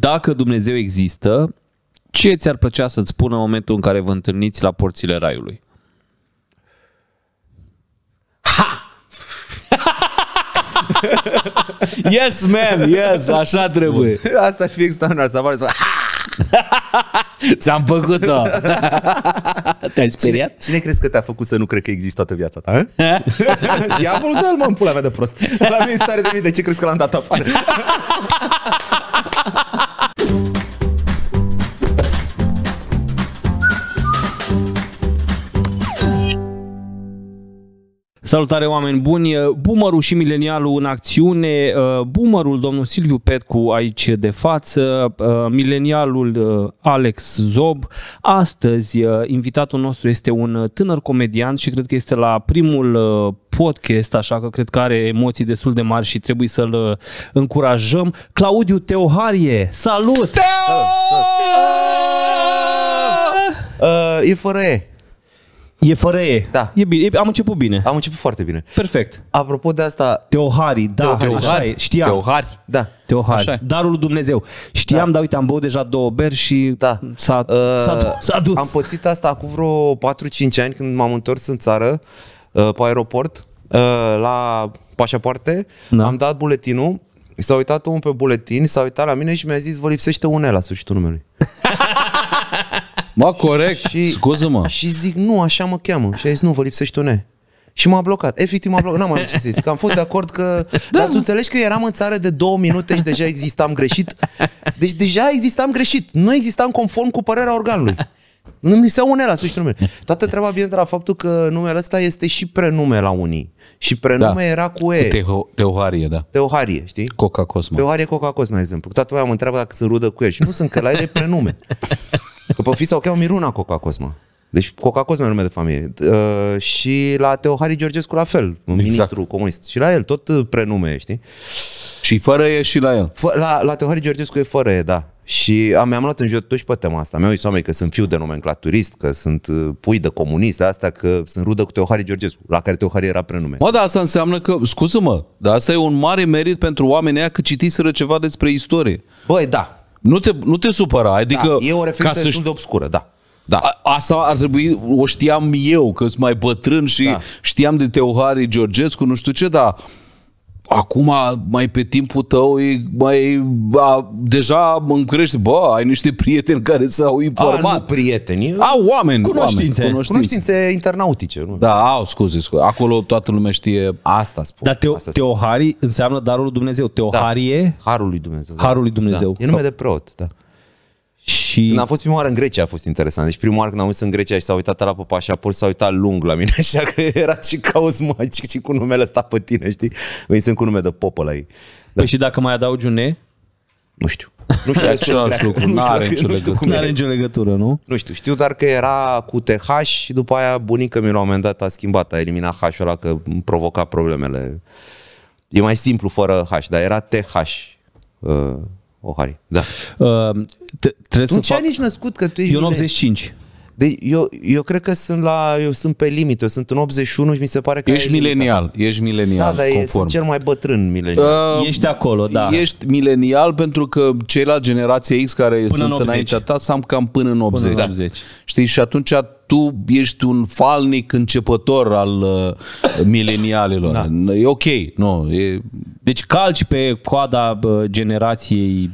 dacă Dumnezeu există, ce ți-ar plăcea să-ți spună în momentul în care vă întâlniți la porțile raiului? Ha! yes, man, yes, așa trebuie. Asta fix, doamna, să apare să Ți-am făcut-o. Te-ai speriat? Cine, cine crezi că te-a făcut să nu cred că există toată viața ta? Eh? Ia dă-l mă în pula mea de prost. La mine stare de mine, de ce crezi că l-am dat afară? Salutare oameni buni! Boomerul și milenialul în acțiune. Bumărul domnul Silviu Petcu, aici de față. Milenialul Alex Zob. Astăzi, invitatul nostru este un tânăr comedian și cred că este la primul podcast, așa că cred că are emoții destul de mari și trebuie să-l încurajăm. Claudiu Teoharie, salut! Teo! salut, salut. Uh, e fără E. E fără E. Da. E bine. am început bine. Am început foarte bine. Perfect. Apropo de asta... Teohari, da, Teohari. așa e. Știam. Teohari. Da. Teohari. Așa Darul lui Dumnezeu. Știam, da. dar uite, am băut deja două beri și da. s-a, uh, s-a, dus, s-a dus. Am pățit asta acum vreo 4-5 ani când m-am întors în țară, uh, pe aeroport, uh, la pașapoarte. Da. Am dat buletinul S-a uitat omul pe buletin, s-a uitat la mine și mi-a zis, vă lipsește unela la sfârșitul numelui. Mă, corect, și, scuză-mă. Și zic, nu, așa mă cheamă. Și a zis, nu, vă lipsești tu ne. Și m-a blocat. Efectiv m-a blocat. N-am mai ce să zic. Am fost de acord că... Da. Dar tu înțelegi că eram în țară de două minute și deja existam greșit? Deci deja existam greșit. Nu existam conform cu părerea organului. Nu mi se unea la sfârșitul numele. Toată treaba vine de la faptul că numele ăsta este și prenume la unii. Și prenume da. era cu E. Teo, teoharie, da. Teoharie, știi? Coca Cosma. Teoharie Coca Cosma, de exemplu. Toată lumea mă întreabă dacă se rudă cu el. Și nu sunt, că la el e prenume. Că pe fisa o cheamă Miruna Coca Cosma. Deci Coca Cosma e nume de familie. Uh, și la Teohari Georgescu la fel, exact. ministru comunist. Și la el tot uh, prenume, știi? Și fără e și la el. Fă, la, la Teohari Georgescu e fără e, da. Și am, mi-am luat în jur și pe tema asta. Mi-au zis oameni că sunt fiu de nomenclaturist, că sunt uh, pui de comunist, asta, că sunt rudă cu Teohari Georgescu, la care Teohari era prenume. Mă, dar asta înseamnă că, scuză-mă, dar asta e un mare merit pentru oamenii aia că citiseră ceva despre istorie. Băi, da, nu te, nu te supăra, adică... Da, e o referință ca destul de obscură, da. Da. A, asta ar trebui, o știam eu, că sunt mai bătrân și da. știam de Teohari Georgescu, nu știu ce, dar Acum, mai pe timpul tău, e, mai, a, deja mă încrește, bă, ai niște prieteni care s-au informat. A, nu prieteni. Au oameni. Cunoștințe. Oameni, cunoștințe. cunoștințe internautice. Nu? Da, au, scuze, scuze. Acolo toată lumea știe asta. Spun. Dar teo, asta teohari înseamnă darul lui Dumnezeu. Teoharie. Da. Harul lui Dumnezeu. Da. Harul lui Dumnezeu. Da. E nume de preot, da. Și... Când a fost prima oară în Grecia a fost interesant. Deci prima oară când am fost în Grecia și s-a uitat la pe pașaport, s-a uitat lung la mine, așa că era și cauz magic și cu numele ăsta pe tine, știi? Îi sunt cu nume de popă la ei. Da. Păi și dacă mai adaugi un E? Nu știu. Nu știu același lucru, nu are nicio legătură. Nu are nicio legătură, nu? Nu știu, știu doar că era cu TH și după aia bunica mi la un moment dat a schimbat, a eliminat H-ul ăla că provoca problemele. E mai simplu fără H, dar era TH. Uh, Ohari, oh, da. Uh, Trebuie tu să ce fac... ai nici născut că tu ești... Eu în 85. Deci eu, eu cred că sunt la, eu sunt pe limită, sunt în 81 și mi se pare că Ești milenial, ești milenial, Da, dar conform. Ești cel mai bătrân milenial. Uh, ești acolo, da. Ești milenial pentru că ceilalți generație X care până sunt în înaintea ta s-am cam până în 80. Până în 80. Da. Știi, și atunci tu ești un falnic începător al uh, milenialilor. Da. E ok, nu, e... Deci calci pe coada generației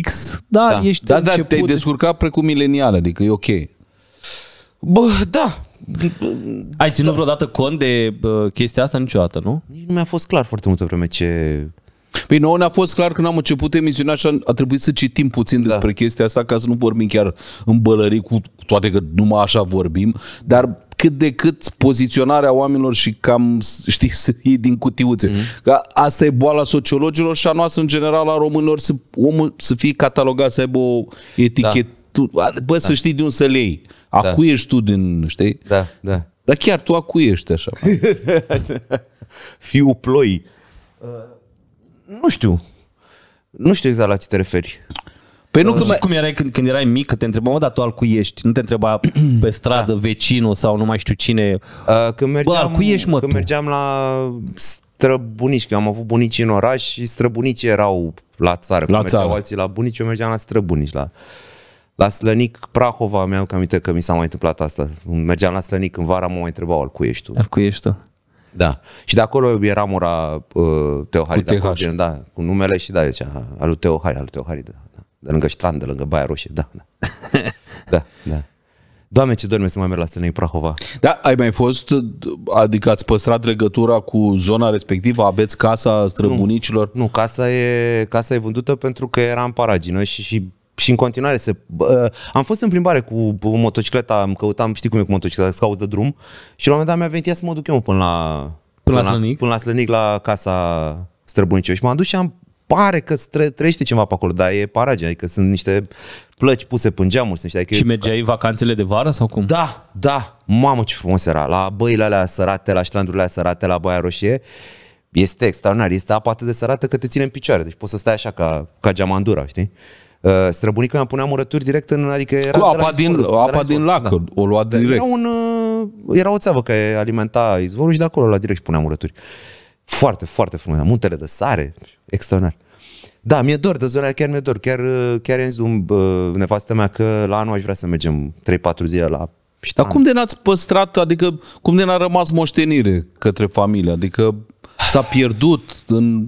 X, dar da. ești Da, da, te-ai descurcat precum milenial, adică e ok. Bă, da. Ai ținut da. vreodată cont de chestia asta niciodată, nu? Nici nu mi-a fost clar foarte multă vreme ce... Păi nouă ne-a fost clar când am început emisiunea și a trebuit să citim puțin da. despre chestia asta ca să nu vorbim chiar în bălării cu toate că numai așa vorbim, dar cât de cât poziționarea oamenilor și cam, știi, să iei din cutiuțe. Mm-hmm. Că asta e boala sociologilor și a noastră, în general, a românilor, să, omul să fie catalogat, să aibă o etichetă. Da. Bă, da. să știi de unde să-l iei. A da. ești tu din, știi? Da, da. Dar chiar tu cui ești așa. Fiul ploi. Uh, nu știu. Nu știu exact la ce te referi. Păi nu, uh, că mai... cum erai când, când erai mic, te te întrebam, dar tu al cui ești? Nu te întreba pe stradă da. vecinul sau nu mai știu cine. Uh, când mergeam, Bă, cui ești, mă, când tu? mergeam la străbunici, că am avut bunici în oraș și străbunicii erau la țară. La țară. alții la bunici, eu mergeam la străbunici. La... Uh, la Slănic, Prahova, mi-am aminte că mi s-a mai întâmplat asta. Mergeam la Slănic în vara, mă mai întrebau, al cui ești tu? Al cui ești tu? Da. Și de acolo era mura uh, Teohari, cu, acolo, gen, da, cu numele și da, deci, al lui Teohari, al lui Teohari, da, da. de lângă Ștran, de lângă Baia Roșie, da, da. da, da. Doamne, ce dorme să mai merg la Slănic, Prahova. Da, ai mai fost, adică ați păstrat legătura cu zona respectivă? Aveți casa străbunicilor? Nu, nu casa, e, casa e vândută pentru că era în paragină și, și și în continuare se... Uh, am fost în plimbare cu, cu motocicleta, îmi căutam, știi cum e cu motocicleta, să cauți de drum și la un moment dat mi-a venit ea să mă duc eu până la... Până, până la Slănic? Până la Slănic, la casa străbunicilor și m-am dus și am pare că trăiește ceva pe acolo, dar e paragine, adică sunt niște plăci puse pe geamuri. Sunt niște, adică și mergeai ca... vacanțele de vară sau cum? Da, da, mamă ce frumos era, la băile alea sărate, la ștrandurile alea sărate, la Baia Roșie, este extraordinar, este apă atât de sărată că te ține în picioare, deci poți să stai așa ca, ca geamandura, știi? Uh, străbunica mea punea murături direct în, adică era Cu apa din, izvorul, apa din lac, da. o lua da, direct. Era, un, uh, era o țeavă care alimenta izvorul și de acolo la direct și punea murături. Foarte, foarte frumos. Da, muntele de sare, extraordinar. Da, mi-e dor de zona, chiar mi-e dor. Chiar, uh, chiar i-am zis uh, nevastă mea că la anul aș vrea să mergem 3-4 zile la Ștan. Dar cum de n-ați păstrat, adică cum de n-a rămas moștenire către familie? Adică s-a pierdut în...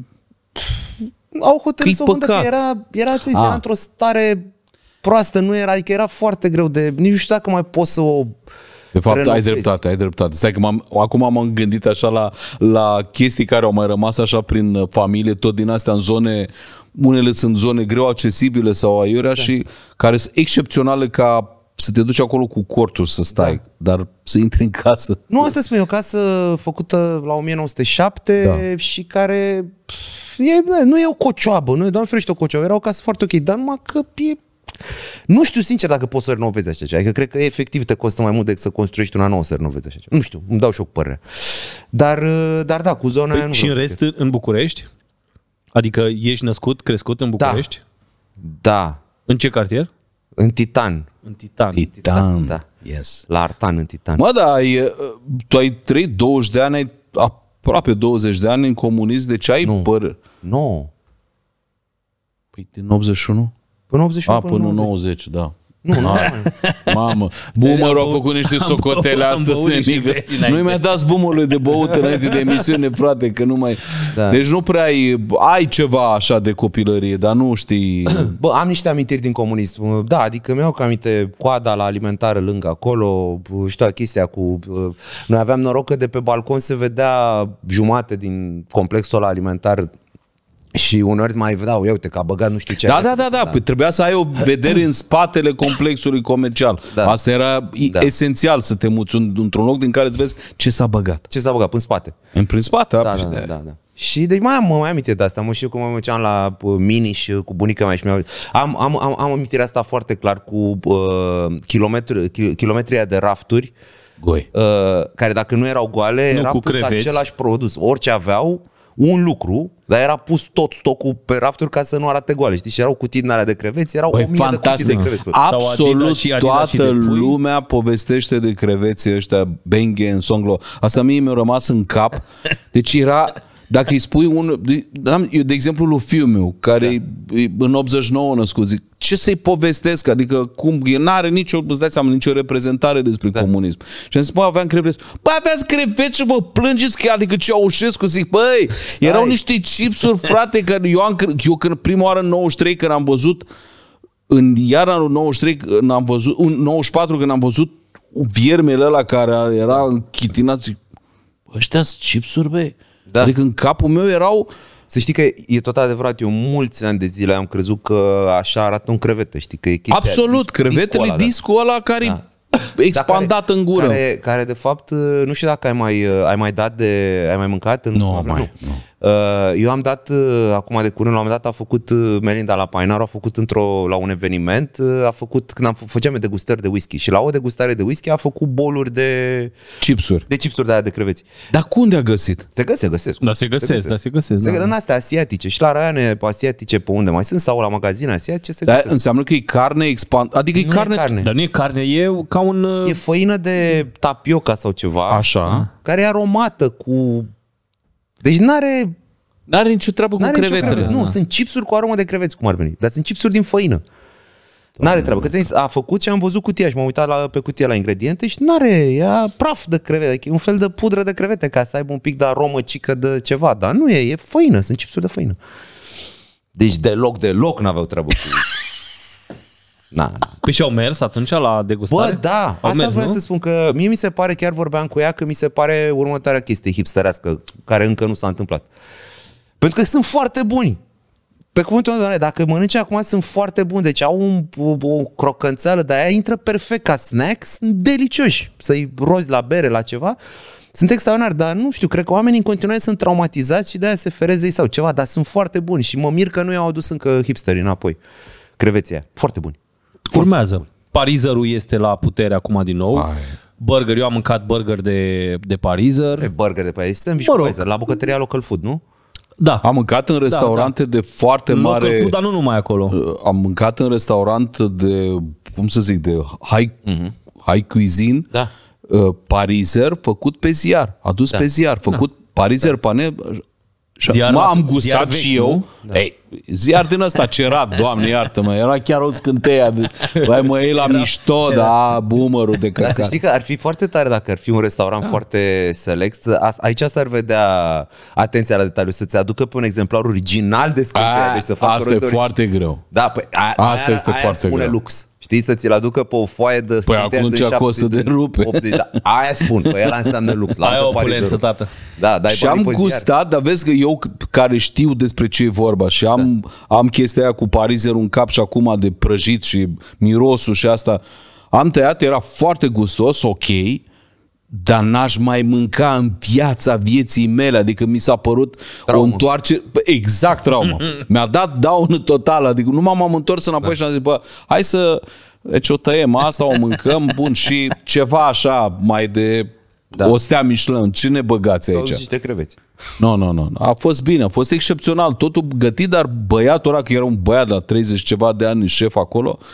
Au hotărât să vândă că era, era, ah. era într-o stare proastă, nu era, adică era foarte greu de, nici nu știu dacă mai poți să o de fapt, renovezi. ai dreptate, ai dreptate. Stai că m-am, acum m-am gândit așa la, la chestii care au mai rămas așa prin familie, tot din astea în zone, unele sunt zone greu accesibile sau aiurea da. și care sunt excepționale ca să te duci acolo cu cortul să stai, da. dar să intri în casă. Nu, asta spun eu, casă făcută la 1907 da. și care pf, e, nu e o cocioabă, nu e doamne ferește o cocioabă, era o casă foarte ok, dar numai că e nu știu sincer dacă poți să renovezi așa ceva. Adică cred că efectiv te costă mai mult decât să construiești una nouă să renovezi așa ceva. Nu știu, îmi dau și o părere. Dar, ă, dar da, cu zona păi aia nu Și în rest, fie. în București? Adică ești născut, crescut în da. București? Da. da. În ce cartier? În Titan. În Titan. Titan, Titan da. yes. La Artan, în Titan. Mă, da, e, uh, tu ai trăit 20 de ani, ai aproape 20 de ani în comunism, deci ai nu. păr... Nu. Păi din 81? Până 81, A, până, până 90. 90, da. Ah. Nu, nu. Mamă, boomerul a făcut niște socotele astăzi. Nu-i mai dați bumului de băut înainte de emisiune, frate, că nu mai... Da. Deci nu prea ai, ai ceva așa de copilărie, dar nu știi... Bă, am niște amintiri din comunism. Da, adică mi-au aminte coada la alimentară lângă acolo, știu, chestia cu... Noi aveam noroc că de pe balcon se vedea jumate din complexul alimentar și uneori mai vreau, uite că a băgat nu știu ce. Da, da, da, da, da, Păi trebuia să ai o vedere în spatele complexului comercial. Da. Asta era da. esențial să te muți într-un loc din care îți vezi ce s-a băgat. Ce s-a băgat, în spate. În prin spate, da, da, da, da, da. Și deci mai am, mai aminte de asta. Mă știu cum mă duceam la uh, mini și cu bunica mea și mi-au... Am, am, am, am amintirea asta foarte clar cu uh, kilometri, kilometria de rafturi. Goi. Uh, care dacă nu erau goale, nu, era cu pus creveți. același produs. Orice aveau, un lucru, dar era pus tot stocul pe rafturi ca să nu arate goale, știi? Și erau cutii din alea de creveți, erau păi, o mie de cutii de creveți. Absolut Adidas și Adidas toată și de lumea povestește de creveți ăștia, Bengen, Songlo. Asta mie mi-a rămas în cap. Deci era... Dacă îi spui un... Eu, de exemplu, lui fiul meu, care da. e în 89 născut, zic, ce să-i povestesc? Adică, cum? E, are nicio, îți dați seama, nicio reprezentare despre da. comunism. Și am zis, bă, aveam creveți. Bă, aveați creveți și vă plângeți că, adică Ceaușescu, zic, băi, Stai. erau niște chipsuri, frate, că eu, am, eu când prima oară în 93, când am văzut, în iarna în 93, când am văzut, în 94, când am văzut viermele la care era închitinat, zic, ăștia sunt chipsuri, băi? Da. Adică în capul meu erau... Să știi că e tot adevărat, eu mulți ani de zile am crezut că așa arată un crevetă, știi că e chestia Absolut, disc, crevetele, discul ăla, da. discul ăla care da. expandat da, care, în gură. Care, care, de fapt, nu știu dacă ai mai, ai mai dat de, ai mai mâncat? În, nu, mai, nu. nu. Uh, eu am dat, uh, acum de curând, la un dat a făcut uh, Melinda la Painar, a făcut într-o, la un eveniment, a făcut, când am, făceam degustări de whisky și la o degustare de whisky a făcut boluri de... Chipsuri. De chipsuri de aia de creveți. Dar unde a găsit? Se găsesc, găsesc. Da, se găsesc, se găsesc. da, se găsesc. Se da. În astea asiatice și la raiane asiatice pe unde mai sunt sau la magazine asiatice se Dar înseamnă că e carne expand... Adică nu e carne... e carne. Dar nu e carne, e ca un... E făină de tapioca sau ceva. Așa. Care e aromată cu deci n-are... N-are nicio treabă n-are cu crevetele. Nu, da. sunt chipsuri cu aromă de creveți, cum ar veni. Dar sunt chipsuri din făină. Nu are treabă. Că ți a făcut și am văzut cutia și m-am uitat la, pe cutia la ingrediente și nu are, e praf de crevete, adică e un fel de pudră de crevete ca să aibă un pic de aromă cică de ceva, dar nu e, e făină, sunt chipsuri de făină. Deci deloc, deloc n-aveau treabă cu Na, da. na. Păi și au mers atunci la degustare? Bă, da, au asta mers, vreau nu? să spun că mie mi se pare, chiar vorbeam cu ea, că mi se pare următoarea chestie hipsterească, care încă nu s-a întâmplat. Pentru că sunt foarte buni. Pe cuvântul meu, doamne, dacă mănânci acum sunt foarte buni, deci au un, o, o crocănțeală dar aia, intră perfect ca snack, sunt delicioși. Să-i rozi la bere, la ceva. Sunt extraordinari, dar nu știu, cred că oamenii în continuare sunt traumatizați și de aia se ferez de ei sau ceva, dar sunt foarte buni și mă mir că nu i-au adus încă hipsterii înapoi. Creveția, foarte buni. Urmează. Parizerul este la putere acum din nou. Ai. Burger, eu am mâncat burger de, de parizer. E burger de parizer. Sunt mă rog. la bucătăria local food, nu? Da. Am mâncat în da, restaurante da, da. de foarte local mare... Food, dar nu numai acolo. Uh, am mâncat în restaurant de, cum să zic, de high, mm-hmm. high cuisine, da. Uh, parizer făcut pe ziar, adus da. pe ziar, făcut da. parizer da. pane Ziar, m am gustat ziar vechi, și eu. Da. Ei, ziar din ăsta cerat, da. doamne iartă-mă, era chiar o scânteia. De, vai mă, ei la mișto, era. da, bumărul de căcat. Dar să știi că ar fi foarte tare dacă ar fi un restaurant da. foarte select. aici s-ar vedea atenția la detaliu, să-ți aducă pe un exemplar original de scânteia. Ah, deci să facă asta e foarte greu. Da, păi, a, asta aia, este aia foarte spune greu. lux. Știi, să ți-l aducă pe o foaie de Păi acum de ce costă de rupe. 80, da. Aia spun, păi ăla înseamnă lux. Lasă o opulență, tată. Da, dai și am gustat, dar vezi că eu care știu despre ce e vorba și am, da. am chestia aia cu parizerul în cap și acum de prăjit și mirosul și asta, am tăiat, era foarte gustos, ok, dar n-aș mai mânca în viața vieții mele, adică mi s-a părut traumă. o întoarcere, păi, exact traumă. Mi-a dat daună totală, adică nu m-am întors înapoi da. și am zis, bă, hai să, deci o tăiem asta, o mâncăm, bun, și ceva așa mai de da. o stea Michelin, ce ne băgați aici? Și te creveți. Nu, nu, nu. A fost bine, a fost excepțional. Totul gătit, dar băiatul ăla, că era un băiat la 30 ceva de ani, șef acolo, uh,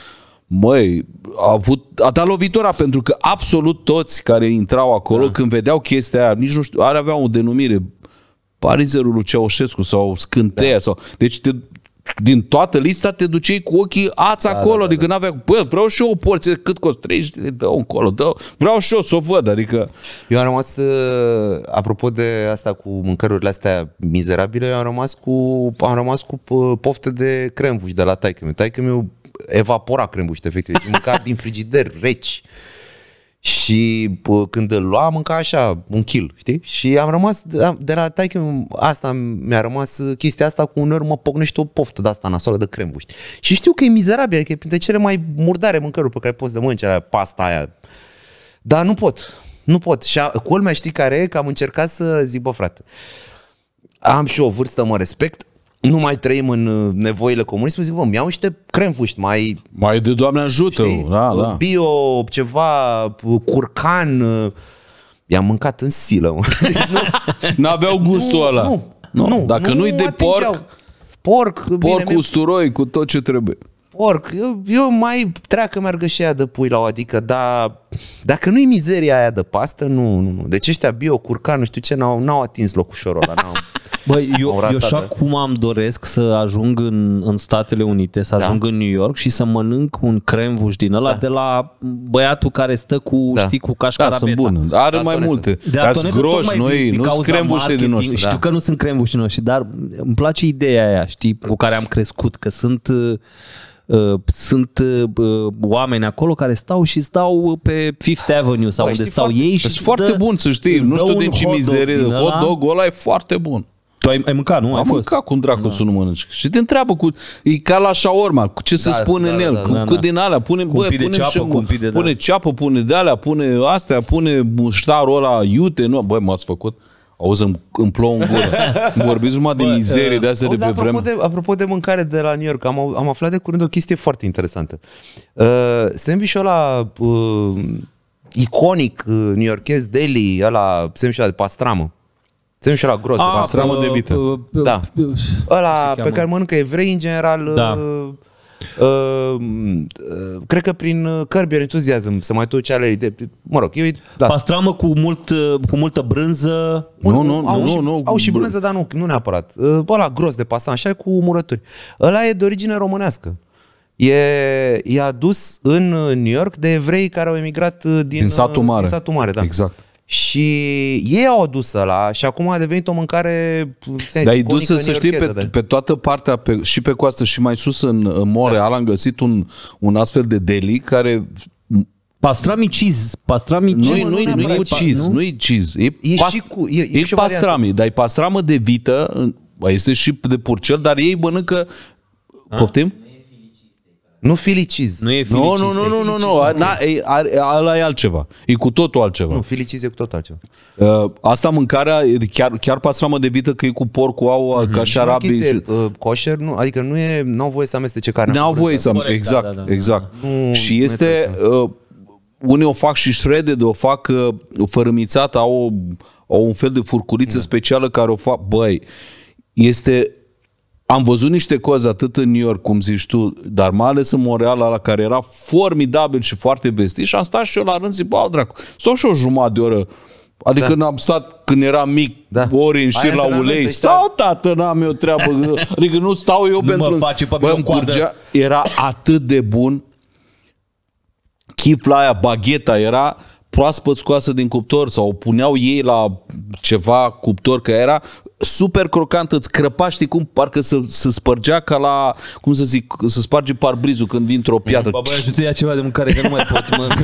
măi, a, avut, a dat lovitura pentru că absolut toți care intrau acolo, da. când vedeau chestia aia, nici nu știu, are avea o denumire, Parizerul lui Ceaușescu sau Scânteia, da. sau, deci te, din toată lista te duceai cu ochii ați da, da acolo, da, da, adică da. n-avea, bă, vreau și eu o porție, cât costă, 30 de dă încolo, dă, vreau și eu să o văd, adică... Eu am rămas, uh, apropo de asta cu mâncărurile astea mizerabile, eu am rămas cu, am rămas cu uh, poftă de cremvuș de la taică meu. Taică evapora crembuște, efectiv. Deci mânca din frigider, reci. Și pă, când îl lua, mânca așa, un kil, știi? Și am rămas, de la taică asta mi-a rămas chestia asta cu uneori mă pocnește o poftă de asta în de crembuște. Și știu că e mizerabil, că adică e printre cele mai murdare mâncăruri pe care poți să mănânci, pasta aia. Dar nu pot, nu pot. Și a, culmea știi care e? Că am încercat să zic, bă frate, am și o vârstă, mă respect, nu mai trăim în uh, nevoile comunismului, zic, bă, iau niște cremfuști mai... Mai de Doamne ajută, știi? da, da. Bio, ceva, uh, curcan, uh, i-am mâncat în silă. Deci nu, aveau gustul nu, ăla. Nu, nu, nu dacă nu-i de porc, porc, porc bine, usturoi cu tot ce trebuie. Porc, eu, eu mai treacă meargă și aia de pui la o adică, dar dacă nu-i mizeria aia de pastă, nu, nu, nu. Deci ăștia bio, curcan, nu știu ce, n-au, n-au atins locușorul ăla, n-au. Bă, eu, eu și da. acum am doresc să ajung în, în Statele Unite, să da. ajung în New York și să mănânc un cremvuș din ăla da. de la băiatul care stă cu, da. știi, cu cașca Da, sunt bun. Are da, mai multe. De Dar sunt groși, noi, nu sunt cremvușii din noștri. Știu da. că nu sunt cremvușii noștri, dar îmi place ideea aia, știi, cu care am crescut, că sunt... Uh, uh sunt uh, uh, oameni acolo care stau și stau pe Fifth Avenue sau Bă, unde stau foarte, ei și sunt foarte dă, bun să știi, nu știu de ce mizerie, hot dog ăla e foarte bun. Tu ai, ai mâncat, nu? Am ai mâncat cu cu dracu da. să nu mănânci. Și te întreabă cu... E ca la șaorma, cu ce da, să spune da, în el, da, cu, da, cât da. din alea, pune, bă, pune, ceapă, și, un, de, da. pune da. ceapă, pune de alea, pune astea, pune muștarul ăla, iute, nu, băi, m-ați făcut. Auzi, îmi, îmi plouă în gură. Vorbiți numai de mizerie uh, de astea de pe apropo vreme. De, apropo de mâncare de la New York, am, am aflat de curând o chestie foarte interesantă. Uh, sandwich-ul ăla uh, iconic uh, new yorkez, deli, ăla, sandwich de pastramă, Țin și la gros, ah, de uh, de bită. Uh, uh, da. Uh, ăla pe care mănâncă evrei, în general, da. uh, Uh, uh, cred că prin cărbier entuziasm să mai duce ale de, mă rog, eu, da. Pastramă cu, mult, uh, cu multă brânză. Nu, nu, nu, au nu, și, nu, Au și brânză, dar nu, nu neapărat. Uh, ăla gros de pasan, așa cu murături. Ăla e de origine românească. E, e adus în New York de evrei care au emigrat uh, din, din satul uh, mare. Din satul mare da. Exact. Și ei au adus la și acum a devenit o mâncare Dar ai dus să știi pe, de. pe toată partea pe, și pe coastă și mai sus în, în Montreal da. am găsit un, un astfel de deli care Pastrami cheese, pastrami cheese. Nu, nu, nu, nu e cheese, nu e cheese. E, e, past- și cu, e, e, e și pastrami, variantă. dar e pastramă de vită, este și de purcel, dar ei mănâncă... A? Ah. Poftim? Nu filiciz. Nu e filiciz. Nu, nu, nu, nu, nu, nu. Ala e altceva. E cu totul altceva. Nu, filiciz e cu totul altceva. Uh, asta mâncarea, chiar, chiar pastramă de vită că e cu porc, cu aua, mm-hmm. Uh, ca și arabi. Nu uh, nu, adică nu e, nu au voie să amestece carnea. Nu au voie să amestece, da, exact, da, da, da. exact. Nu, și este, uh, unii o fac și shredded, o fac uh, fărâmițată, au, au un fel de furculiță da. specială care o fac, băi, este am văzut niște cozi atât în New York, cum zici tu, dar mai ales în Montreal, la care era formidabil și foarte vestit și am stat și eu la rând zic, bă, dracu, stau și o jumătate de oră Adică da. n-am stat când eram mic, da. ori în șir la ulei. Stau, tată, n-am eu treabă. adică nu stau eu nu pentru... Mă face pe bă, curgea, era atât de bun. Chifla aia, bagheta era proaspăt scoasă din cuptor sau o puneau ei la ceva cuptor că era super crocant, îți crăpa, știi cum, parcă să, să spărgea ca la, cum să zic, să sparge parbrizul când vin într-o piatră. Bă, băi, ajută ia ceva de mâncare, că nu mai pot, mă.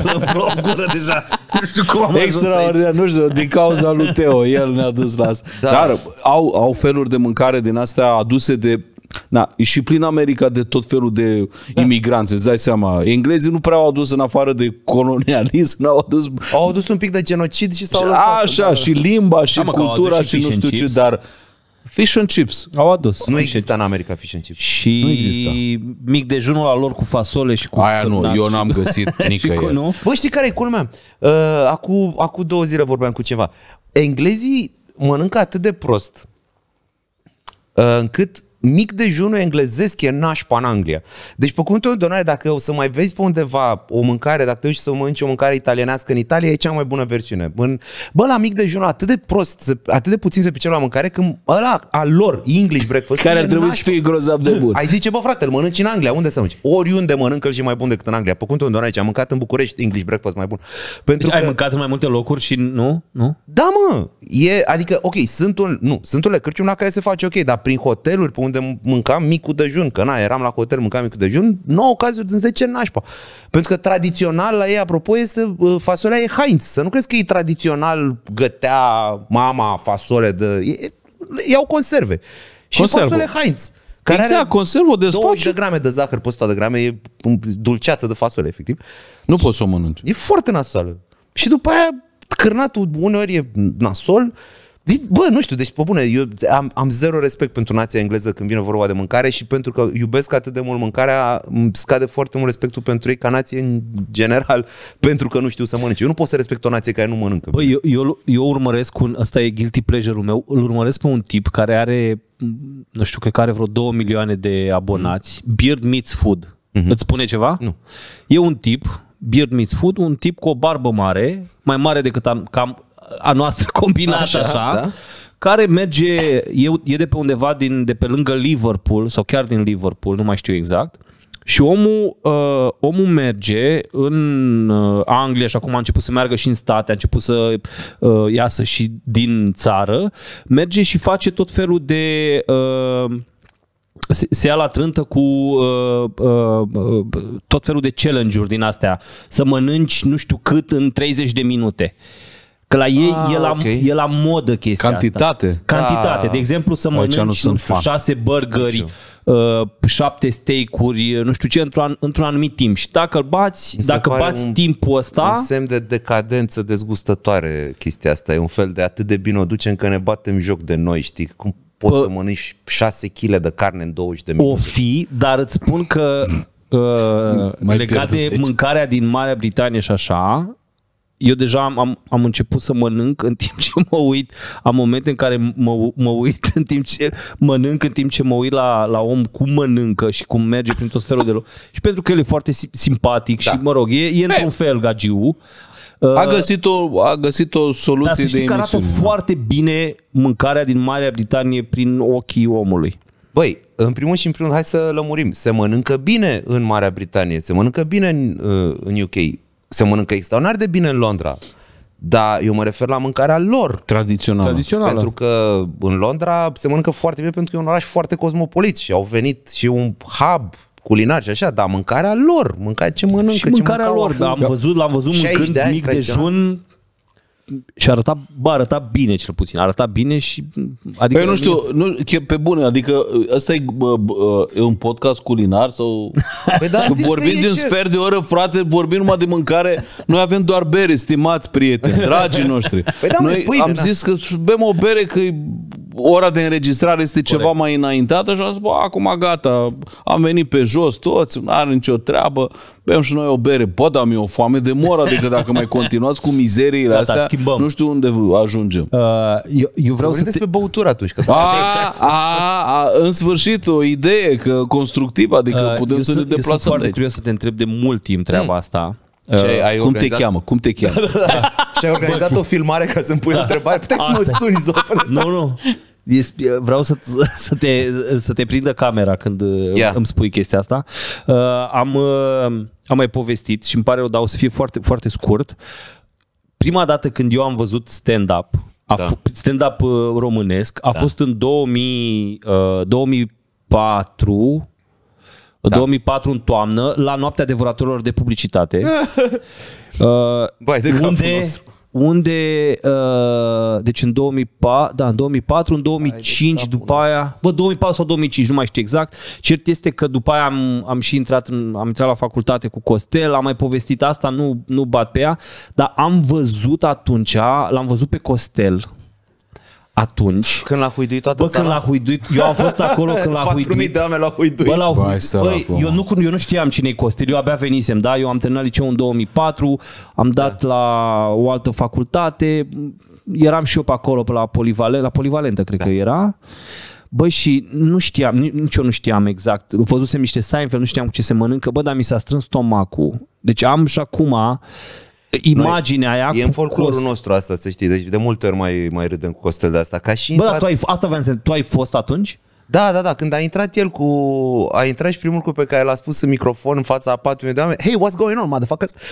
gură deja. Nu știu cum am Extraordinar, nu știu, din cauza lui Teo, el ne-a dus la asta. Da. Dar au, au feluri de mâncare din astea aduse de da, și prin America de tot felul de da. imigranți, îți dai seama. Englezii nu prea au adus în afară de colonialism, au adus... Au adus un pic de genocid și s-au lăsat. Așa, dar... și limba, și da, cultura, și, și nu știu ce, dar... Fish and chips. Au adus. Nu există în America fish and chips. Și nu există. mic dejunul la lor cu fasole și cu... Aia nu, eu n-am găsit nicăieri. Nu? Bă, știi care e culmea? Uh, acum, acum două zile vorbeam cu ceva. Englezii mănâncă atât de prost uh, încât mic dejunul englezesc e nașpa în Anglia. Deci, pe cuvântul donare, dacă o să mai vezi pe undeva o mâncare, dacă te uiți să mănânci o mâncare italienească în Italia, e cea mai bună versiune. În, bă, la mic dejun atât de prost, atât de puțin se pricep la mâncare, când ăla a lor, English breakfast, care ar trebui să fie grozav de bun. Ai zice, bă, frate, îl mănânci în Anglia, unde să mănânci? Oriunde mănâncă și mai bun decât în Anglia. Pe cuvântul donare, am mâncat în București English breakfast mai bun. Pentru deci, că... ai mâncat în mai multe locuri și nu? nu? Da, mă. E, adică, ok, sunt, un, nu, sunt un la care se face ok, dar prin hoteluri, pe unde mâncam micul dejun, că na, eram la hotel, mâncam micul dejun, 9 cazuri din 10 nașpa. Pentru că tradițional la ei, apropo, este uh, fasolea e Heinz. Să nu crezi că e tradițional gătea mama fasole de... E, iau conserve. Și Conservă. fasole Heinz. Care exact, are conservă de 20 de grame de zahăr pe 100 de grame, e dulceață de fasole, efectiv. Nu poți să o mănânci. E foarte nasoală. Și după aia, cârnatul uneori e nasol, Bă, nu știu, deci, pe bune, eu am, am zero respect pentru nația engleză când vine vorba de mâncare și pentru că iubesc atât de mult mâncarea, scade foarte mult respectul pentru ei ca nație în general, pentru că nu știu să mănânce. Eu nu pot să respect o nație care nu mănâncă. Bă, eu, eu, eu urmăresc un, asta e guilty pleasure-ul meu, îl urmăresc pe un tip care are, nu știu, cred că are vreo 2 milioane de abonați, mm. Beard Meets Food. Mm-hmm. Îți spune ceva? Nu. E un tip, Beard Meets Food, un tip cu o barbă mare, mai mare decât am, cam a noastră combinată așa, așa da? care merge, e, e de pe undeva din, de pe lângă Liverpool sau chiar din Liverpool, nu mai știu exact. Și omul, uh, omul merge în uh, Anglia și acum a început să meargă și în state, a început să uh, iasă și din țară, merge și face tot felul de... Uh, se, se ia la trântă cu uh, uh, uh, tot felul de challenge-uri din astea. Să mănânci nu știu cât în 30 de minute. Uh, Că la ei ah, e, la, okay. e la modă chestia Cantitate. asta. Cantitate. Ah, de exemplu, să mănânci nu sunt știu, șase burgeri, uh, șapte steak-uri, uh, nu știu ce, într-un, într-un anumit timp. Și dacă îl bați, dacă bați un, timpul ăsta... Un semn de decadență dezgustătoare chestia asta. E un fel de atât de bine o ducem că ne batem joc de noi, știi? Cum poți uh, să mănânci 6 kg de carne în 20 de minute? O fi, dar îți spun că uh, legat de aici. Deci- mâncarea din Marea Britanie și așa, eu deja am, am, am început să mănânc în timp ce mă uit, am momente în care mă, mă uit în timp ce mănânc, în timp ce mă uit la, la om cum mănâncă și cum merge prin tot felul de loc. Și pentru că el e foarte simpatic da. și, mă rog, e, e într-un fel gagiu. A uh, găsit o, a găsit o soluție Dar să știi de că arată foarte bine mâncarea din Marea Britanie prin ochii omului. Băi, în primul și în primul, hai să lămurim. Se mănâncă bine în Marea Britanie, se mănâncă bine în, uh, în UK se mănâncă extraordinar de bine în Londra. Dar eu mă refer la mâncarea lor. Tradițională. Tradițională. Pentru că în Londra se mănâncă foarte bine pentru că e un oraș foarte cosmopolit și au venit și un hub culinar și așa, dar mâncarea lor, mâncarea ce mănâncă, și mâncarea ce mâncarea lor, dar am văzut, l-am văzut mâncând de mic mic dejun da? și arăta, bă, arăta bine cel puțin, arăta bine și... Adică păi nu știu, nu, pe bune, adică ăsta e, bă, bă, e un podcast culinar sau... Păi da, vorbim din sfert de oră, frate, vorbim numai de mâncare, noi avem doar bere, stimați prieteni, dragii noștri. Păi da, noi pâine, am da. zis că bem o bere că ora de înregistrare este Corect. ceva mai înaintată și am zis, bă, acum gata, am venit pe jos toți, nu are nicio treabă, bem și noi o bere. Bă, dar mi-e o foame de mor, adică dacă mai continuați cu mizeriile da, da astea, da, nu știu unde ajungem. Uh, eu, eu vreau să te... pe băutură atunci. Că a, a, a, în sfârșit, o idee că constructivă, adică uh, putem să ne deplasăm. Eu sunt foarte de curios să te întreb de mult timp treaba hmm. asta. Ce, uh, ai cum organizat? te cheamă? Cum te cheamă? Da, da, da. Și ai organizat o filmare ca să-mi pui întrebare? Puteai să mă suni, Nu, nu vreau să, să, te, să te prindă camera când yeah. îmi spui chestia asta. Uh, am, uh, am mai povestit și îmi pare rău, dar o să fie foarte, foarte scurt. Prima dată când eu am văzut stand-up, a da. f- stand-up uh, românesc, a da. fost în 2000, 2004, da. 2004 în toamnă, la Noaptea Devoratorilor de Publicitate. uh, de unde, capul nostru unde, uh, deci în 2004, da, în 2004, în 2005, Ai, da, după aia, bă, 2004 sau 2005, nu mai știu exact, cert este că după aia am, am și intrat, în, am intrat la facultate cu Costel, am mai povestit asta, nu, nu bat pe ea, dar am văzut atunci, l-am văzut pe Costel, atunci. Când l-a huiduit toată bă, când l-a huiduit, eu am fost acolo când l-a huiduit. de oameni l-a huiduit. Bă, l-a huiduit. Bă, bă, eu, nu, eu nu știam cine i Costel, eu abia venisem, da? Eu am terminat liceul în 2004, am dat da. la o altă facultate, eram și eu pe acolo, pe la, Polivalent, la Polivalentă, cred da. că era. Bă, și nu știam, nici eu nu știam exact. Văzusem niște Seinfeld, nu știam cu ce se mănâncă, bă, dar mi s-a strâns stomacul. Deci am și acum imaginea Noi, aia E în folclorul cost. nostru asta, să știi. Deci de multe ori mai, mai râdem cu costel de asta. Ca și Bă, dar tu ai, asta vreau să tu ai fost atunci? Da, da, da. Când a intrat el cu... A intrat și primul cu pe care l-a spus în microfon în fața a patru de oameni. Hey, what's going on, motherfuckers?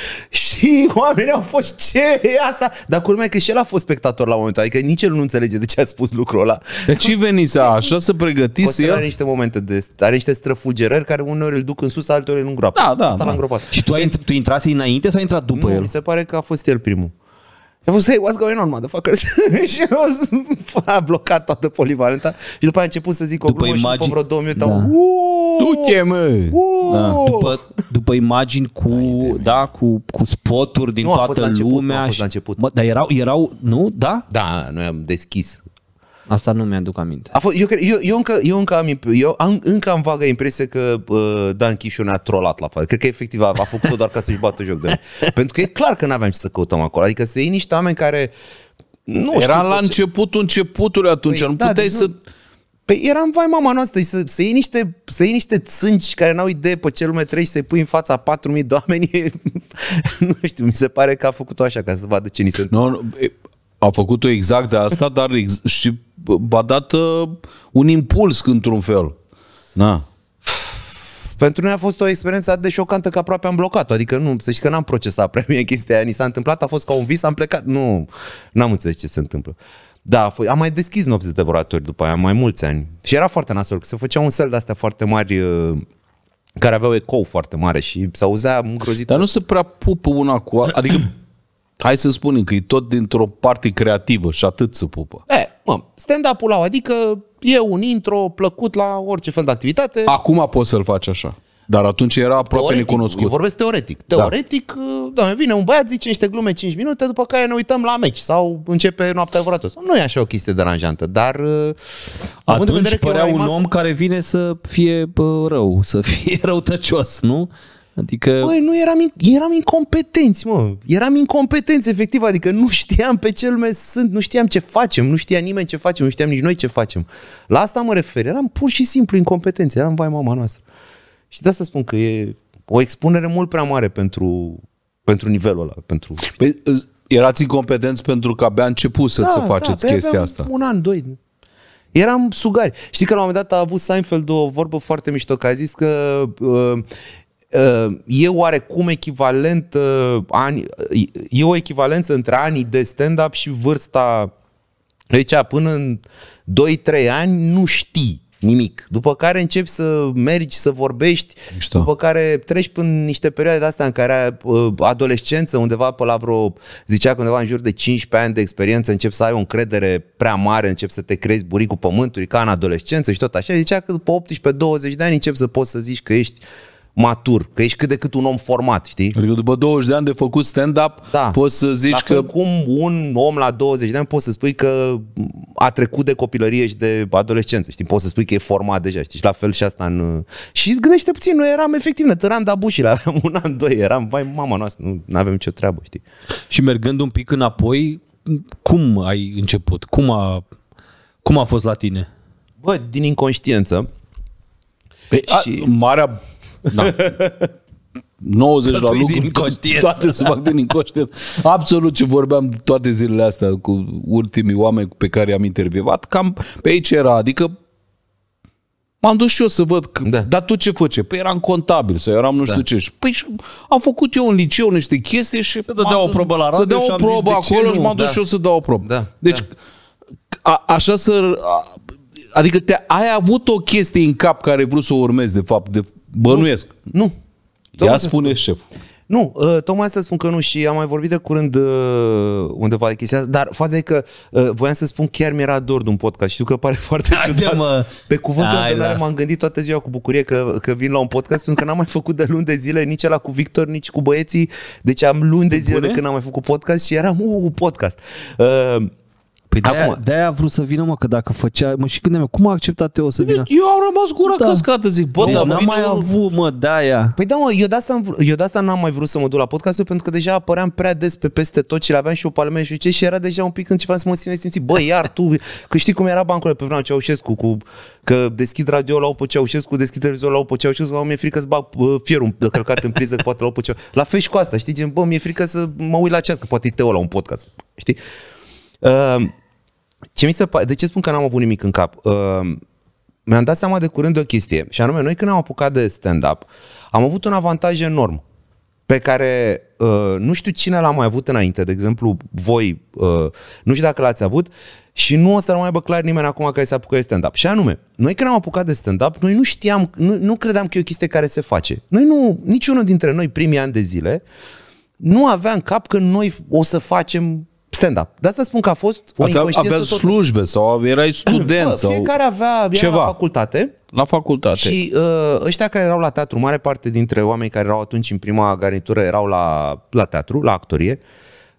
Și oamenii au fost, ce e asta? Dar cu că și el a fost spectator la momentul. Adică nici el nu înțelege de ce a spus lucrul ăla. De deci, ce veni să așa să pregătiți el? Are niște momente de... Are niște străfugerări care uneori îl duc în sus, alteori în groapă. Da, da. Asta da. l-am Și tu, ai, tu intrasi înainte sau ai intrat după nu, el? mi se pare că a fost el primul a fost, hey, what's going on, motherfuckers? și a, fost, a blocat toată polivalenta și după a început să zic o după glumă imagine... și după vreo două minute da. Tu te mă! Uuu! Da. După, după imagini cu, Ai, da, da, cu, cu spoturi din nu, toată a fost la început, Nu, a fost la început. Și, mă, dar erau, erau, nu? Da? Da, noi am deschis Asta nu mi-aduc aminte. A fost, eu, cred, eu, eu, încă, eu, încă am, eu am, încă am vagă impresie că uh, Dan Chișu ne-a trolat la față. Cred că efectiv a, a făcut-o doar ca să-și bată joc de noi. Pentru că e clar că n-aveam ce să căutăm acolo. Adică să iei niște oameni care... Nu Era la începutul începutului atunci. Păi, nu da, puteai să... Nu... Păi eram vai mama noastră și să, să, iei niște, să iei niște țânci care n-au idee pe ce lume treci să-i pui în fața 4.000 de oameni. nu știu, mi se pare că a făcut-o așa ca să vadă ce ni se... No, no, a făcut-o exact de asta, dar ex- și a dat uh, un impuls într-un fel. Na. Pentru noi a fost o experiență de șocantă că aproape am blocat-o. Adică nu, să știi că n-am procesat prea bine chestia aia. Ni s-a întâmplat, a fost ca un vis, am plecat. Nu, n-am înțeles ce se întâmplă. Da, am mai deschis nopți de laboratori după aia, mai mulți ani. Și era foarte nasol, că se făcea un sel de-astea foarte mari uh, care aveau ecou foarte mare și s auzea îngrozit. Dar nu se prea pupă una cu alta. Adică hai să spunem că e tot dintr-o parte creativă și atât se pupă. E, Mă, stand-up-ul au, adică e un intro plăcut la orice fel de activitate. Acum poți să-l faci așa. Dar atunci era aproape teoretic, necunoscut. vorbesc teoretic. Da. Teoretic, da. doamne, vine un băiat, zice niște glume 5 minute, după care ne uităm la meci sau începe noaptea vorată. Nu e așa o chestie deranjantă, dar uh, atunci părea un om care vine să fie uh, rău, să fie răutăcios, nu? Adică... Băi, nu eram, eram incompetenți, mă. Eram incompetenți, efectiv. Adică nu știam pe ce lume sunt, nu știam ce facem, nu știa nimeni ce facem, nu știam nici noi ce facem. La asta mă refer. Eram pur și simplu incompetenți. Eram vai mama noastră. Și de asta spun că e o expunere mult prea mare pentru, pentru nivelul ăla. Pentru... Păi, erați incompetenți pentru că abia început să, da, să faceți da, chestia asta. un an, doi. Eram sugari. Știi că la un moment dat a avut Seinfeld o vorbă foarte mișto, că a zis că uh, Uh, e oarecum echivalent, uh, uh, e o echivalență între anii de stand-up și vârsta. Deci până în 2-3 ani nu știi nimic. După care începi să mergi, să vorbești, Mișto. după care treci prin niște perioade de astea în care adolescență, undeva pe la vreo, zicea că undeva în jur de 15 ani de experiență, începi să ai o încredere prea mare, începi să te crezi buricul pământului ca în adolescență și tot așa. Zicea că după 18-20 de ani începi să poți să zici că ești matur, că ești cât de cât un om format, știi? Adică după 20 de ani de făcut stand-up, da. poți să zici Dar că... cum un om la 20 de ani poți să spui că a trecut de copilărie și de adolescență, știi? Poți să spui că e format deja, știi? Și la fel și asta în... Și gândește puțin, noi eram efectiv, ne tăram de abușile, aveam un an, doi, eram, vai, mama noastră, nu avem ce treabă, știi? Și mergând un pic înapoi, cum ai început? Cum a, cum a fost la tine? Bă, din inconștiență. Pe, păi, și... A, marea da. 90 la lucru, din toate se fac din inconștient. Absolut ce vorbeam toate zilele astea cu ultimii oameni pe care i-am intervievat, cam pe aici era, adică M-am dus și eu să văd, că, da. dar tu ce face? Păi eram contabil sau eram nu știu da. ce. Și, păi am făcut eu în liceu niște chestii și... Să dădea o probă la radio Să dea o probă zis, acolo și m-am dus da. și eu să dau o probă. Da. Deci, da. A, așa să... A, adică te, ai avut o chestie în cap care vrei să o urmezi, de fapt, de Bănuiesc. Nu. nu. Ea spune spun. șeful. Nu, uh, tocmai asta spun că nu și am mai vorbit de curând uh, undeva de chestia asta, dar faza e că uh, voiam să spun chiar mi-era dor de un podcast. Știu că pare foarte Hai ciudat. Mă. Pe cuvântul Hai, de m-am gândit toată ziua cu bucurie că, că vin la un podcast pentru că n-am mai făcut de luni de zile nici la cu Victor, nici cu băieții. Deci am luni de zile de când n-am mai făcut podcast și eram un podcast. Uh, Păi de acum... de-aia a vrut să vină, mă, că dacă făcea... Mă, și gândeam, cum a acceptat Teo să vină? Eu am rămas gura da. căscată, zic, bă, deci dar n-am mai avut, mă, de-aia. Păi da, mă, eu de-asta, am, eu de-asta n-am mai vrut să mă duc la podcast, pentru că deja apăream prea des pe peste tot și le aveam și o palme și ce, și era deja un pic începeam să mă simt simți, bă, iar tu, că știi cum era bancul pe vremea Ceaușescu, cu, că deschid radio la Opo Ceaușescu, deschid televizor la Opo Ceaușescu, mă, mi-e frică să bag fierul de călcat în priză, că poate la Opo Ceaușescu. La fel și cu asta, știi, gen, bă, mi-e frică să mă uit la ceas, că poate e Teo la un podcast, știi? Uh, ce mi se de ce spun că n-am avut nimic în cap? Uh, mi-am dat seama de curând de o chestie, și anume, noi când am apucat de stand-up, am avut un avantaj enorm pe care uh, nu știu cine l-a mai avut înainte, de exemplu, voi, uh, nu știu dacă l-ați avut, și nu o să-l mai clar nimeni acum ai să apucă de stand-up. Și anume, noi când am apucat de stand-up, noi nu știam, nu, nu credeam că e o chestie care se face. Noi nu, niciunul dintre noi primii ani de zile, nu avea în cap că noi o să facem stand-up. De asta spun că a fost o Ați, Aveați tot... slujbe sau erai student? Bă, sau... fiecare avea ceva. la facultate. La facultate. Și uh, ăștia care erau la teatru, mare parte dintre oameni care erau atunci în prima garnitură erau la, la teatru, la actorie.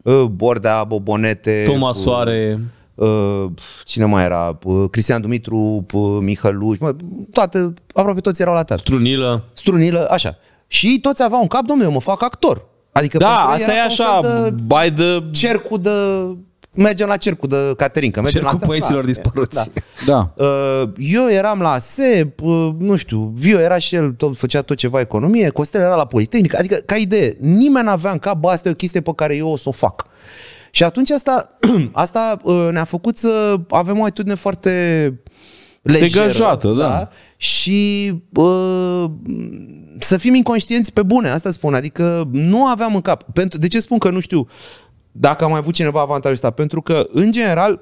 Uh, Bordea, Bobonete. Toma cu, Soare. Uh, cine mai era? Uh, Cristian Dumitru, uh, Mihăluș. Mă, toate, aproape toți erau la teatru. Strunilă. Strunilă, așa. Și toți aveau un cap, domnule, eu mă fac actor. Adică da, asta e așa, de by the... Cercul de... Mergem la cercul de Caterinca. Mergem cercul la asta, poeților da, dispăruți. Da. da. Uh, eu eram la SEP, uh, nu știu, Vio era și el, tot, făcea tot ceva economie, Costel era la Politehnică. Adică, ca idee, nimeni nu avea în cap, bă, asta e o chestie pe care eu o să o fac. Și atunci asta, asta uh, ne-a făcut să avem o atitudine foarte lejeră. Degajată, da. da? Și uh, să fim inconștienți pe bune, asta spun. Adică nu aveam în cap. Pentru, de ce spun că nu știu dacă a mai avut cineva avantajul ăsta? Pentru că, în general,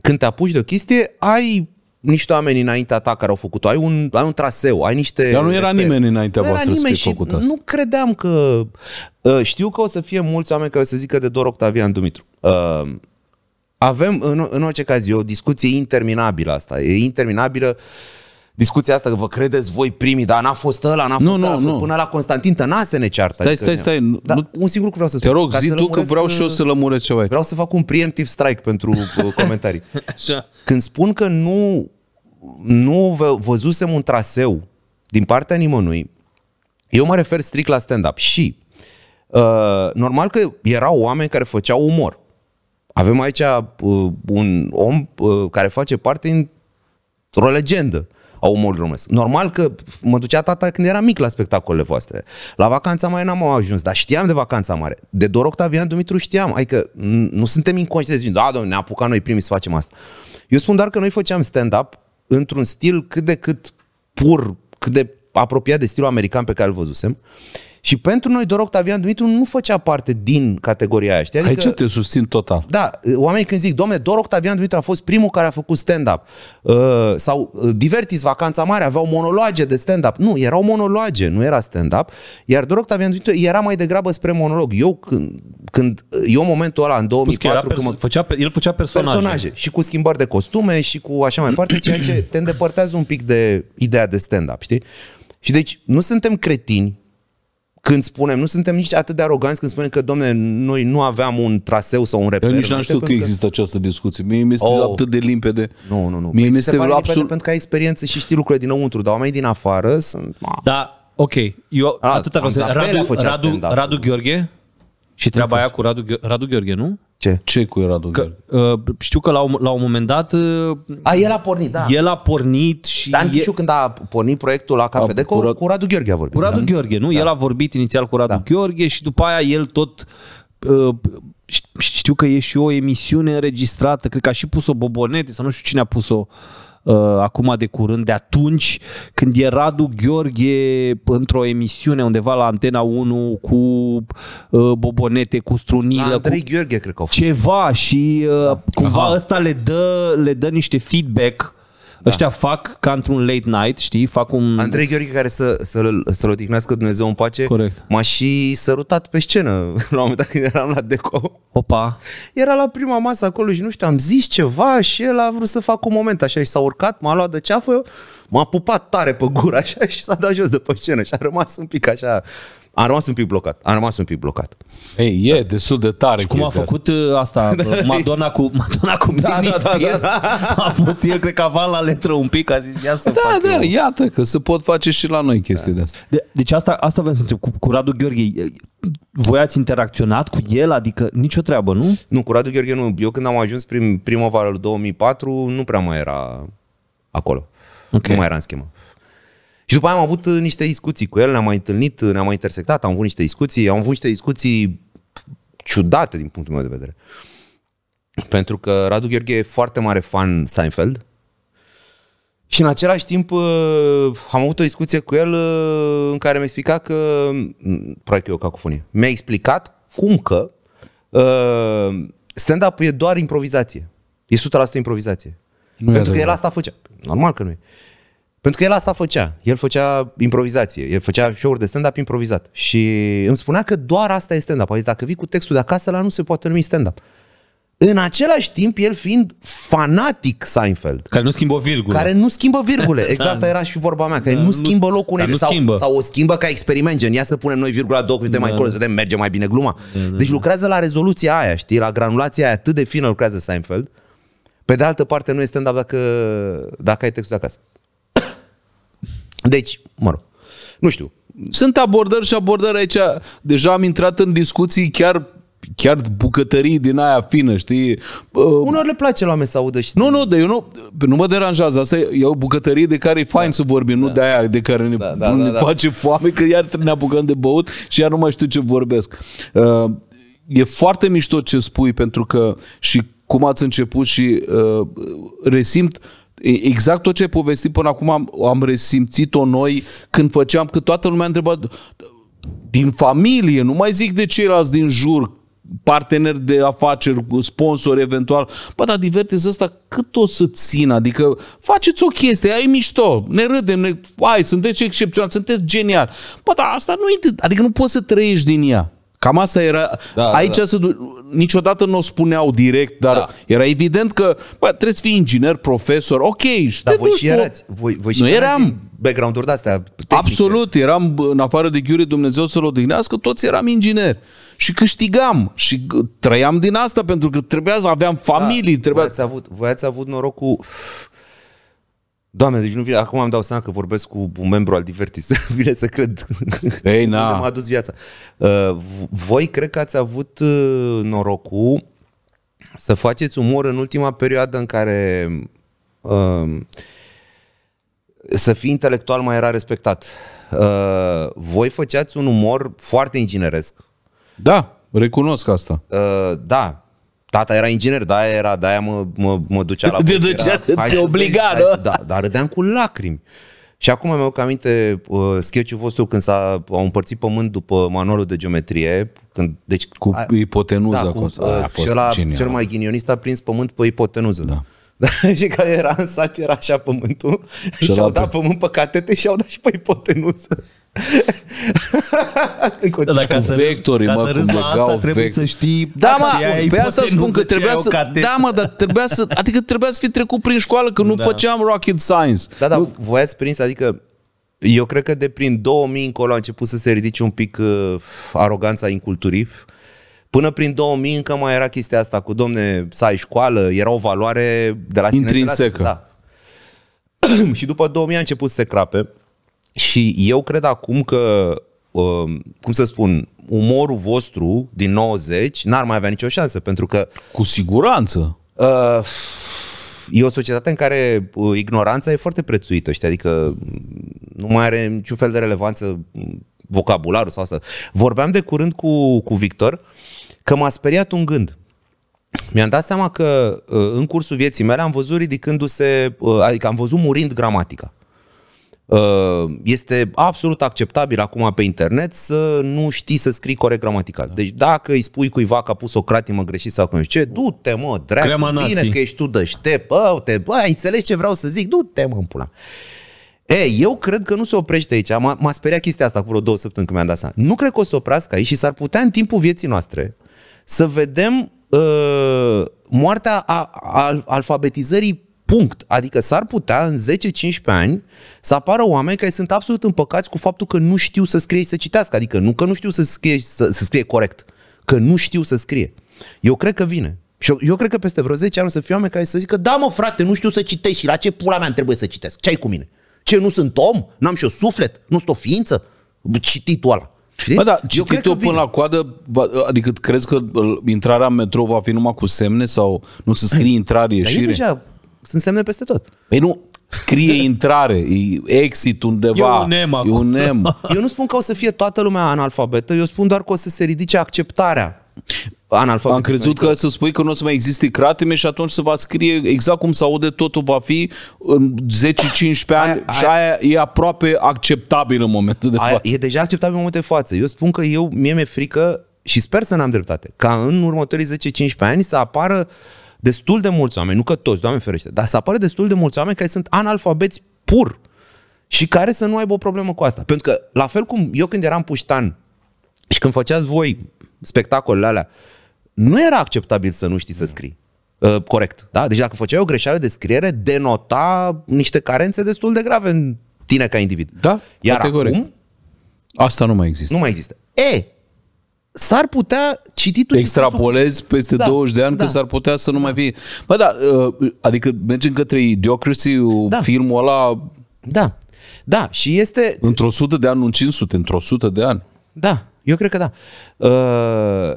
când te apuci de o chestie, ai niște oameni înaintea ta care au făcut-o, ai un, ai un traseu, ai niște... Dar nu era repere. nimeni înaintea voastră să fie făcut asta. Nu credeam că... Ă, știu că o să fie mulți oameni care o să zică de Dor Octavian Dumitru. Ă, avem, în, în orice caz, e o discuție interminabilă asta. E interminabilă uh, discuția asta, că vă credeți voi primii, dar n-a fost ăla, n-a fost nu, ăla, nu, nu. până la Constantin Tănase ne ceartă. Stai, adică stai, stai. stai dar un singur lucru vreau să spun. Te rog, zi tu că vreau și eu uh, să lămuresc ceva. Vreau să fac un preemptive strike pentru uh, comentarii. Așa. Când spun că nu, nu văzusem un traseu din partea nimănui, eu mă refer strict la stand-up și uh, normal că erau oameni care făceau umor. Avem aici uh, un om uh, care face parte într-o legendă. Uh, a omorului românesc. Normal că mă ducea tata când era mic la spectacolele voastre. La vacanța mare n-am ajuns, dar știam de vacanța mare. De Dor Octavian Dumitru știam, adică nu suntem inconștienți, da, domnule, ne apucat noi primii să facem asta. Eu spun doar că noi făceam stand-up într-un stil cât de cât pur, cât de apropiat de stilul american pe care îl văzusem și pentru noi, doar Octavian Dumitru nu făcea parte din categoria aia. Știi? Adică, Aici te susțin total. Da, oamenii când zic, domne, doar Octavian Dumitru a fost primul care a făcut stand-up. Uh, sau uh, Divertis, Vacanța Mare, aveau monologe de stand-up. Nu, erau monologe, nu era stand-up. Iar doar Octavian Dumitru era mai degrabă spre monolog. Eu când, când uh, eu momentul ăla, în 2004... Când mă... făcea, el făcea personaje. personaje. Și cu schimbări de costume și cu așa mai departe, ceea ce te îndepărtează un pic de ideea de stand-up, știi? Și deci nu suntem cretini, când spunem, nu suntem nici atât de aroganți când spunem că, domne, noi nu aveam un traseu sau un reper. Eu nici n-am știut că există această discuție. Mie mi este oh. atât de limpede. Nu, nu, nu. Mie păi mi este absolut... pentru că ai experiență și știi lucrurile dinăuntru, dar oamenii din afară sunt... Da, ok. Eu ah, atâta vreau să... Radu, Radu, Radu Gheorghe? Și treaba aia cu Radu, Radu Gheorghe, nu? Ce? Ce cu Radu că, uh, Știu că la un, la un moment dat... Uh, a, el a pornit, da. El a pornit și... Dar e... știu când a pornit proiectul la Cafede cu, cu, cu Radu Gheorghe a vorbit. Cu Radu da? Gheorghe, nu? Da. El a vorbit inițial cu Radu da. Gheorghe și după aia el tot... Uh, știu că e și o emisiune înregistrată, cred că a și pus-o Bobonete sau nu știu cine a pus-o. Uh, uh, acum de curând, de atunci, când e Radu Gheorghe într-o emisiune undeva la Antena 1 cu uh, bobonete, cu strunilă. Da, Andrei cu Gheorghe, cred că Ceva și uh, da. cumva Aha. ăsta le dă, le dă niște feedback da. fac ca într-un late night, știi? Fac un... Andrei Gheorghe care să, să-l, să-l odihnească Dumnezeu în pace, Corect. m-a și sărutat pe scenă la un moment dat când eram la Deco. Opa! Era la prima masă acolo și nu știu, am zis ceva și el a vrut să fac un moment așa și s-a urcat, m-a luat de ceafă, m-a pupat tare pe gură așa și s-a dat jos de pe scenă și a rămas un pic așa am rămas un pic blocat. Am rămas un pic blocat. Ei, e destul de tare și cum a făcut asta, uh, asta Madonna cu, Madonna cu da, da, da, Da, da, A fost el, cred că avan la letră un pic, a zis, ia să Da, da, eu. iată că se pot face și la noi chestii da. de asta. De, deci asta, asta vreau să întreb, cu, cu Radu Gheorghe, voi ați interacționat cu el? Adică nicio treabă, nu? Nu, cu Radu Gheorghe nu. Eu când am ajuns prim, primăvară 2004, nu prea mai era acolo. Okay. Nu mai era în Uh, și după aia am avut uh, niște discuții cu el, ne-am mai întâlnit, uh, ne-am mai intersectat, am avut niște discuții, am avut niște discuții ciudate din punctul meu de vedere. Pentru că Radu Gheorghe e foarte mare fan Seinfeld și în același timp uh, am avut o discuție cu el în care mi-a explicat că, mm, probabil că e o cacofonie, mi-a explicat cum că stand-up e doar improvizație. E 100% improvizație. Nu Pentru că el asta făcea. Normal că nu e. Pentru că el asta făcea. El făcea improvizație. El făcea show-uri de stand-up improvizat. Și îmi spunea că doar asta e stand-up. A zis, dacă vii cu textul de acasă, la nu se poate numi stand-up. În același timp, el fiind fanatic Seinfeld. Care nu schimbă virgule. Care nu schimbă virgule. Exact, da. era și vorba mea. Că da, nu schimbă locul unei. Sau, schimbă. sau o schimbă ca experiment. Gen, ia să punem noi virgula două cuvinte da. mai acolo, să vedem, merge mai bine gluma. Da, da, deci da. lucrează la rezoluția aia, știi? La granulația aia atât de fină lucrează Seinfeld. Pe de altă parte, nu este stand-up dacă, dacă ai textul de acasă. Deci, mă rog, nu știu. Sunt abordări și abordări aici. Deja am intrat în discuții chiar chiar bucătării din aia fină, știi? Unor le place la oameni să audă și... Nu, nu, de eu nu, nu mă deranjează. Asta e o bucătărie de care e fain da. să vorbim, da. nu de aia de care ne, da, da, da ne da, da. face foame, că iar ne apucăm de băut și iar nu mai știu ce vorbesc. Uh, e foarte mișto ce spui, pentru că și cum ați început și uh, resimt uh, Exact tot ce ai povestit până acum am, am resimțit-o noi când făceam, că toată lumea întrebat din familie, nu mai zic de ceilalți din jur, parteneri de afaceri, sponsori eventual. Bă, dar diverteți ăsta cât o să țină? Adică faceți o chestie, ai mișto, ne râdem, ne... ai, sunteți excepțional, sunteți genial. Bă, dar asta nu e, adică nu poți să trăiești din ea. Cam asta era. Da, da Aici da, da. Se, niciodată nu o spuneau direct, dar da. era evident că bă, trebuie să fii inginer, profesor, ok. Și Dar voi și erați. Voi, voi și nu eram. Background-uri de-astea tehnice. Absolut, eram în afară de ghiuri, Dumnezeu să-l odihnească, toți eram ingineri. Și câștigam și trăiam din asta pentru că trebuia să aveam da, familii. Da, trebuia... voi, ați avut, voi ați avut norocul Doamne, deci nu vine, acum îmi dau seama că vorbesc cu un membru al Divertis, vine să cred Ei, na. m-a adus viața. Uh, voi cred că ați avut uh, norocul să faceți umor în ultima perioadă în care uh, să fii intelectual mai era respectat. Voi făceați un umor foarte ingineresc. Da, recunosc asta. Da, Tata era inginer, da, era, de aia mă, mă, mă ducea la Te ducea, te obliga, nu? Da, dar râdeam cu lacrimi. Și acum mi-au aminte uh, sketch-ul vostru când s-a au împărțit pământ după manualul de geometrie, când, deci, cu a, ipotenuza. Da, cu, a, uh, a fost și ăla, cel mai ghinionist a prins pământ pe ipotenuză. Da. da. și că era în sat, era așa pământul și, și au dat pe... pământ pe catete și au dat și pe ipotenuză. da, ca să, vectori, ca mă, să râzi la asta trebuie vect... să știi da, mă, pe asta spun că trebuia să cate. da, mă, dar trebuia să adică trebuia să fi trecut prin școală că nu da. făceam rocket science da, da, voi ați prins, adică eu cred că de prin 2000 încolo a început să se ridice un pic uh, aroganța inculturii Până prin 2000 încă mai era chestia asta cu domne, să ai școală, era o valoare de la sine. Intrinsecă. De la sine, da. și după 2000 a început să se crape. Și eu cred acum că, um, cum să spun, umorul vostru din 90 n-ar mai avea nicio șansă, pentru că... Cu siguranță! Uh, e o societate în care uh, ignoranța e foarte prețuită, știi? Adică nu mai are niciun fel de relevanță mm, vocabularul sau asta. Vorbeam de curând cu, cu Victor că m-a speriat un gând. Mi-am dat seama că uh, în cursul vieții mele am văzut ridicându-se, adică am văzut murind gramatica. Uh, este absolut acceptabil acum pe internet să nu știi să scrii corect gramatical. Da. Deci dacă îi spui cuiva că a pus o cratimă greșit sau cum ce, du-te mă, dreapta, bine că ești tu deștept, bă, te, bă, înțeles ce vreau să zic, du-te mă în pula. Ei, eu cred că nu se oprește aici. m-a speriat chestia asta cu vreo două săptămâni când mi-am dat seama. Nu cred că o să oprească aici și s-ar putea în timpul vieții noastre să vedem uh, moartea a, a, alfabetizării Punct. Adică s-ar putea în 10-15 ani să apară oameni care sunt absolut împăcați cu faptul că nu știu să scrie și să citească. Adică nu că nu știu să scrie, să, să scrie corect, că nu știu să scrie. Eu cred că vine. Și eu, eu cred că peste vreo 10 ani o să fie oameni care să zică, da mă frate, nu știu să citesc și la ce pula mea trebuie să citesc? Ce ai cu mine? Ce, nu sunt om? N-am și eu suflet? Nu sunt o ființă? Cititul ăla. Bă, da, cititul până la coadă, adică crezi că intrarea în metrou va fi numai cu semne sau nu se scrie intrare, ieșire? Dar e deja sunt semne peste tot. Păi nu, scrie intrare, e exit undeva. E un nem E un nem. Eu nu spun că o să fie toată lumea analfabetă, eu spun doar că o să se ridice acceptarea analfabet. Am crezut că adică- să spui că nu o să mai existe cratime și atunci se va scrie exact cum se aude, totul va fi în 10-15 ani aia, și aia, aia e aproape acceptabil în momentul de aia față. E deja acceptabil în momentul de față. Eu spun că eu, mie mi-e frică și sper să n-am dreptate, ca în următorii 10-15 ani să apară uh, destul de mulți oameni, nu că toți, Doamne ferește, dar să apare destul de mulți oameni care sunt analfabeți pur și care să nu aibă o problemă cu asta. Pentru că, la fel cum eu când eram puștan și când făceați voi spectacolele alea, nu era acceptabil să nu știi să scrii uh, corect. Da? Deci dacă făceai o greșeală de scriere, denota niște carențe destul de grave în tine ca individ. Da, Iar categoric. acum... Asta nu mai există. Nu mai există. E, s-ar putea cititul... Extrapolezi peste da, 20 de ani da. că s-ar putea să nu da. mai fie... Bă, da, uh, adică mergem către Idiocracy, da. filmul ăla... Da, da, și este... Într-o sută de ani, nu în 500, într-o sută de ani. Da, eu cred că da. Uh,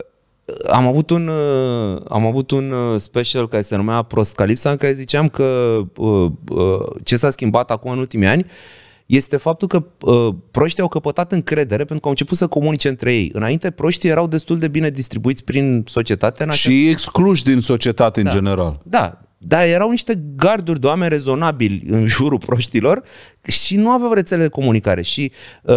am avut un, uh, am avut un uh, special care se numea Proscalipsa, în care ziceam că uh, uh, ce s-a schimbat acum în ultimii ani uh, este faptul că uh, proștii au căpătat încredere pentru că au început să comunice între ei. Înainte, proștii erau destul de bine distribuiți prin societate. În Și excluși din societate da. în general. Da, dar erau niște garduri de oameni rezonabili în jurul proștilor și nu aveau rețele de comunicare. Și uh,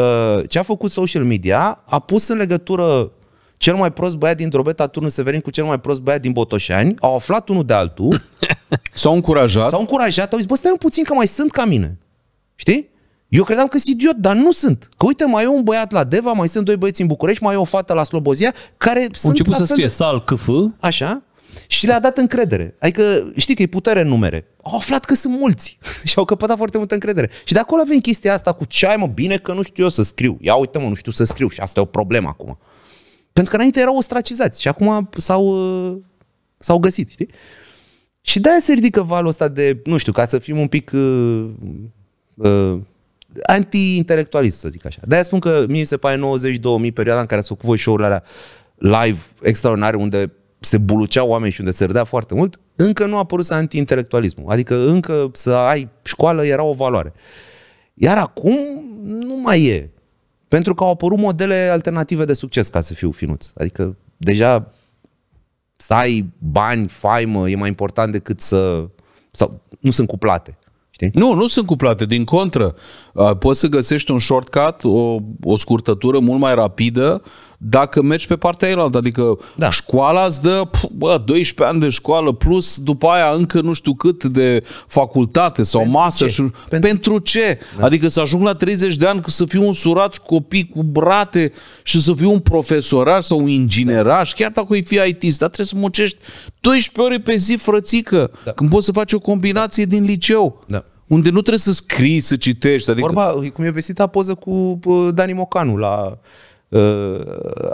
ce a făcut social media a pus în legătură cel mai prost băiat din Drobeta Turnul Severin cu cel mai prost băiat din Botoșani, au aflat unul de altul. S-au încurajat. S-au încurajat, au zis, bă, stai un puțin că mai sunt ca mine. Știi? Eu credeam că sunt idiot, dar nu sunt. Că uite, mai e un băiat la Deva, mai sunt doi băieți în București, mai e o fată la Slobozia, care Au sunt început să fel... scrie sal, cf. Așa. Și le-a dat încredere. Adică știi că e putere în numere. Au aflat că sunt mulți și au căpătat foarte multă încredere. Și de acolo vine chestia asta cu ce ai mă, bine că nu știu eu să scriu. Ia uite mă, nu știu să scriu și asta e o problemă acum. Pentru că înainte erau ostracizați și acum s-au, uh, s-au găsit, știi? Și de-aia se ridică valul ăsta de, nu știu, ca să fim un pic uh, uh, anti-intelectualist, să zic așa. De-aia spun că mie se pare 90-2000, perioada în care s-au făcut show-urile alea live extraordinare, unde se buluceau oameni și unde se râdea foarte mult, încă nu a apărut anti-intelectualismul. Adică încă să ai școală era o valoare. Iar acum nu mai e. Pentru că au apărut modele alternative de succes, ca să fiu finuț. Adică deja să ai bani, faimă, e mai important decât să... Sau nu sunt cuplate. Știi? Nu, nu sunt cuplate, din contră. Poți să găsești un shortcut, o, o scurtătură mult mai rapidă uh, dacă mergi pe partea ailaltă, adică da. școala îți dă bă, 12 ani de școală plus după aia încă nu știu cât de facultate sau pentru masă. Ce? Și, pentru... pentru ce? Da. Adică să ajung la 30 de ani să fiu un surat copii cu brate și să fiu un profesorar sau un ingineraș, da. chiar dacă îi fi IT, dar trebuie să muncești 12 ore pe zi, frățică, da. când poți să faci o combinație da. din liceu. Da unde nu trebuie să scrii, să citești. Adică... Vorba, cum e vestita poză cu Dani Mocanu la Uh,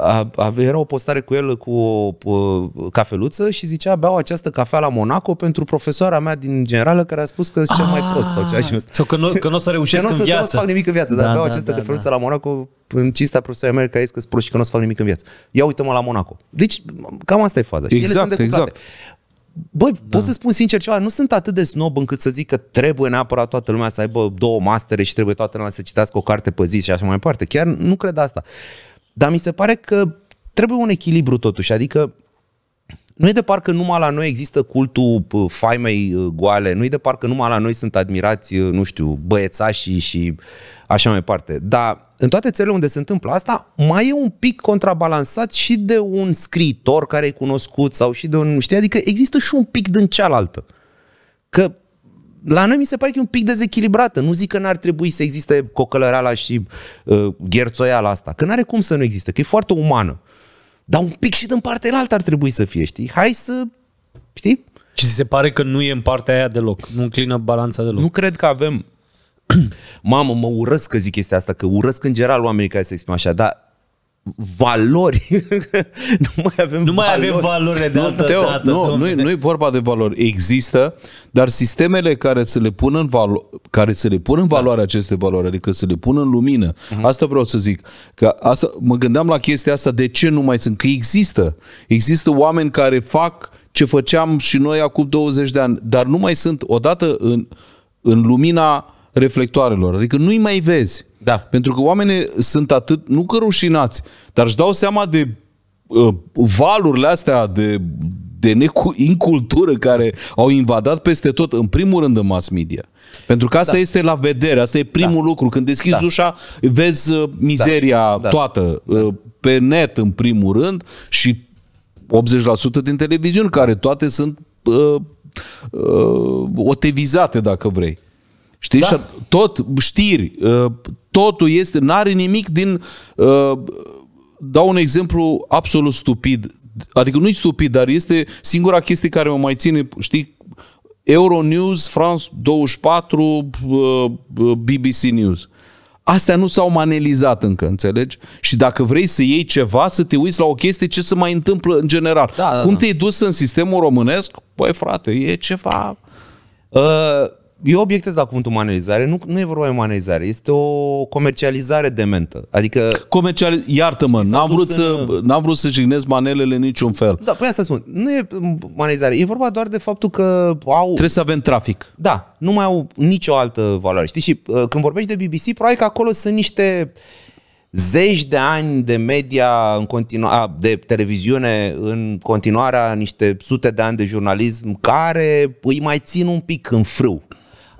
a, a, era o postare cu el cu o a, uh, cafeluță și zicea beau această cafea la Monaco pentru profesoara mea din generală care a spus că e cel mai prost sau ceva genul ah. Sau Că nu, că nu o să reușesc că să, în viață. Că nu o să fac nimic în viață, da, dar beau da, această da, cafeluță da. la Monaco în cinsta profesorii mele care că zis că și că nu o să fac nimic în viață. Ia uite-mă la Monaco. Deci cam asta e faza. Exact, exact. Băi, da. pot să spun sincer ceva, nu sunt atât de snob încât să zic că trebuie neapărat toată lumea să aibă două mastere și trebuie toată lumea să citească o carte pe zi și așa mai departe. Chiar nu cred asta. Uh, dar mi se pare că trebuie un echilibru totuși, adică nu e de parcă numai la noi există cultul faimei ă, goale, nu e de parcă numai la noi sunt admirați, ă, nu știu, băiețașii și așa mai departe. Dar în toate țările unde se întâmplă asta, mai e un pic contrabalansat și de un scriitor care e cunoscut sau și de un, știi, adică există și un pic din cealaltă. Că la noi mi se pare că e un pic dezechilibrată. Nu zic că n-ar trebui să existe cocălăreala și uh, gherțoiala asta, că n-are cum să nu existe, că e foarte umană. Dar un pic și din partea alta ar trebui să fie, știi? Hai să, știi? Și se pare că nu e în partea aia deloc. Nu înclină balanța deloc. Nu cred că avem Mamă, mă urăsc că zic chestia asta, că urăsc în general oamenii care se exprimă așa, dar valori. nu mai avem nu mai valori. avem valorile de nu, altă Teo, dată. Nu, nu, nu e vorba de valori. Există, dar sistemele care să le pun în, valo- care să le pun în da. valoare da. aceste valori, adică să le pun în lumină. Uh-huh. Asta vreau să zic. Că asta, mă gândeam la chestia asta, de ce nu mai sunt? Că există. Există oameni care fac ce făceam și noi acum 20 de ani, dar nu mai sunt odată în, în lumina reflectoarelor. Adică nu-i mai vezi. Da. Pentru că oamenii sunt atât, nu că rușinați, dar își dau seama de uh, valurile astea de, de necu- incultură care au invadat peste tot, în primul rând în mass media. Pentru că asta da. este la vedere, asta e primul da. lucru. Când deschizi da. ușa, vezi uh, mizeria da. da. toată, da. Uh, pe net în primul rând și 80% din televiziuni, care toate sunt uh, uh, otevizate, dacă vrei. Știi? Da. Și tot știri, uh, Totul este, n-are nimic din... Uh, dau un exemplu absolut stupid. Adică nu-i stupid, dar este singura chestie care mă mai ține, știi, Euronews, France 24, uh, uh, BBC News. Astea nu s-au manelizat încă, înțelegi? Și dacă vrei să iei ceva, să te uiți la o chestie, ce se mai întâmplă în general. Da, da, Cum da. te-ai dus în sistemul românesc? Păi frate, e ceva... Uh eu obiectez la cuvântul manelizare, nu, nu e vorba de manelizare, este o comercializare dementă. Adică... Comercial... Iartă-mă, n-am vrut, în... să, uh, n-am vrut să jignez manelele în niciun fel. Da, păi asta spun, nu e uh, manelizare, e vorba doar de faptul că au... Trebuie să avem trafic. Da, nu mai au nicio altă valoare. Știi, și uh, când vorbești de BBC, probabil că acolo sunt niște zeci de ani de media în a, de televiziune în continuarea niște sute de ani de jurnalism care îi mai țin un pic în frâu.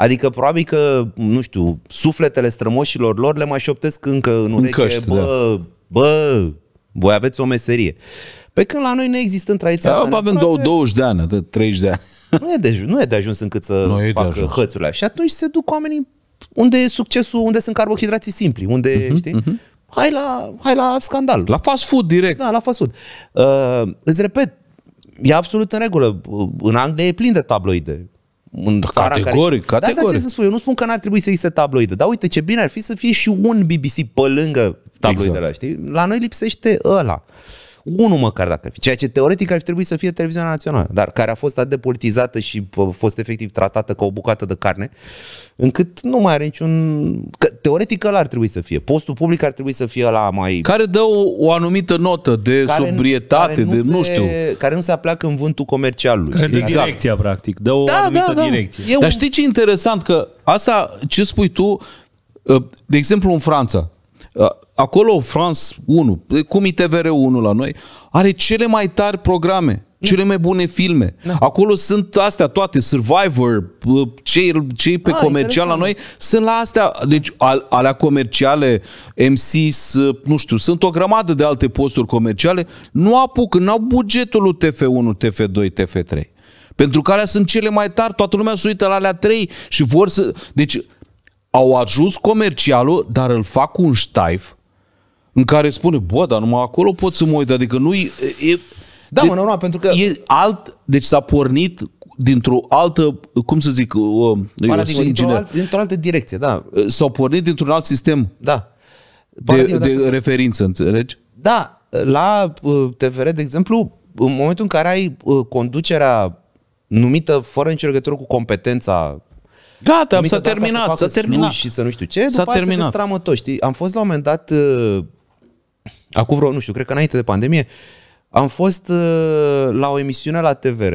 Adică probabil că, nu știu, sufletele strămoșilor lor le mai șoptesc încă în ureche, în căști, bă, da. bă, voi aveți o meserie. Pe când la noi nu există în tradiția da, asta. avem două 20 de ani, de 30 de ani. Nu e de, nu e de ajuns încât să nu facă hățurile. Și atunci se duc oamenii unde e succesul, unde sunt carbohidrații simpli, unde, uh-huh, știi? Uh-huh. Hai la, hai la scandal. La fast food direct. Da, la fast food. Uh, îți repet, e absolut în regulă. În Anglia e plin de tabloide în categoric, care... categoric. Da, asta ce să spun. Eu nu spun că n-ar trebui să existe tabloide, dar uite ce bine ar fi să fie și un BBC pe lângă tabloidele exact. știi? La noi lipsește ăla. Unul măcar dacă fi. Ceea ce teoretic ar fi trebuit să fie televiziunea națională, dar care a fost atât de politizată și a fost efectiv tratată ca o bucată de carne, încât nu mai are niciun... Că, teoretic ăla ar trebui să fie. Postul public ar trebui să fie la mai... Care dă o, o anumită notă de care, sobrietate, care nu de se, nu știu... Care nu se apleacă în vântul comercialului. Care dă exact. direcția, practic. Dă o da, da anumită da, da. direcție. Dar știi ce interesant? Că asta, ce spui tu, ă, de exemplu în Franța, ă, Acolo France 1, cum tvr 1 la noi, are cele mai tari programe, da. cele mai bune filme. Da. Acolo sunt astea toate, Survivor, cei, cei pe ah, comercial la noi, sunt la astea, deci alea comerciale, MCs, ă, nu știu, sunt o grămadă de alte posturi comerciale, nu apuc, n-au bugetul lui TF1, TF2, TF3. Pentru care sunt cele mai tari, toată lumea se uită la alea trei și vor să... Deci au ajuns comercialul, dar îl fac un ștaif, în care spune, bă, dar numai acolo pot să mă uit, adică nu e... da, deci mă, normal, pentru că... E alt, deci s-a pornit dintr-o altă, cum să zic, uh, uh Paradigma, dintr-o, alt, dintr altă direcție, da. Uh, s-au pornit dintr-un alt sistem da. de, de, referință, înțelegi? Da, la uh, TVR, de exemplu, în momentul în care ai conducerea numită fără nicio legătură cu competența Gata, s-a terminat, s-a terminat. Și să nu știu ce, după s-a terminat. se știi? Am fost la un moment dat acum vreo, nu știu, cred că înainte de pandemie, am fost uh, la o emisiune la TVR,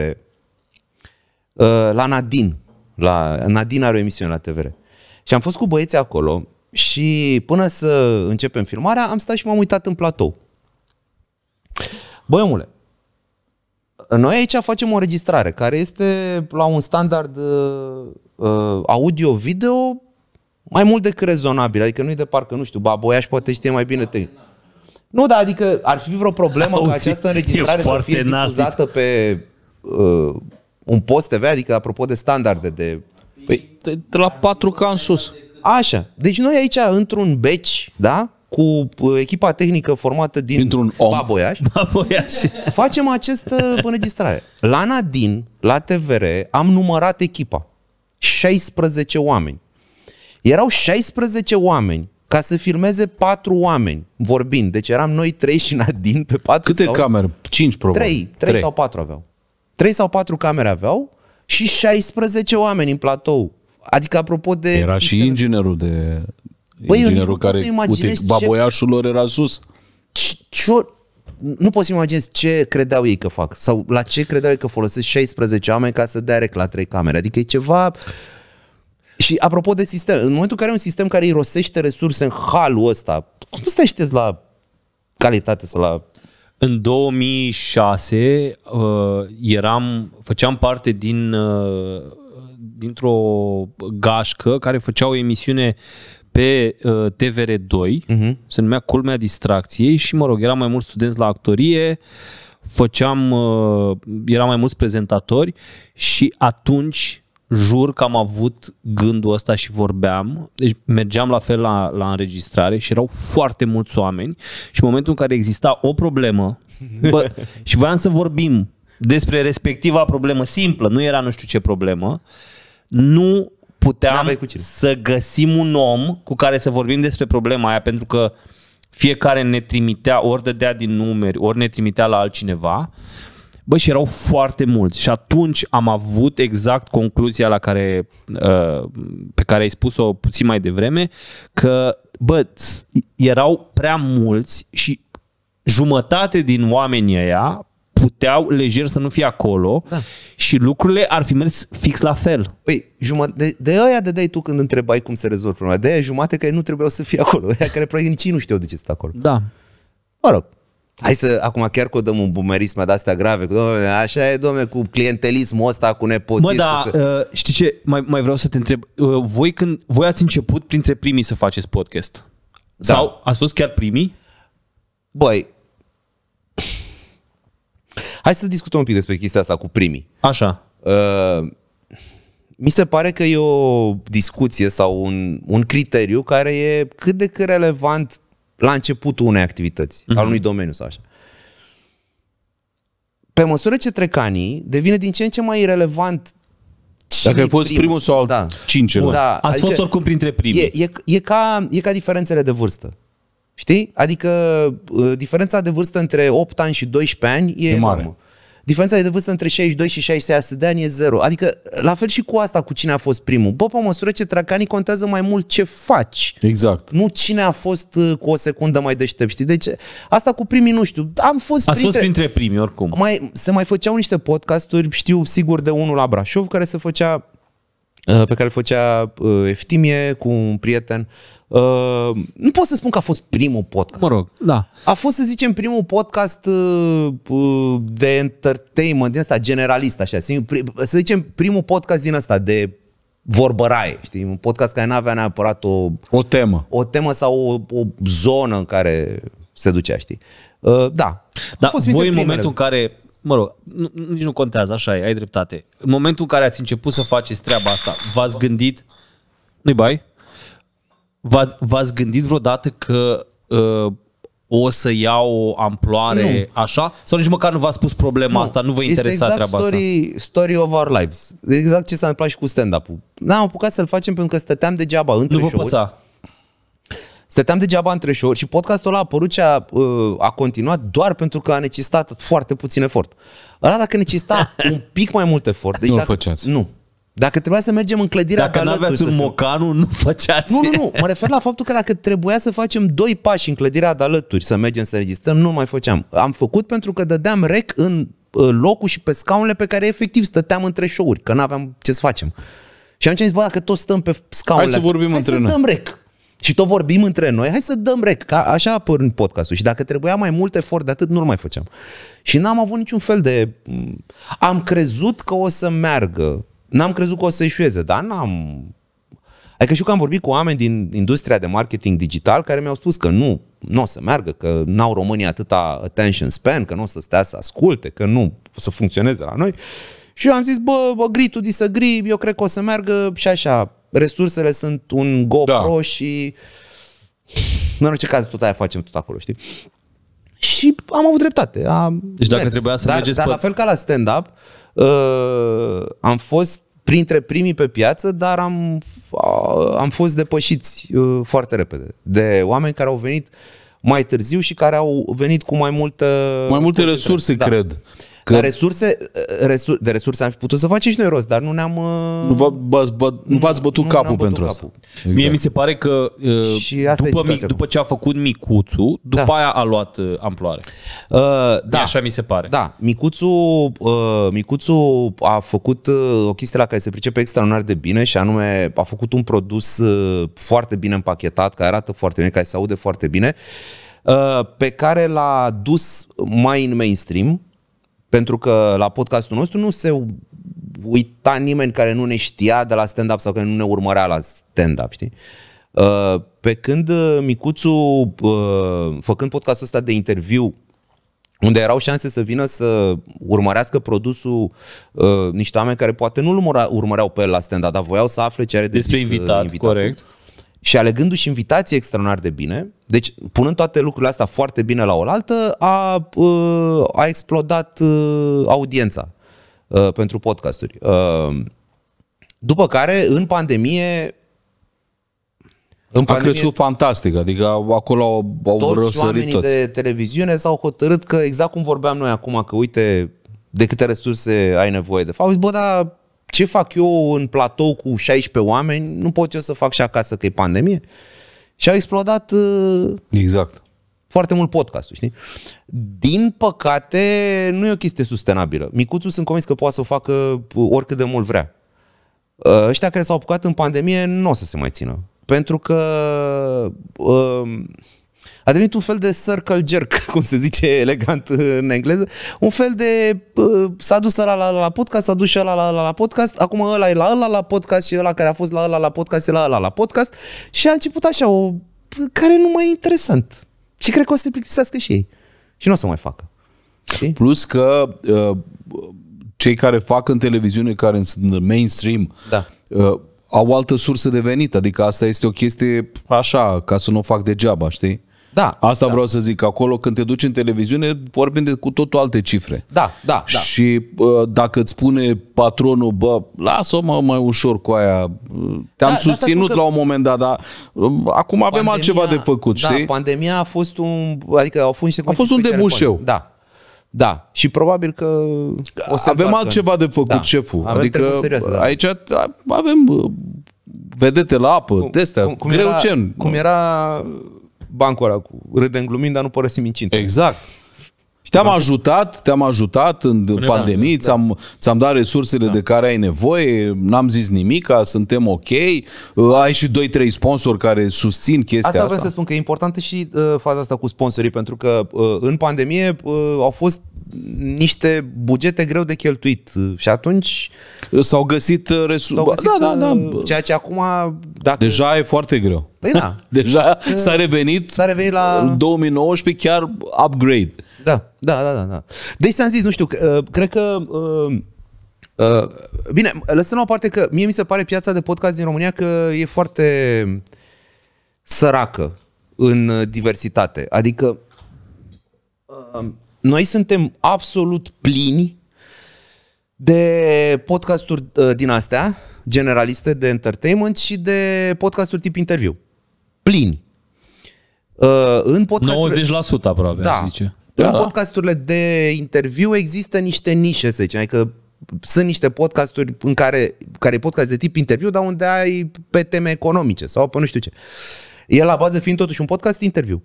uh, la Nadin, La, Nadin are o emisiune la TVR. Și am fost cu băieții acolo și până să începem filmarea am stat și m-am uitat în platou. Băi omule, noi aici facem o înregistrare care este la un standard uh, uh audio-video mai mult decât rezonabil, adică nu-i de parcă, nu știu, baboiaș poate știe mai bine tehnic. Nu, dar adică ar fi vreo problemă Auzi, ca această înregistrare să fie difuzată pe uh, un post TV, adică apropo de standarde de... Păi, de, de la 4K în sus. Așa. Deci noi aici, într-un beci, da? cu uh, echipa tehnică formată din Dintr-un om. Baboiaș, Baboiaș. facem această înregistrare. La Nadin, la TVR, am numărat echipa. 16 oameni. Erau 16 oameni ca să filmeze patru oameni vorbind. Deci eram noi trei și Nadine pe patru. Câte sau... camere? Cinci probabil. Trei, trei, trei sau patru aveau. Trei sau patru camere aveau și 16 oameni în platou. Adică apropo de... Era sistem... și inginerul de... Băi, inginerul nu care, uite, ce... baboiașul lor era sus. Ce, ce, nu poți să imaginezi ce credeau ei că fac sau la ce credeau ei că folosesc 16 oameni ca să dea rec la 3 camere. Adică e ceva și apropo de sistem, în momentul în care ai un sistem care irosește resurse în halul ăsta, cum să aștepți la calitate sau la... În 2006 uh, eram, făceam parte din, uh, dintr-o gașcă care făcea o emisiune pe uh, TVR2, uh-huh. Mhm. se numea Culmea Distracției și, mă rog, eram mai mulți studenți la actorie, făceam, uh, eram mai mulți prezentatori și atunci jur că am avut gândul ăsta și vorbeam, deci mergeam la fel la, la înregistrare și erau foarte mulți oameni și în momentul în care exista o problemă bă, și voiam să vorbim despre respectiva problemă simplă, nu era nu știu ce problemă, nu puteam să găsim un om cu care să vorbim despre problema aia pentru că fiecare ne trimitea, ori dădea din numeri, ori ne trimitea la altcineva Bă, și erau foarte mulți și atunci am avut exact concluzia la care, uh, pe care ai spus-o puțin mai devreme, că, bă, erau prea mulți și jumătate din oamenii ăia puteau lejer să nu fie acolo da. și lucrurile ar fi mers fix la fel. Păi, jumătate, de, de aia de dai tu când întrebai cum se rezolvă problema. De aia jumate care nu trebuiau să fie acolo. Aia care probabil nici nu știu de ce sunt acolo. Da. Mă rog, Hai să, acum chiar că o dăm un bumerism de astea grave, cu, domne, așa e, domne, cu clientelismul ăsta, cu nepotism. Mă, da, să... uh, știi ce, mai, mai vreau să te întreb, uh, voi când, voi ați început printre primii să faceți podcast? Da. Sau ați fost chiar primii? Băi, hai să discutăm un pic despre chestia asta cu primii. Așa. Uh, mi se pare că e o discuție sau un, un criteriu care e cât de cât relevant la începutul unei activități, uh-huh. al mhm. unui domeniu sau așa. Pe măsură ce trec anii, devine din ce în ce mai irrelevant Cine Dacă ai fost primul, primul sau al da. cincelea. Da. Ați adică fost oricum printre primii. E, e, e, ca, e ca diferențele de vârstă. Știi? Adică uh, diferența de vârstă între 8 ani și 12 ani e, e mare. Enormă. Diferența de vârstă între 62 și 66 de ani e zero. Adică, la fel și cu asta, cu cine a fost primul. Bă, pe măsură ce tracanii contează mai mult ce faci. Exact. Nu cine a fost uh, cu o secundă mai deștept, știi? Deci, asta cu primii, nu știu. Am fost, A printre... fost printre primii, oricum. Mai, se mai făceau niște podcasturi, știu sigur de unul la Brașov, care se făcea uh, pe care îl făcea uh, Eftimie cu un prieten Uh, nu pot să spun că a fost primul podcast. Mă rog, da. A fost, să zicem, primul podcast uh, uh de entertainment din ăsta, generalist, așa. Să zicem, primul podcast din ăsta, de vorbăraie, știi? Un podcast care n-avea neapărat o... O temă. O temă sau o, o zonă în care se ducea, știi? Uh, da. Dar voi în primele. momentul în care mă rog, nu, nici nu contează, așa e, ai dreptate. În momentul în care ați început să faceți treaba asta, v-ați gândit, nu-i bai, V-ați gândit vreodată că uh, o să iau o amploare nu. așa? Sau nici măcar nu v ați pus problema nu. asta, nu vă interesa este exact treaba story, asta? story of our lives. Exact ce s-a întâmplat și cu stand-up-ul. N-am apucat să-l facem pentru că stăteam degeaba între Nu vă păsa. Stăteam degeaba între show și podcastul ăla a apărut și a, uh, a continuat doar pentru că a necesitat foarte puțin efort. Ăla dacă necesita un pic mai mult efort. Deci nu dacă, făceați. Nu. Dacă trebuia să mergem în clădirea Dacă nu aveați un mocanu, nu făceați. Nu, nu, nu. Mă refer la faptul că dacă trebuia să facem doi pași în clădirea de alături, să mergem să registrăm, nu mai făceam. Am făcut pentru că dădeam rec în uh, locul și pe scaunele pe care efectiv stăteam între show-uri, că nu aveam ce să facem. Și am zis, bă, dacă tot stăm pe scaunele hai să vorbim astea, între hai noi. să dăm rec. Și tot vorbim între noi, hai să dăm rec. Ca așa a apărut podcastul. Și dacă trebuia mai mult efort de atât, nu-l mai făceam. Și n-am avut niciun fel de... Am crezut că o să meargă n-am crezut că o să eșueze, dar n-am... Adică știu că am vorbit cu oameni din industria de marketing digital care mi-au spus că nu, nu o să meargă, că n-au românii atâta attention span, că nu o să stea să asculte, că nu o să funcționeze la noi. Și eu am zis, bă, agree to disagree, eu cred că o să meargă și așa. Resursele sunt un GoPro da. și... În orice caz, tot aia facem tot acolo, știi? Și am avut dreptate. Am deci dacă mers. trebuia să dar, mergeți dar pe... la fel ca la stand-up, Uh, am fost printre primii pe piață, dar am, uh, am fost depășiți uh, foarte repede de oameni care au venit mai târziu și care au venit cu mai multe Mai multe resurse, da. cred. Că... Dar resurse, uh, resur, de resurse am fi putut să facem și noi rost, dar nu ne-am... Uh, nu, v- bă, bă, nu v-ați bătut nu capul bătut pentru capul. asta. Exact. Mie mi se pare că uh, și asta după, mi, după ce a făcut Micuțu, după da. aia a luat uh, amploare. Uh, da. așa mi se pare. Da, Micuțu, uh, Micuțu a făcut uh, o chestie la care se pricepe extraordinar de bine și anume a făcut un produs uh, foarte bine împachetat, care arată foarte bine, care se aude foarte bine, uh, pe care l-a dus mai în mainstream, pentru că la podcastul nostru nu se uita nimeni care nu ne știa de la stand-up sau care nu ne urmărea la stand-up, știi? Uh, pe când uh, Micuțu, uh, făcând podcastul ăsta de interviu, unde erau șanse să vină să urmărească produsul uh, niște oameni care poate nu-l urmăreau pe el la stand-up, dar voiau să afle ce are de Despre zis invitat, invitatul. corect și alegându-și invitații extraordinar de bine, deci punând toate lucrurile astea foarte bine la oaltă, a, ă, a explodat ă, audiența ă, pentru podcasturi. După care, în pandemie, în a pandemie, crescut fantastic, adică acolo au, au toți răsărit oamenii toți. de televiziune s-au hotărât că exact cum vorbeam noi acum, că uite de câte resurse ai nevoie de fapt, bă, dar ce fac eu în platou cu 16 oameni, nu pot eu să fac și acasă că e pandemie. Și a explodat uh, exact. foarte mult podcastul, știi? Din păcate, nu e o chestie sustenabilă. Micuțul sunt convins că poate să o facă uh, oricât de mult vrea. Uh, ăștia care s-au apucat în pandemie nu o să se mai țină. Pentru că a devenit un fel de circle jerk, cum se zice elegant în engleză, un fel de s-a dus ăla la, la, la podcast, s-a dus ăla la, la, la podcast, acum ăla e la ăla la podcast și ăla care a fost la ăla la podcast e la ăla la podcast și a început așa, o, care nu mai e interesant. Și cred că o să se plictisească și ei. Și nu o să mai facă. Știi? Plus că uh, cei care fac în televiziune, care sunt în mainstream, da. uh, au altă sursă de venit. Adică asta este o chestie așa, ca să nu o fac degeaba, știi? Da. Asta da. vreau să zic. Acolo, când te duci în televiziune, vorbim de cu totul alte cifre. Da, da, da. Și dacă îți spune patronul, bă, lasă-o mă mai ușor cu aia. Te-am da, susținut la un moment dat, dar acum avem pandemia, altceva de făcut, da, pandemia a fost un... Adică au fost niște A fost un debușeu. Da, da, și probabil că o să avem altceva de făcut, da. șeful. Avem adică serioase, da. aici avem vedete la apă, cum, de astea, cum, cum greu era, cen. Cum era bancul ăla cu în glumind, dar nu părăsim incinta. Exact. Și te-am da. ajutat, te-am ajutat în Până da, pandemie, da, ți-am, da. ți-am dat resursele da. de care ai nevoie, n-am zis nimic, suntem ok, ă, ai și 2-3 sponsori care susțin chestia asta. Asta vreau să spun că e importantă și uh, faza asta cu sponsorii, pentru că uh, în pandemie uh, au fost niște bugete greu de cheltuit și atunci... S-au găsit resurse. Da, da, da. Ceea ce acum... Dacă... Deja e foarte greu. Păi da. Deja s-a revenit, s-a revenit la... 2019 chiar upgrade. Da, da, da, da. da. Deci s am zis, nu știu, uh, cred că... Uh, uh, bine, lăsăm la o parte că mie mi se pare piața de podcast din România că e foarte săracă în diversitate. Adică noi suntem absolut plini de podcasturi din astea, generaliste de entertainment și de podcasturi tip interviu. Plini. Uh, în podcast... 90% aproape, da, zice. Da, în podcasturile de interviu există niște nișe, să zicem, adică sunt niște podcasturi în care, care e podcast de tip interviu, dar unde ai pe teme economice sau pe nu știu ce. E la bază fiind totuși un podcast interviu.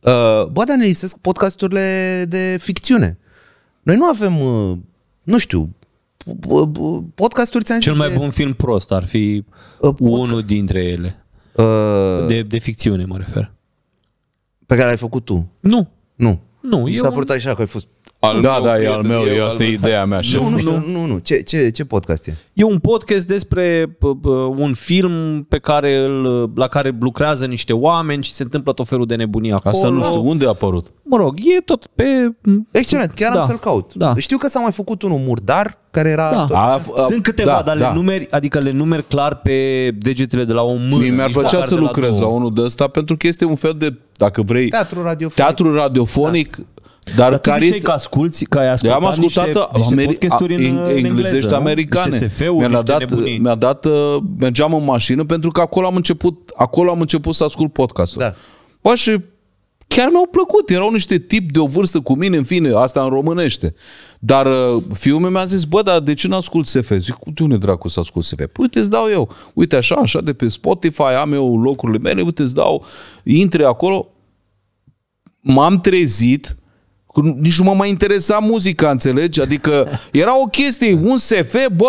Uh, bă, dar ne lipsesc podcasturile de ficțiune. Noi nu avem, uh, nu știu, uh, uh, podcasturi ți-am Cel mai de... bun film prost ar fi uh, unul dintre ele. Uh, de, de ficțiune mă refer. Pe care l-ai făcut tu? Nu, nu. Nu, Mi s-a eu... purtat așa că ai fost al da, meu, da, e al meu, eu, asta e ideea mea. Nu, nu, nu, nu, nu. Ce, ce, ce podcast e? E un podcast despre un film pe care îl, la care lucrează niște oameni și se întâmplă tot felul de nebunii acolo. Asta nu știu, unde a apărut? Mă rog, e tot pe... Excelent, chiar da, am să-l caut. Da. Știu că s-a mai făcut unul murdar, care era... Da. Tot... A, a, Sunt câteva, da, dar da. le numeri, adică le numeri clar pe degetele de la o mână. Mi-ar plăcea să lucrez la, la unul de ăsta, pentru că este un fel de, dacă vrei... Teatru radiofonic. Teatru radiofonic, da dar, Dar care este... că asculti, că ai ascultat Eu am ascultat niște, Ameri... podcasturi în, în engleză, nu? americane. Mi-a dat, mi-a uh, dat, mergeam în mașină pentru că acolo am început, acolo am început să ascult podcast-ul. Da. Bă, și chiar mi-au plăcut. Erau niște tip de o vârstă cu mine, în fine, asta în românește. Dar uh, fiul meu mi-a zis, bă, dar de ce nu ascult SF? Zic, de unde dracu să ascult SF? Păi uite, îți dau eu. Uite așa, așa, de pe Spotify am eu locurile mele, uite, îți dau, intre acolo. M-am trezit, nici nu mă mai interesa muzica, înțelegi? Adică era o chestie, un SF, bă,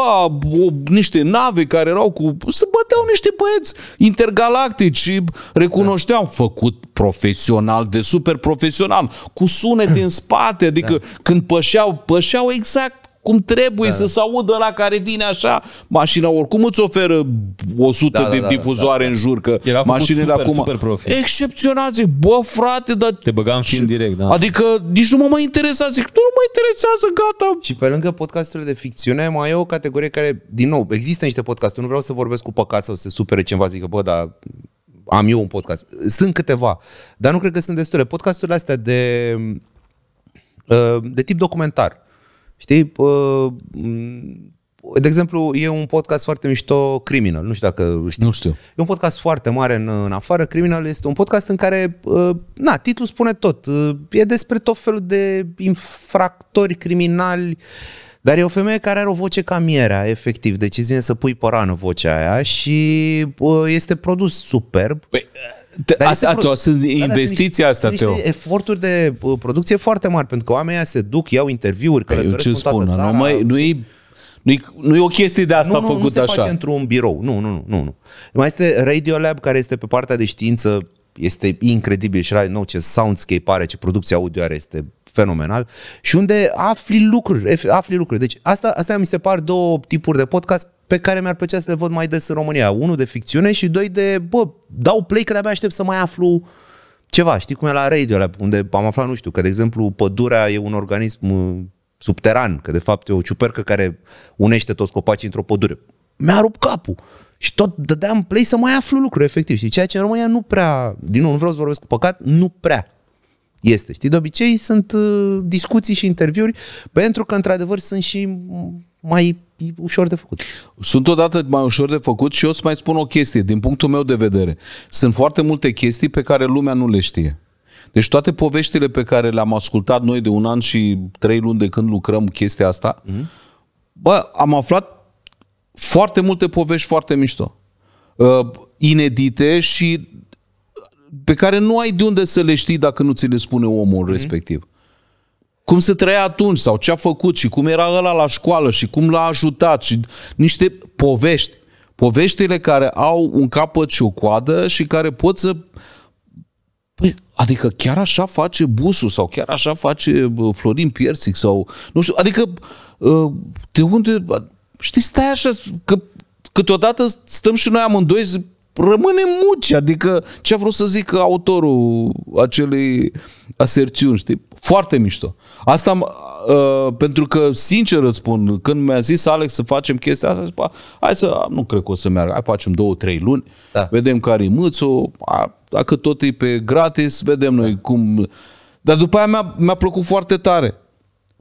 o, niște nave care erau cu... Se băteau niște băieți intergalactici și recunoșteam da. făcut profesional, de super profesional, cu sunet din spate, adică da. când pășeau, pășeau exact cum trebuie da. să se audă la care vine așa. Mașina oricum îți oferă 100 da, da, de da, da difuzoare da, da. în jur, că Era mașinile super, acum... Super profi. Excepționat, zic, bă, frate, dar... Te băgam și în direct, da. Adică nici nu mă mai interesa, zic, nu mă interesează, gata. Și pe lângă podcasturile de ficțiune, mai e o categorie care, din nou, există niște podcasturi, nu vreau să vorbesc cu păcat sau să se supere cineva, zic, bă, dar am eu un podcast. Sunt câteva, dar nu cred că sunt destule. Podcasturile astea de, uh, de tip documentar, Știi? De exemplu, e un podcast foarte mișto, Criminal. Nu știu dacă știi. Nu știu. E un podcast foarte mare în, în afară. Criminal este un podcast în care, na, titlul spune tot. E despre tot felul de infractori criminali. Dar e o femeie care are o voce ca mierea, efectiv. Deci vine să pui pe rană vocea aia și este produs superb. Păi, dar a, a, pro... sunt da, da, investiția asta, sunt Teo. eforturi de uh, producție foarte mari, pentru că oamenii se duc, iau interviuri, păi, călătoresc ce cu toată spun, țara. Nu, mai, nu, e, nu, e, nu e o chestie de asta nu, nu, făcută așa. Nu se așa. face într-un birou. Nu, nu, nu, nu. Mai este Radio Lab, care este pe partea de știință, este incredibil și la nou ce soundscape are, ce producție audio are, este fenomenal și unde afli lucruri, afli lucruri. Deci asta, asta mi se par două tipuri de podcast pe care mi-ar plăcea să le văd mai des în România. Unul de ficțiune și doi de, bă, dau play că de-abia aștept să mai aflu ceva. Știi cum e la radio, unde am aflat, nu știu, că, de exemplu, pădurea e un organism uh, subteran, că de fapt e o ciupercă care unește toți copacii într-o pădure. Mi-a rupt capul. Și tot dădeam play să mai aflu lucruri, efectiv. Și Ceea ce în România nu prea, din nou, nu vreau să vorbesc cu păcat, nu prea este. Știi, de obicei sunt uh, discuții și interviuri, pentru că, într-adevăr, sunt și mai e ușor de făcut. Sunt odată mai ușor de făcut și eu să mai spun o chestie, din punctul meu de vedere. Sunt foarte multe chestii pe care lumea nu le știe. Deci toate poveștile pe care le-am ascultat noi de un an și trei luni de când lucrăm chestia asta, mm-hmm. bă, am aflat foarte multe povești foarte mișto. Uh, inedite și pe care nu ai de unde să le știi dacă nu ți le spune omul mm-hmm. respectiv cum se trăia atunci sau ce a făcut și cum era ăla la școală și cum l-a ajutat și niște povești. Poveștile care au un capăt și o coadă și care pot să... Păi, adică chiar așa face Busu sau chiar așa face Florin Piersic sau... Nu știu, adică ă, de unde... Știi, stai așa, că câteodată stăm și noi amândoi zi, rămâne muci, adică ce a vrut să zică autorul acelei aserțiuni, știi? Foarte mișto. Asta am, uh, pentru că, sincer îți spun, când mi-a zis Alex să facem chestia asta, zis, hai să, nu cred că o să meargă, hai facem două, trei luni, da. vedem care-i mâțul, a, dacă tot e pe gratis, vedem noi da. cum... Dar după aia mi-a, mi-a plăcut foarte tare.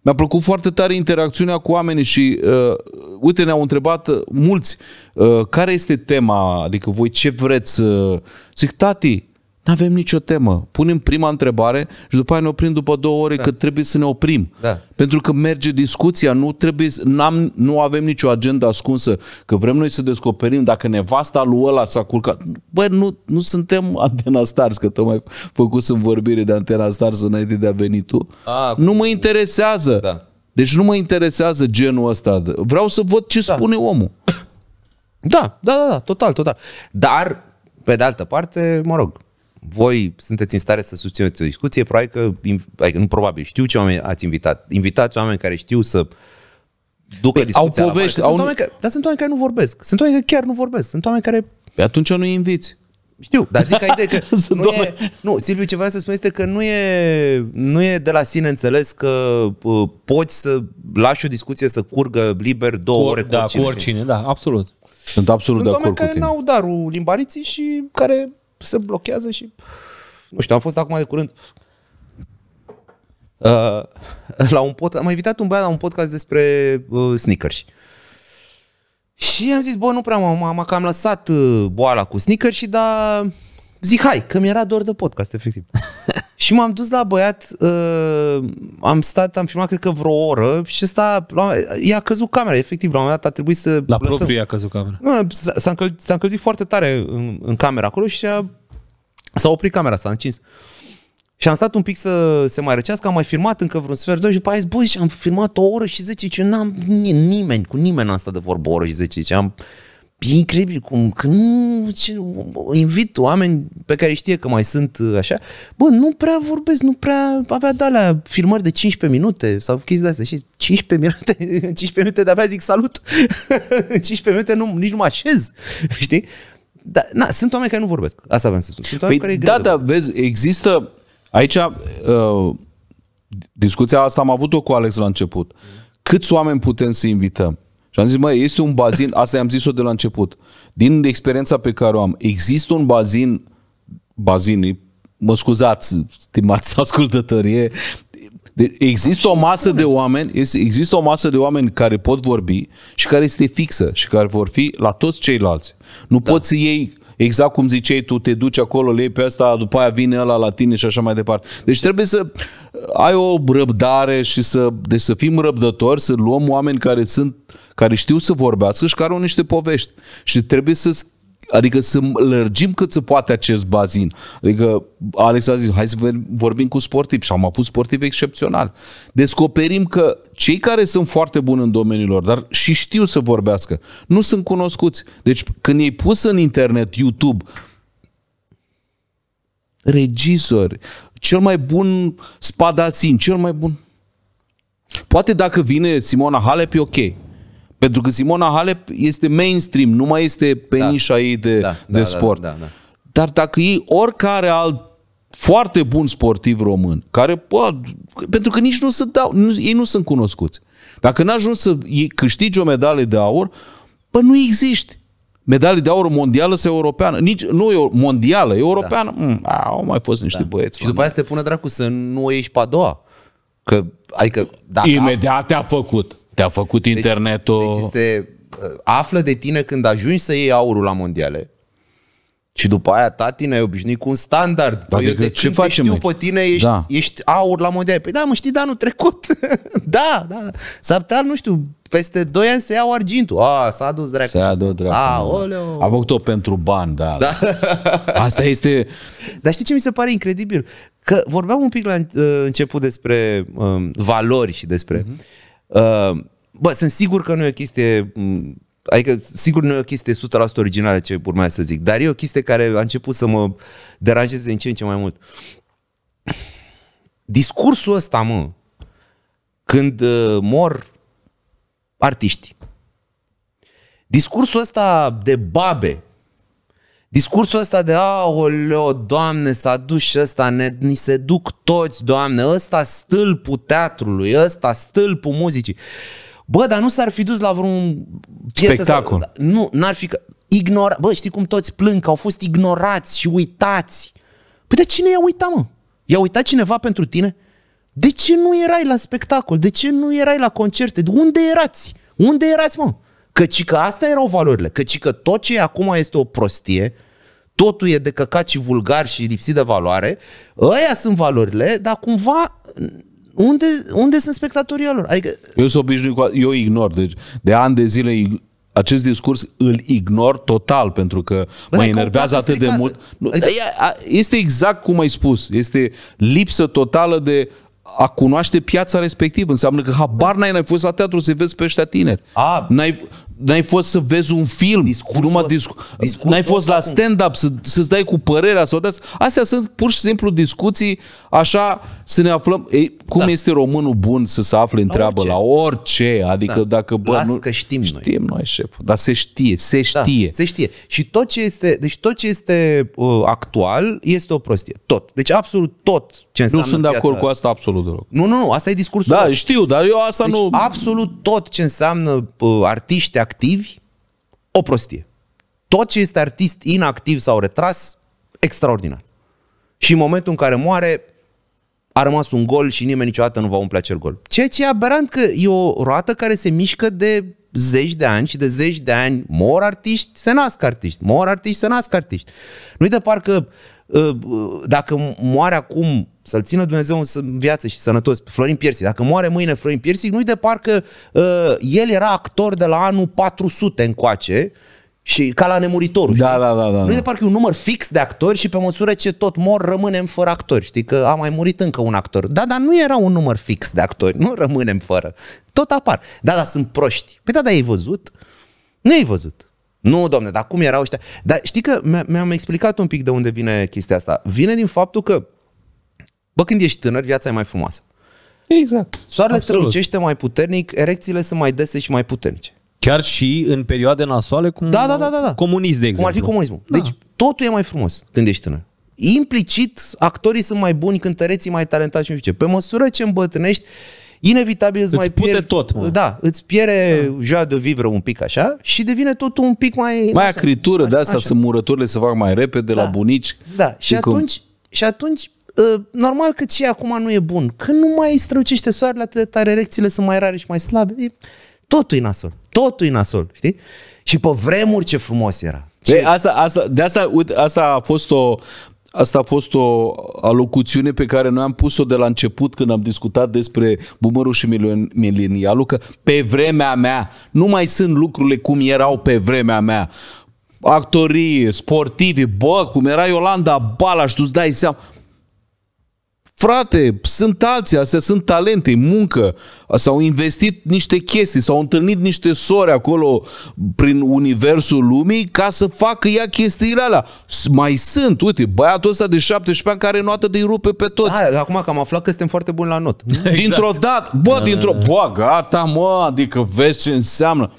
Mi-a plăcut foarte tare interacțiunea cu oamenii și, uh, uite, ne-au întrebat uh, mulți uh, care este tema, adică voi ce vreți. Uh, zic, tati, nu avem nicio temă. Punem prima întrebare și după aia ne oprim după două ore da. că trebuie să ne oprim. Da. Pentru că merge discuția, nu trebuie n-am, nu avem nicio agenda ascunsă, că vrem noi să descoperim dacă nevasta lui ăla s-a culcat. Băi, nu, nu suntem Antena Stars, că tocmai făcut în vorbire de Antena Stars înainte de a veni tu. A, nu mă interesează. Da. Deci nu mă interesează genul ăsta. Vreau să văd ce da. spune omul. Da, da, da, da, total, total. Dar, pe de altă parte, mă rog, voi sunteți în stare să susțineți o discuție, probabil că, adică nu probabil, știu ce oameni ați invitat. Invitați oameni care știu să ducă păi, discuția au povești, la mare. au... Sunt care, dar sunt oameni care nu vorbesc. Sunt oameni care chiar nu vorbesc. Sunt oameni care... Pe păi atunci nu-i inviți. Știu, dar zic ca idee că Sunt nu, e, nu, Silviu, ce vreau să spun este că nu e, nu e de la sine înțeles că uh, poți să lași o discuție să curgă liber două cu, ore cu da, oricine. Da, cu oricine, da, absolut. Sunt absolut Sunt de acord cu tine. care n-au darul limbariții și care se blochează și... Nu știu, am fost acum de curând uh, la un podcast, am invitat un băiat la un podcast despre uh, sneakers. Și am zis, bă, nu prea m-am, că am lăsat uh, boala cu sneakers și da, zic, hai, că mi era dor de podcast, efectiv. și m-am dus la băiat, uh, am stat, am filmat cred că vreo oră și sta, i-a căzut camera, efectiv, la un moment dat a trebuit să... La lăsăm. propriu i-a căzut camera. Nu, s-a, încăl- s-a încălzit foarte tare în, în camera acolo și a, s-a oprit camera, s-a încins. Și am stat un pic să se mai răcească, am mai filmat încă vreun sfert de oră și după aia zis, și am filmat o oră și zece ce n-am nimeni, cu nimeni n-am stat de vorbă o oră și 10, deci am E incredibil cum, când invit oameni pe care știe că mai sunt uh, așa, bă, nu prea vorbesc, nu prea avea de la filmări de 15 minute sau chestii de astea, și 15 minute, 15 minute de-abia zic salut, 15 minute nu, nici nu mă așez, știi? Da, na, sunt oameni care nu vorbesc, asta vreau să spun. Sunt păi care da, da, vezi, există, aici, uh, discuția asta am avut-o cu Alex la început, câți oameni putem să invităm? Și am zis, mai este un bazin, asta i-am zis-o de la început. Din experiența pe care o am, există un bazin, bazin, mă scuzați, stimați ascultători, de, există o masă de oameni, există o masă de oameni care pot vorbi și care este fixă și care vor fi la toți ceilalți. Nu da. poți să iei exact cum ziceai tu, te duci acolo, le iei pe asta, după aia vine ăla la tine și așa mai departe. Deci trebuie să ai o răbdare și să, deci să fim răbdători, să luăm oameni care sunt uh, care știu să vorbească și care au niște povești. Și trebuie să adică să lărgim cât se poate acest bazin. Adică Alex a zis, hai să vorbim cu sportivi și am avut sportivi excepțional. Descoperim că cei care sunt foarte buni în domeniul lor, dar și știu să vorbească, nu sunt cunoscuți. Deci când ei pus în internet, YouTube, regizori, cel mai bun spadasin, cel mai bun Poate dacă vine Simona Halep e ok. Pentru că Simona Halep este mainstream, nu mai este pe da. nișa ei de, da, de da, da sport. Da, da, da, da. Dar dacă iei oricare alt foarte bun sportiv român, care, bă, pentru că nici nu se dau, nu, ei nu sunt cunoscuți. Dacă n a ajuns să câștigi o medalie de aur, bă, nu există. Medalie de aur mondială sau europeană. Nici, nu e mondială, da. europeană. Da. Mm, au mai fost niște da. băieți. Și după aia te pune dracu să nu o ieși pe a doua. Că, adică, dacă Imediat a... te-a făcut. Te-a făcut deci, internetul... Deci este, uh, află de tine când ajungi să iei aurul la mondiale. Și după aia tati ne-ai obișnuit cu un standard. Da, păi adică eu de ce facem? știu pe tine, ești, da. ești aur la mondial. Păi da, mă știi de anul trecut. da, da. s nu știu, peste 2 ani se iau argintul. A, s-a dus dracu. S-a dus dracu. A, oleo. A făcut-o pentru bani, da. da. Asta este... Dar știi ce mi se pare incredibil? Că vorbeam un pic la uh, început despre um, valori și despre... Mm-hmm. Uh, bă, sunt sigur că nu e o chestie mm, Adică, sigur, nu e o chestie 100% originală ce urmea să zic, dar e o chestie care a început să mă deranjeze din ce în ce mai mult. Discursul ăsta, mă, când uh, mor artiștii, discursul ăsta de babe, Discursul ăsta de, aoleo, doamne, s-a dus și ăsta, ne, ni se duc toți, doamne, ăsta stâlpul teatrului, ăsta stâlpul muzicii. Bă, dar nu s-ar fi dus la vreun... Spectacol. Sau, nu, n-ar fi... Ignora... Bă, știi cum toți plâng că au fost ignorați și uitați. Păi de cine i-a uitat, mă? I-a uitat cineva pentru tine? De ce nu erai la spectacol? De ce nu erai la concerte? De Unde erați? Unde erați, mă? Căci că asta erau valorile, căci că tot ce e acum este o prostie, totul e de căcat și vulgar și lipsit de valoare, ăia sunt valorile, dar cumva unde, unde sunt spectatorii lor? Adică... Eu sunt obișnuit cu... Eu ignor, deci de ani de zile acest discurs îl ignor total pentru că Bă, mă enervează atât de mult. Adică- este exact cum ai spus, este lipsă totală de a cunoaște piața respectivă. Înseamnă că habar n-ai, n-ai fost la teatru să vezi pe ăștia tineri. A, n-ai, n-ai fost să vezi un film, discursul, numai discu- discursul n-ai fost la stand-up să, să-ți dai cu părerea sau dați. Astea sunt pur și simplu discuții, așa să ne aflăm. Ei, cum da. este românul bun să se afle întreabă la orice. la orice? Adică da. dacă bă, Las nu, că știm, știm noi. Știm noi, șef. Dar se știe, se da, știe. Da, se știe. Și tot ce este, deci tot ce este uh, actual este o prostie. Tot. Deci absolut tot ce înseamnă Nu sunt de acord cu asta absolut deloc. Nu, nu, nu, asta e discursul. Da, lor. știu, dar eu asta deci, nu absolut tot ce înseamnă uh, artiști, activi, o prostie. Tot ce este artist inactiv sau retras, extraordinar. Și în momentul în care moare, a rămas un gol și nimeni niciodată nu va umple acel gol. Ceea ce e aberant că e o roată care se mișcă de zeci de ani și de zeci de ani mor artiști, se nasc artiști, mor artiști, se nasc artiști. Nu-i de parcă ă, ă, dacă moare acum să-l țină Dumnezeu în viață și sănătos. Florin Piersic. Dacă moare mâine Florin Piersic, nu-i de parcă uh, el era actor de la anul 400 încoace, și ca la nemuritorul. Da, da, da, da. Nu i da. de parcă e un număr fix de actori și pe măsură ce tot mor, rămânem fără actori. Știi că a mai murit încă un actor. Da, dar nu era un număr fix de actori. Nu rămânem fără. Tot apar. Da, da, sunt proști. Păi da, dar ai văzut? Nu ai văzut. Nu, domne, dar cum erau ăștia? Dar știi că mi-am explicat un pic de unde vine chestia asta. Vine din faptul că Bă, când ești tânăr, viața e mai frumoasă. Exact. Soarele Absolut. strălucește mai puternic, erecțiile sunt mai dese și mai puternice. Chiar și în perioade nasoale cum da, da, da, da, da. comunist, de exemplu. Cum ar fi comunismul. Da. Deci totul e mai frumos când ești tânăr. Implicit, actorii sunt mai buni, cântăreții mai talentați și nu știu ce. Pe măsură ce îmbătrânești, inevitabil îți, îți mai pierde tot, mă. Da, îți pierde da. joia de vivră un pic așa și devine totul un pic mai mai acritură, de asta sunt murăturile se fac mai repede da. la bunici. Da, și atunci cum? și atunci Ă, normal că ce acum nu e bun. Când nu mai strălucește soarele atât de tare, erecțiile sunt mai rare și mai slabe. Totul e nasol. Totul e nasol, știi? Și pe vremuri ce frumos era. Ce... Păi asta, asta, de asta, uite, asta a fost o Asta a fost o alocuțiune pe care noi am pus-o de la început când am discutat despre bumărul și milenialul, că pe vremea mea nu mai sunt lucrurile cum erau pe vremea mea. Actorii, sportivi, bă, cum era Iolanda Balaș, tu-ți dai seama, frate, sunt alții, astea sunt talente, muncă, s-au investit niște chestii, s-au întâlnit niște sori acolo prin universul lumii ca să facă ea chestiile alea. Mai sunt, uite, băiatul ăsta de 17 ani care atât de rupe pe toți. Hai, acum că am aflat că suntem foarte buni la not. Exact. Dintr-o dată, bă, da, dintr-o, da, da. bă, gata, mă, adică vezi ce înseamnă.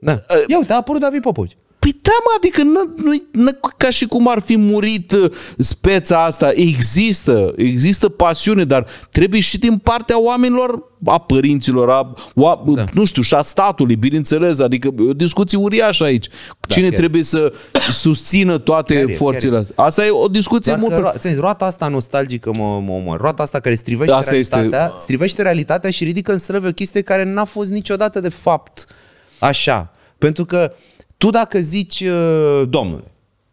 Da. Ă, Ia uite, a apărut David Popovici. Păi da, mă, adică nu, nu, nu ca și cum ar fi murit uh, speța asta. Există, există pasiune, dar trebuie și din partea oamenilor, a părinților, a, a da. nu știu, și a statului, bineînțeles. Adică o uh, discuție uriașă aici. Da, Cine da, trebuie să susțină toate chiar forțele chiar astea? Asta e o discuție dar mult... Că, ro- țin, roata asta nostalgică, mă, mă, mă, roata asta care strivește asta realitatea, este... strivește realitatea și ridică în slăve o chestie care n-a fost niciodată de fapt așa. Pentru că tu dacă zici, uh, domnule,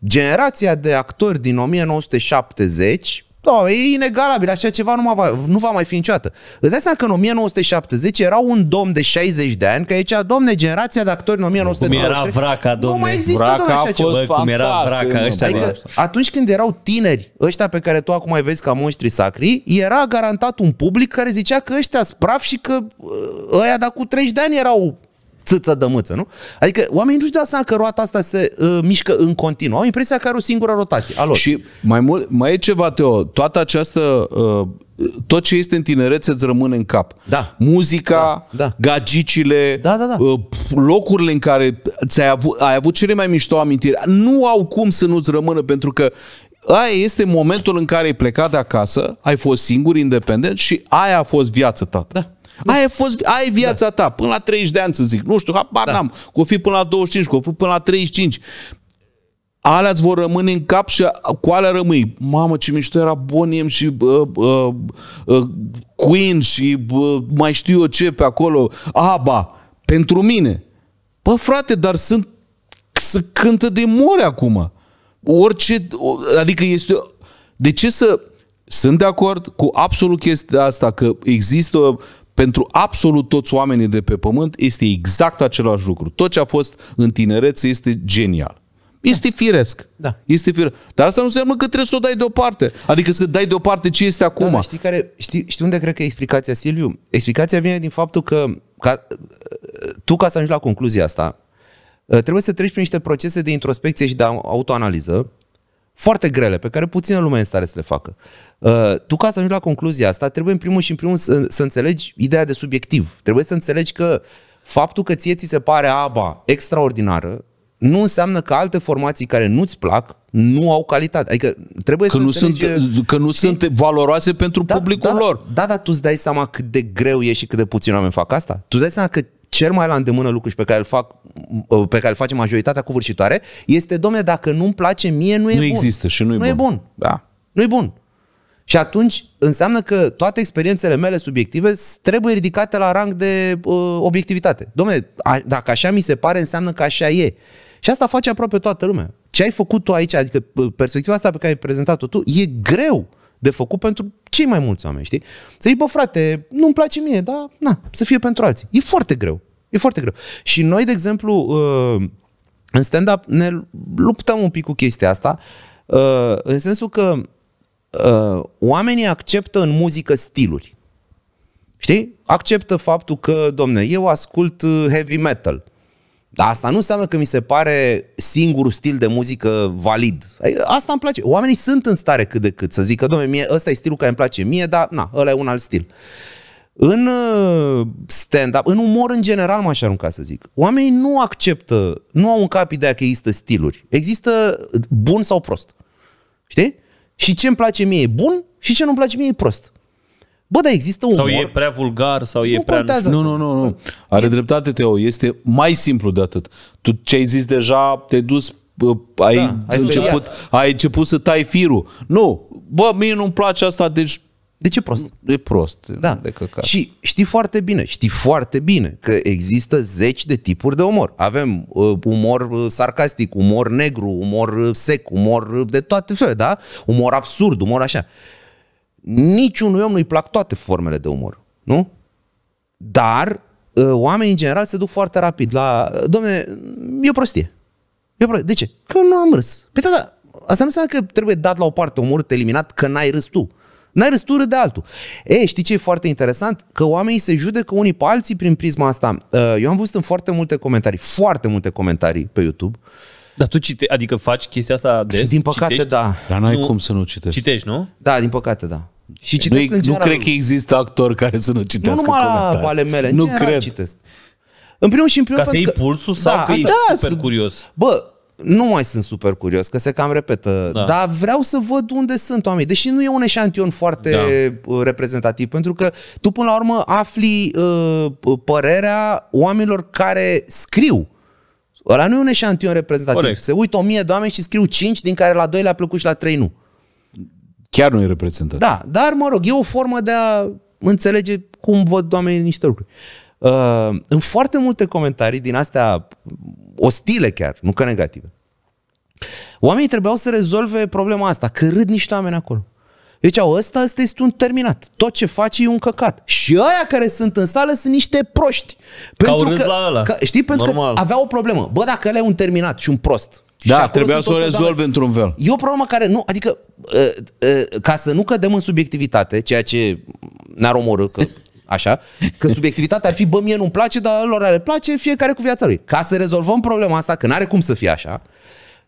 generația de actori din 1970, da, e inegalabil, așa ceva nu, va, nu va mai fi niciodată. Îți dai seama că în 1970 era un domn de 60 de ani, că aici, domne, generația de actori în 1923... Cum era Vraca, domne? Nu mai există, vraca domne, așa ceva. cum era Vraca, ăștia adică, atunci când erau tineri, ăștia pe care tu acum mai vezi ca monștri sacri, era garantat un public care zicea că ăștia sunt și că uh, ăia de cu 30 de ani erau țâță de mâță, nu? Adică oamenii nu-și dau seama că roata asta se uh, mișcă în continuu. Au impresia că are o singură rotație. Alo. Și mai mult, mai e ceva, Teo, toată această uh, tot ce este în tinerețe îți rămâne în cap. Da. Muzica, da, da. gagicile, da, da, da. Uh, locurile în care ți-ai avut, ai avut cele mai mișto amintiri, nu au cum să nu-ți rămână pentru că aia este momentul în care ai plecat de acasă, ai fost singur, independent și aia a fost viața ta. Da. Da. Aia a fost, aia e viața da. ta. Până la 30 de ani, să zic. Nu știu, habar da. n-am. Că o fi până la 25, că o fi până la 35 alea îți vor rămâne în cap și cu alea rămâi. Mamă, ce mișto era Boniem și uh, uh, uh, Queen și uh, mai știu eu ce pe acolo, Aba, pentru mine. Bă, frate, dar sunt să cântă de mori acum. Orice, adică este... De ce să... Sunt de acord cu absolut chestia asta, că există pentru absolut toți oamenii de pe pământ este exact același lucru. Tot ce a fost în tinerețe este genial. Este da. firesc. Da. Este firesc. Dar asta nu înseamnă că trebuie să o dai deoparte. Adică să dai deoparte ce este acum. Da, da, știi, care, știi, știi unde cred că e explicația, Silviu? Explicația vine din faptul că ca, tu, ca să ajungi la concluzia asta, trebuie să treci prin niște procese de introspecție și de autoanaliză foarte grele, pe care puțină lume în stare să le facă. Uh, tu ca să ajungi la concluzia asta, trebuie în primul și în primul să, să înțelegi ideea de subiectiv. Trebuie să înțelegi că faptul că ție ți se pare aba extraordinară, nu înseamnă că alte formații care nu-ți plac nu au calitate. Adică trebuie că să nu înțelege... sunt, Că nu sunt valoroase pentru da, publicul da, lor. Da, dar da, tu îți dai seama cât de greu e și cât de puțin oameni fac asta? Tu îți dai seama că cel mai la îndemână lucru și pe care îl fac, uh, pe care îl face majoritatea covârșitoare, este, domne, dacă nu-mi place mie, nu e nu bun. Nu există și nu e nu bun. E bun. Da. Nu e bun. Și atunci înseamnă că toate experiențele mele subiective trebuie ridicate la rang de uh, obiectivitate. Domne, dacă așa mi se pare, înseamnă că așa e. Și asta face aproape toată lumea. Ce ai făcut tu aici, adică perspectiva asta pe care ai prezentat-o tu, e greu de făcut pentru cei mai mulți oameni, știi? Să zici, bă, frate, nu-mi place mie, dar na, să fie pentru alții. E foarte greu. E foarte greu. Și noi, de exemplu, uh, în stand-up ne luptăm un pic cu chestia asta, uh, în sensul că uh, oamenii acceptă în muzică stiluri. Știi? Acceptă faptul că, domne, eu ascult heavy metal. Dar asta nu înseamnă că mi se pare singurul stil de muzică valid. Asta îmi place. Oamenii sunt în stare cât de cât să zică, domne, mie ăsta e stilul care îmi place mie, dar na, ăla e un alt stil. Uh, în uh, stand-up, în umor în general, m-aș arunca să zic, oamenii nu acceptă, nu au în cap ideea că există stiluri. Există bun sau prost. Știi? Și ce îmi place mie e bun și ce nu-mi place mie e prost. Bă, dar există umor. Sau e prea vulgar, sau nu e prea... Contează. Nu, nu, nu, nu. Are e... dreptate, Teo. Este mai simplu de atât. Tu ce ai zis deja, te-ai dus, ai, da, ai început, feriat. ai început să tai firul. Nu, bă, mie nu-mi place asta, deci de ce prost? E prost. Da. De căcat. Și știi foarte bine, știi foarte bine că există zeci de tipuri de umor. Avem uh, umor uh, sarcastic, umor negru, umor uh, sec, umor uh, de toate fel, da? Umor absurd, umor așa. Niciunui om nu-i plac toate formele de umor, nu? Dar uh, oamenii în general se duc foarte rapid la... Domne, e o prostie. E o prostie. De ce? Că nu am râs. Păi da, da, asta nu înseamnă că trebuie dat la o parte, omorât, eliminat, că n-ai râs tu. N-ai răstură de altul. E, știi ce e foarte interesant? Că oamenii se judecă unii pe alții prin prisma asta. Uh, eu am văzut în foarte multe comentarii, foarte multe comentarii pe YouTube, dar tu cite, adică faci chestia asta des? Din păcate, citești? da. Dar n-ai nu, cum să nu citești. Citești, nu? Da, din păcate, da. Și citesc nu, în general. Nu cred că există actor care să nu citească Nu numai comentarii. la ale mele, nu cred. citesc. În primul și în primul Ca să iei că... pulsul sau da, că ești da, super curios? Bă, nu mai sunt super curios, că se cam repetă, da. dar vreau să văd unde sunt oamenii. Deși nu e un eșantion foarte da. Uh, reprezentativ, pentru că tu până la urmă afli uh, părerea oamenilor care scriu. Ăla nu e un eșantion reprezentativ. Corect. Se uită o mie de oameni și scriu cinci, din care la doi le-a plăcut și la trei nu. Chiar nu e reprezentativ. Da, dar mă rog, e o formă de a înțelege cum văd oamenii niște lucruri. Uh, Uh, în foarte multe comentarii din astea ostile chiar, nu că negative. Oamenii trebuiau să rezolve problema asta, că râd niște oameni acolo. Deci, ăsta, ăsta este un terminat. Tot ce faci e un căcat. Și aia care sunt în sală sunt niște proști. Pentru că, că la ăla. Că, știi? Pentru Normal. că avea o problemă. Bă, dacă ăla e un terminat și un prost. Da, trebuia să o rezolve într-un fel. E o problemă care nu, adică, uh, uh, ca să nu cădem în subiectivitate, ceea ce ne-ar omorâ, că așa, că subiectivitatea ar fi, bă, mie nu-mi place, dar lor le place, fiecare cu viața lui. Ca să rezolvăm problema asta, că n-are cum să fie așa,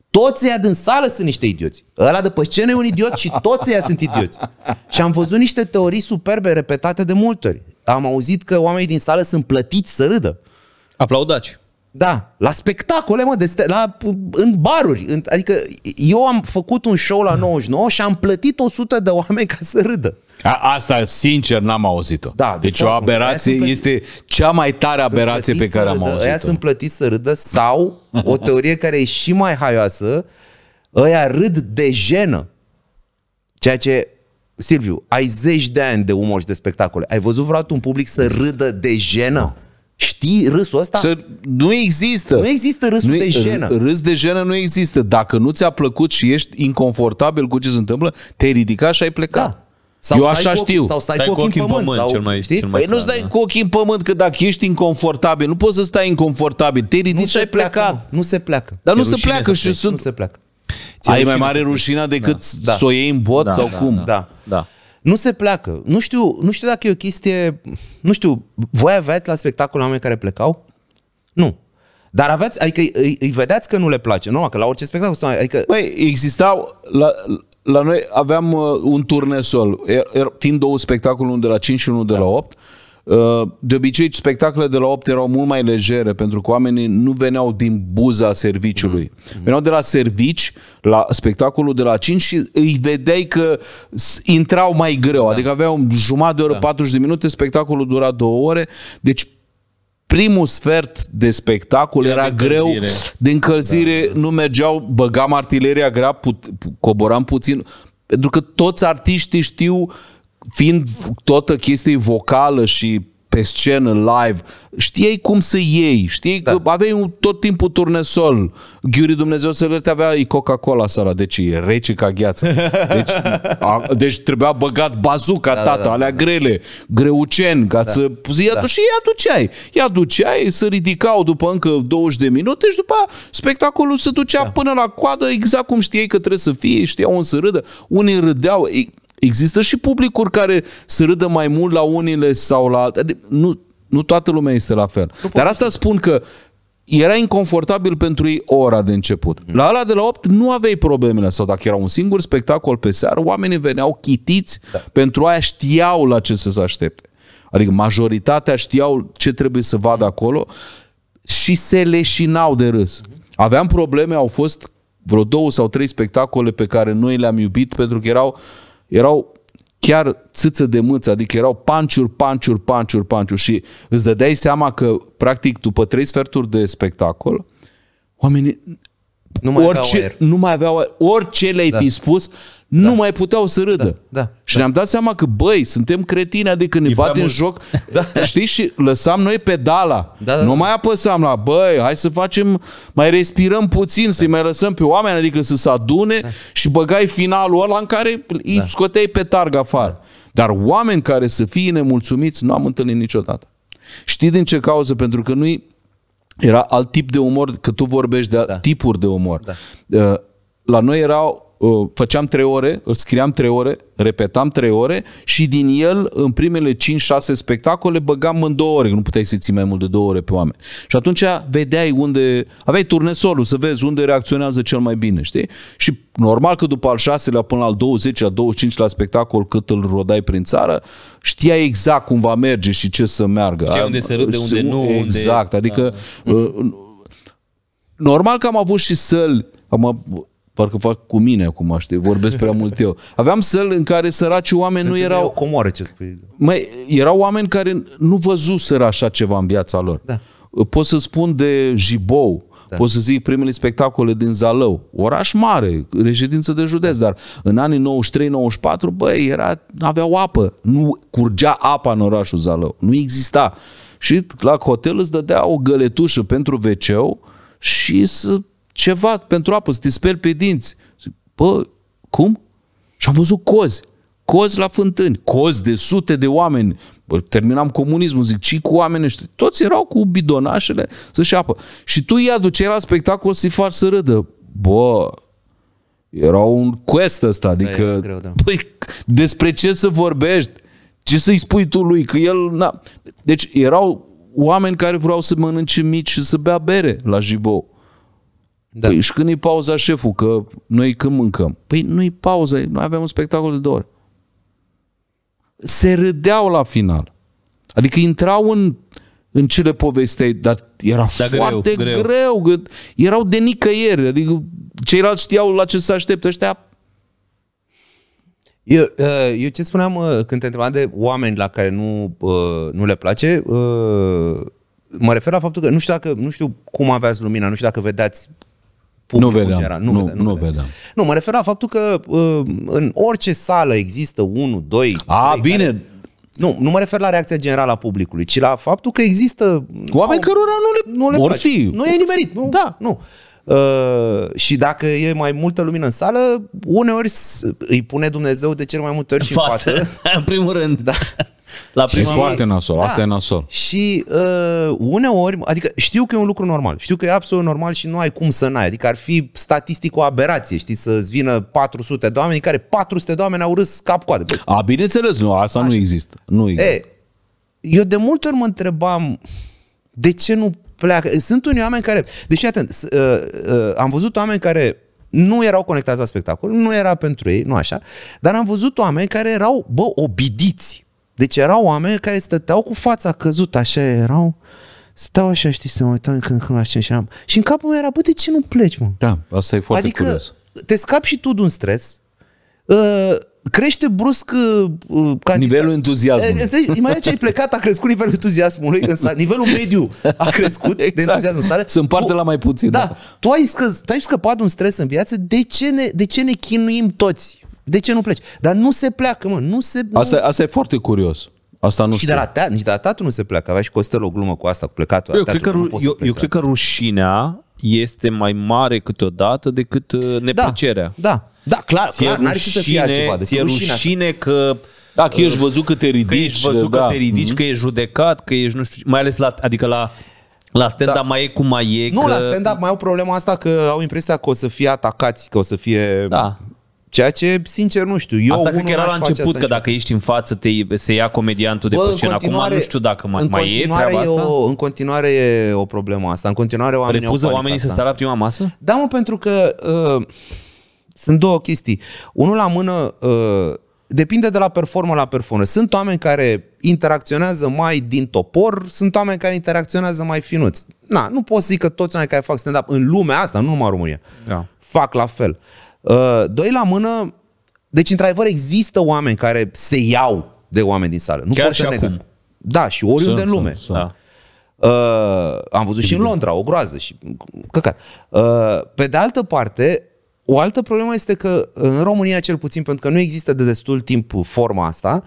toți ăia din sală sunt niște idioți. Ăla de pe scenă e un idiot și toți ăia sunt idioți. Și am văzut niște teorii superbe repetate de multe ori. Am auzit că oamenii din sală sunt plătiți să râdă. Aplaudați. Da, la spectacole, mă, de la, în baruri. adică eu am făcut un show la 99 și am plătit 100 de oameni ca să râdă. A, asta, sincer, n-am auzit-o. Da, de deci fapt, o aberație plăti... este cea mai tare aberație pe care am auzit-o. Aia sunt plătiți să râdă sau o teorie care e și mai haioasă, ăia râd de jenă. Ceea ce, Silviu, ai zeci de ani de umor și de spectacole. Ai văzut vreodată un public să râdă de jenă? No. Știi râsul ăsta? Să, nu există. Nu există râsul nu, de jenă. Râs de jenă nu există. Dacă nu ți-a plăcut și ești inconfortabil cu ce se întâmplă, te-ai ridicat și ai plecat. Da. Sau Eu așa cu, știu. Sau stai, stai cu ochii, cu ochii în pământ. pământ sau, cel mai, știi? Cel mai păi nu stai da. cu ochii în pământ, că dacă ești inconfortabil, nu poți să stai inconfortabil. Te ridici nu și ai pleacă, plecat. Nu, se pleacă. Dar nu se pleacă și sunt... Nu se pleacă. Ai mai mare rușina da. decât da. să o iei în bot da, sau da, cum? Da, da. da. Nu se pleacă. Nu știu, nu știu dacă e o chestie... Nu știu, voi aveați la spectacol oameni care plecau? Nu. Dar aveți, adică îi, îi vedeați că nu le place, nu? Că la orice spectacol... Adică... Băi, existau... La, la noi aveam uh, un turnesol, er, er, fiind două spectacole, unul de la 5 și unul de da. la 8, uh, de obicei, spectacolele de la 8 erau mult mai legere, pentru că oamenii nu veneau din buza serviciului. Mm-hmm. Veneau de la servici, la spectacolul de la 5 și îi vedeai că intrau mai greu. Da. Adică aveau jumătate de oră, da. 40 de minute, spectacolul dura două ore. Deci primul sfert de spectacol era, era de greu, de încălzire da, da. nu mergeau, băgam artileria grea, put, coboram puțin, pentru că toți artiștii știu, fiind toată chestia vocală și pe scenă, live, știai cum să iei, știi da. că aveai un, tot timpul turnesol. Ghiuri Dumnezeu să le avea e Coca-Cola sala, deci e rece ca gheață. Deci, a, deci trebuia băgat bazuca, da, da tata, da, da, alea da. grele, greuceni, ca da. să... Zi, da. Și îi aduceai. Îi aduceai, se ridicau după încă 20 de minute și după spectacolul se ducea da. până la coadă, exact cum știai că trebuie să fie, știau unde să râdă. Unii râdeau, Există și publicuri care se râdă mai mult la unele sau la alte. Adică Nu, nu toată lumea este la fel. Nu Dar asta spun că era inconfortabil pentru ei ora de început. Mhm. La ala de la 8 nu aveai problemele sau dacă era un singur spectacol pe seară, oamenii veneau chitiți, da. pentru aia știau la ce să se aștepte. Adică majoritatea știau ce trebuie să vadă acolo și se leșinau de râs. Mhm. Aveam probleme, au fost vreo două sau trei spectacole pe care noi le-am iubit pentru că erau uh, erau chiar țâță de mâță, adică erau panciuri, panciuri, panciuri, panciuri și îți dădeai seama că, practic, după trei sferturi de spectacol, oamenii nu mai orice, aveau aer. Nu mai aveau aer. Orice le-ai da. fi spus, da. nu da. mai puteau să râdă. Da. Da. Și da. ne-am dat seama că, băi, suntem cretini, adică ne batem în joc. Da. Știi? Și lăsam noi pedala. Da, da, nu da. mai apăsam la, băi, hai să facem, mai respirăm puțin, da. să-i mai lăsăm pe oameni, adică să se adune da. și băgai finalul ăla în care da. îi scoteai pe targ afară. Da. Dar oameni care să fie nemulțumiți, nu am întâlnit niciodată. Știi din ce cauză? Pentru că nu-i era alt tip de umor, că tu vorbești de da. tipuri de umor. Da. Uh, la noi erau Ă, făceam trei ore, îl scriam trei ore, repetam trei ore și din el, în primele 5-6 spectacole, băgam în două ore, nu puteai să ții mai mult de două ore pe oameni. Și atunci vedeai unde, aveai turnesolul să vezi unde reacționează cel mai bine, știi? Și normal că după al șaselea până al 20 la 25 la spectacol cât îl rodai prin țară, știai exact cum va merge și ce să meargă. Știai unde se râde, unde nu. Exact, unde... adică da. Ă, normal că am avut și săli, am parcă fac cu mine acum, știi, vorbesc prea mult eu. Aveam săli în care săraci oameni nu erau... Comoară ce spui. Mai, erau oameni care nu văzuseră așa ceva în viața lor. Da. Pot să spun de Jibou, da. pot să zic primele spectacole din Zalău, oraș mare, reședință de județ, dar în anii 93-94, băi, era, aveau apă, nu curgea apa în orașul Zalău, nu exista. Și la hotel îți dădea o găletușă pentru wc și să ceva pentru apă, să te speli pe dinți. Zic, bă, cum? Și am văzut cozi. Cozi la fântâni, cozi de sute de oameni. Bă, terminam comunismul, zic, ce cu oameni ăștia. Toți erau cu bidonașele să-și apă. Și tu îi aduceai la spectacol să-i faci să râdă. Bă, era un quest ăsta, da, adică, da, greu, da. băi, despre ce să vorbești? Ce să-i spui tu lui? Că el, na... Deci erau oameni care vreau să mănânce mici și să bea bere la Jibou. Da. Păi, și când e pauza șeful? Că noi când mâncăm? Păi nu e pauză, noi avem un spectacol de două ori. Se râdeau la final. Adică intrau în, în cele povestei, dar era da, foarte greu, greu. greu. Erau de nicăieri. Adică ceilalți știau la ce se așteptă. Ăștia eu, uh, eu ce spuneam uh, când te întrebam de oameni la care nu, uh, nu le place, mă refer la faptul că nu știu dacă, nu știu cum aveați lumina, nu știu dacă vedeați public nu vedeam, în general. Nu, nu, vedeam, nu, nu, vedeam. vedeam. nu, mă refer la faptul că uh, în orice sală există unul, doi... A, bine, care... Nu, nu mă refer la reacția generală a publicului, ci la faptul că există... Oameni au, cărora nu le, nu le or place. fi. Nu e nimerit. Nu, da. Nu. Uh, și dacă e mai multă lumină în sală, uneori îi pune Dumnezeu de cel mai multe ori și în față. în primul rând. Da. La prima e foarte nasol, da. asta e nasol. Și uh, uneori, adică știu că e un lucru normal, știu că e absolut normal și nu ai cum să n-ai, adică ar fi statistic o aberație, știi, să-ți vină 400 de oameni care 400 de oameni au râs cap-coadă. A, bineînțeles, nu, asta Așa. nu există. Nu există. E, eu de multe ori mă întrebam de ce nu pleacă. Sunt unii oameni care, deși atent, uh, uh, am văzut oameni care nu erau conectați la spectacol, nu era pentru ei, nu așa, dar am văzut oameni care erau, bă, obidiți deci erau oameni care stăteau cu fața căzută, așa erau. Stau așa, știi, să mă uitam când, când la ce și Și în capul meu era, bă, de ce nu pleci, mă? Da, asta e foarte adică, curios. te scapi și tu de un stres, uh, crește brusc uh, nivelul entuziasmului. Eh, înțelegi? mai ce ai plecat, a crescut nivelul entuziasmului, însă nivelul mediu a crescut exact. de entuziasm. Sare. Se împarte tu, la mai puțin. Da. da. Tu ai, scăz, tu ai scăpat de un stres în viață, de ce ne, de ce ne chinuim toți? De ce nu pleci? Dar nu se pleacă, mă, nu se... Nu... Asta, asta e foarte curios. Asta nu și știu. De la teatru, nici de la tatu nu se pleacă. Avea și Costel o glumă cu asta, cu plecatul. Eu, cred, că, ru- eu, eu cred că rușinea este mai mare câteodată decât uh, da, neplăcerea. Da, da, da clar, clar, n-are ce să fie altceva. Deci rușine, rușine că... Da, că uh, ești văzut că te ridici. Că ești văzut da. că te ridici, mm-hmm. că ești judecat, că ești, nu știu, mai ales la, adică la la stand-up da. mai e cum mai e. Nu, că... la stand-up mai au problema asta că au impresia că o să fie atacați, că o să fie... Da. Ceea ce, sincer, nu știu. Eu asta cred că era la început, că dacă ești în față, te, se ia comediantul de Bă, pe Acum nu știu dacă mai, mai e treaba asta. O, în continuare e o problemă asta. În continuare oamenii Refuză oamenii asta. să stea la prima masă? Da, mă, pentru că uh, sunt două chestii. Unul la mână, uh, depinde de la performă la performă. Sunt oameni care interacționează mai din topor, sunt oameni care interacționează mai finuți. Na, nu pot să zic că toți oamenii care fac stand-up în lumea asta, nu numai în România, da. fac la fel. Uh, Uh, doi la mână, deci într-adevăr există oameni care se iau de oameni din sală. Nu Chiar pot să negăm. Da, și oriunde sunt, în lume. Sunt, sunt. Da. Uh, am văzut și în Londra, o groază și căcat. Uh, pe de altă parte, o altă problemă este că în România cel puțin, pentru că nu există de destul timp forma asta,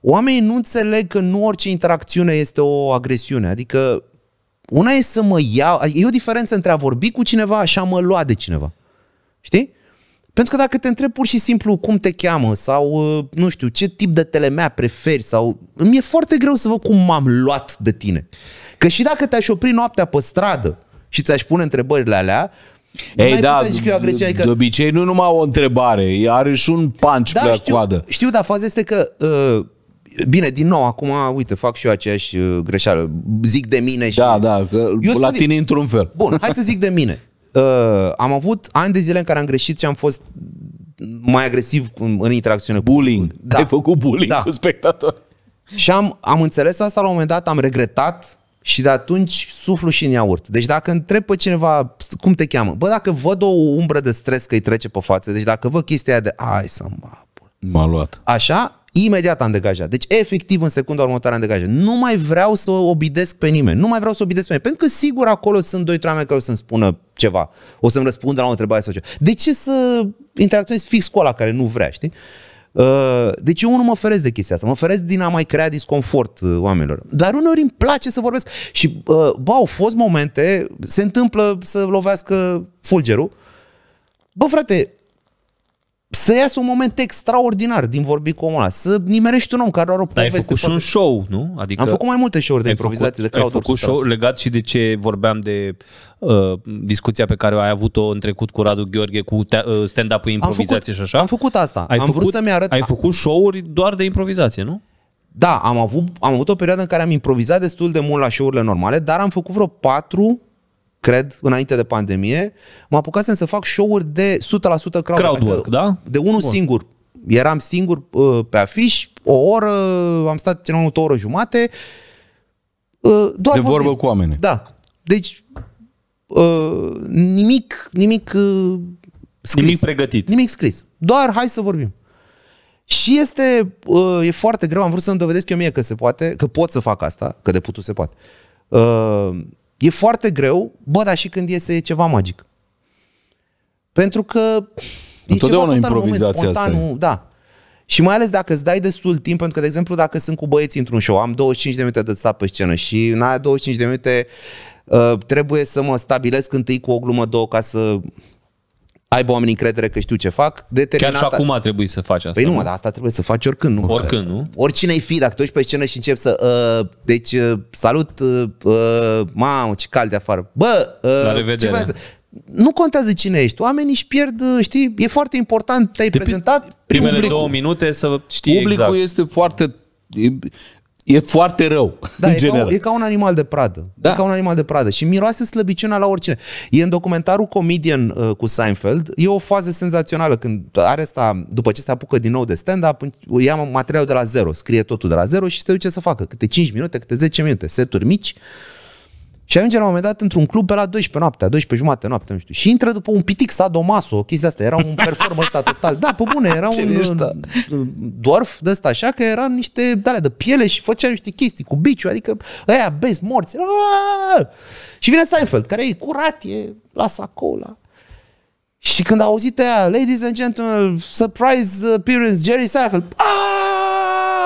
oamenii nu înțeleg că nu orice interacțiune este o agresiune. Adică una e să mă iau, e o diferență între a vorbi cu cineva și a mă lua de cineva. Știi? Pentru că dacă te întreb pur și simplu cum te cheamă sau, uh, nu știu, ce tip de telemea preferi sau... Îmi e foarte greu să văd cum m-am luat de tine. Că și dacă te-aș opri noaptea pe stradă și ți-aș pune întrebările alea, ei, da, zici că eu agresiv, adică... de obicei nu numai o întrebare, are și un punch da, pe știu, coadă. Știu, dar faza este că uh, Bine, din nou, acum, uite, fac și eu aceeași uh, greșeală. Zic de mine da, și... Da, da, că eu la tine într-un fel. Bun, hai să zic de mine. uh, am avut ani de zile în care am greșit și am fost mai agresiv în interacțiune cu Bullying. Da. Ai făcut bullying da. cu spectator. Și am, am înțeles asta la un moment dat, am regretat și de atunci suflu și în iaurt. Deci dacă întreb pe cineva cum te cheamă, bă, dacă văd o umbră de stres că îi trece pe față, deci dacă văd chestia de ai să mă M-a luat. Așa, Imediat am degajat. Deci, efectiv, în secunda următoare am degajat. Nu mai vreau să obidesc pe nimeni. Nu mai vreau să obidesc pe nimeni. Pentru că, sigur, acolo sunt doi oameni care o să-mi spună ceva. O să-mi răspundă la o întrebare sau ceva. De ce să interacționez fix cu ăla care nu vrea, știi? Uh, deci eu nu mă feresc de chestia asta, mă feresc din a mai crea disconfort uh, oamenilor. Dar uneori îmi place să vorbesc și, uh, ba, au fost momente, se întâmplă să lovească fulgerul. Bă, frate, să iasă un moment extraordinar din vorbi cu omul ăla, să nimerești un om care are o poveste. Dar ai făcut poate... și un show, nu? Adică Am făcut mai multe show-uri de improvizate făcut, de crowd Ai făcut show legat și de ce vorbeam de uh, discuția pe care ai avut-o în trecut cu Radu Gheorghe, cu te- uh, stand-up improvizație și așa? Am făcut asta. Ai am făcut, vrut să-mi arăt... Ai făcut show-uri doar de improvizație, nu? Da, am avut, am avut o perioadă în care am improvizat destul de mult la show-urile normale, dar am făcut vreo patru cred, înainte de pandemie, mă apucasem să fac show-uri de 100% crowd crowdwork, da? De unul Bun. singur. Eram singur uh, pe afiș, o oră, am stat în o oră jumate. Uh, doar de vorbim. vorbă cu oameni. Da. Deci, uh, nimic, nimic scris. Nimic pregătit. Nimic scris. Doar hai să vorbim. Și este, e foarte greu, am vrut să-mi dovedesc eu mie că se poate, că pot să fac asta, că de putut se poate. E foarte greu, bă, dar și când iese ceva magic. Pentru că e Întotdeauna ceva improvizația moment, spontan, asta. Da. Și mai ales dacă îți dai destul timp, pentru că, de exemplu, dacă sunt cu băieții într-un show, am 25 de minute de stat pe scenă și în aia 25 de minute uh, trebuie să mă stabilesc întâi cu o glumă, două, ca să aibă oamenii încredere că știu ce fac. Determinat... Chiar și acum a trebuit să faci asta. Păi nu, mă, dar asta trebuie să faci oricând, nu? Oricând, nu? Oricine ai fi, dacă te ești pe scenă și începi să... Uh, deci, uh, salut, uh, uh, mamă, ce cald de afară. Bă, uh, La revedere. Ce nu contează cine ești, oamenii își pierd, uh, știi, e foarte important, te-ai de prezentat. Primele publicul. două minute să știi Publicul exact. este foarte E foarte rău, da, în e general. Ca, e ca un animal de pradă. Da. E ca un animal de pradă. Și miroase slăbiciunea la oricine. E în documentarul Comedian uh, cu Seinfeld, e o fază senzațională când are asta, după ce se apucă din nou de stand-up, ia materialul de la zero, scrie totul de la zero și se duce să facă câte 5 minute, câte 10 minute, seturi mici, uh, și ajunge la un moment dat într-un club pe la 12 noaptea, 12 jumate noapte, nu știu. Și intră după un pitic sadomaso, chestia asta, era un performance ăsta total. Da, pe bune, era un dwarf de ăsta, așa că era niște dale de piele și făcea niște chestii cu biciu, adică ăia bez morți. Și vine Seinfeld, care e curat, e la sacola. Și când a auzit aia, ladies and gentlemen, surprise appearance, Jerry Seinfeld,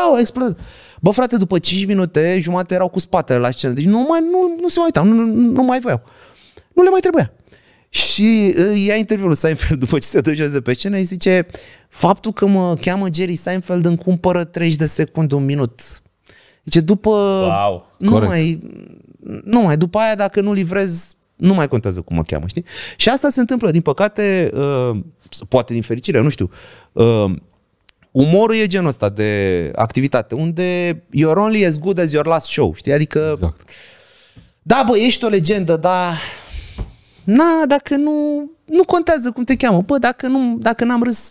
au, explodat. Bă, frate, după 5 minute, jumate erau cu spatele la scenă. Deci nu, mai, nu, nu se mai uitau, nu, nu mai voiau. Nu le mai trebuia. Și ia interviul lui Seinfeld după ce se duce de pe scenă, îi zice faptul că mă cheamă Jerry Seinfeld îmi cumpără 30 de secunde, un minut. Zice, după... Wow, nu corect. mai, nu mai, după aia dacă nu livrez, nu mai contează cum mă cheamă, știi? Și asta se întâmplă, din păcate, uh, poate din fericire, nu știu, uh, Umorul e genul ăsta de activitate, unde you're only as good as your last show, știi? Adică, exact. da, bă, ești o legendă, dar na, dacă nu, nu contează cum te cheamă, bă, dacă, nu, dacă n-am râs,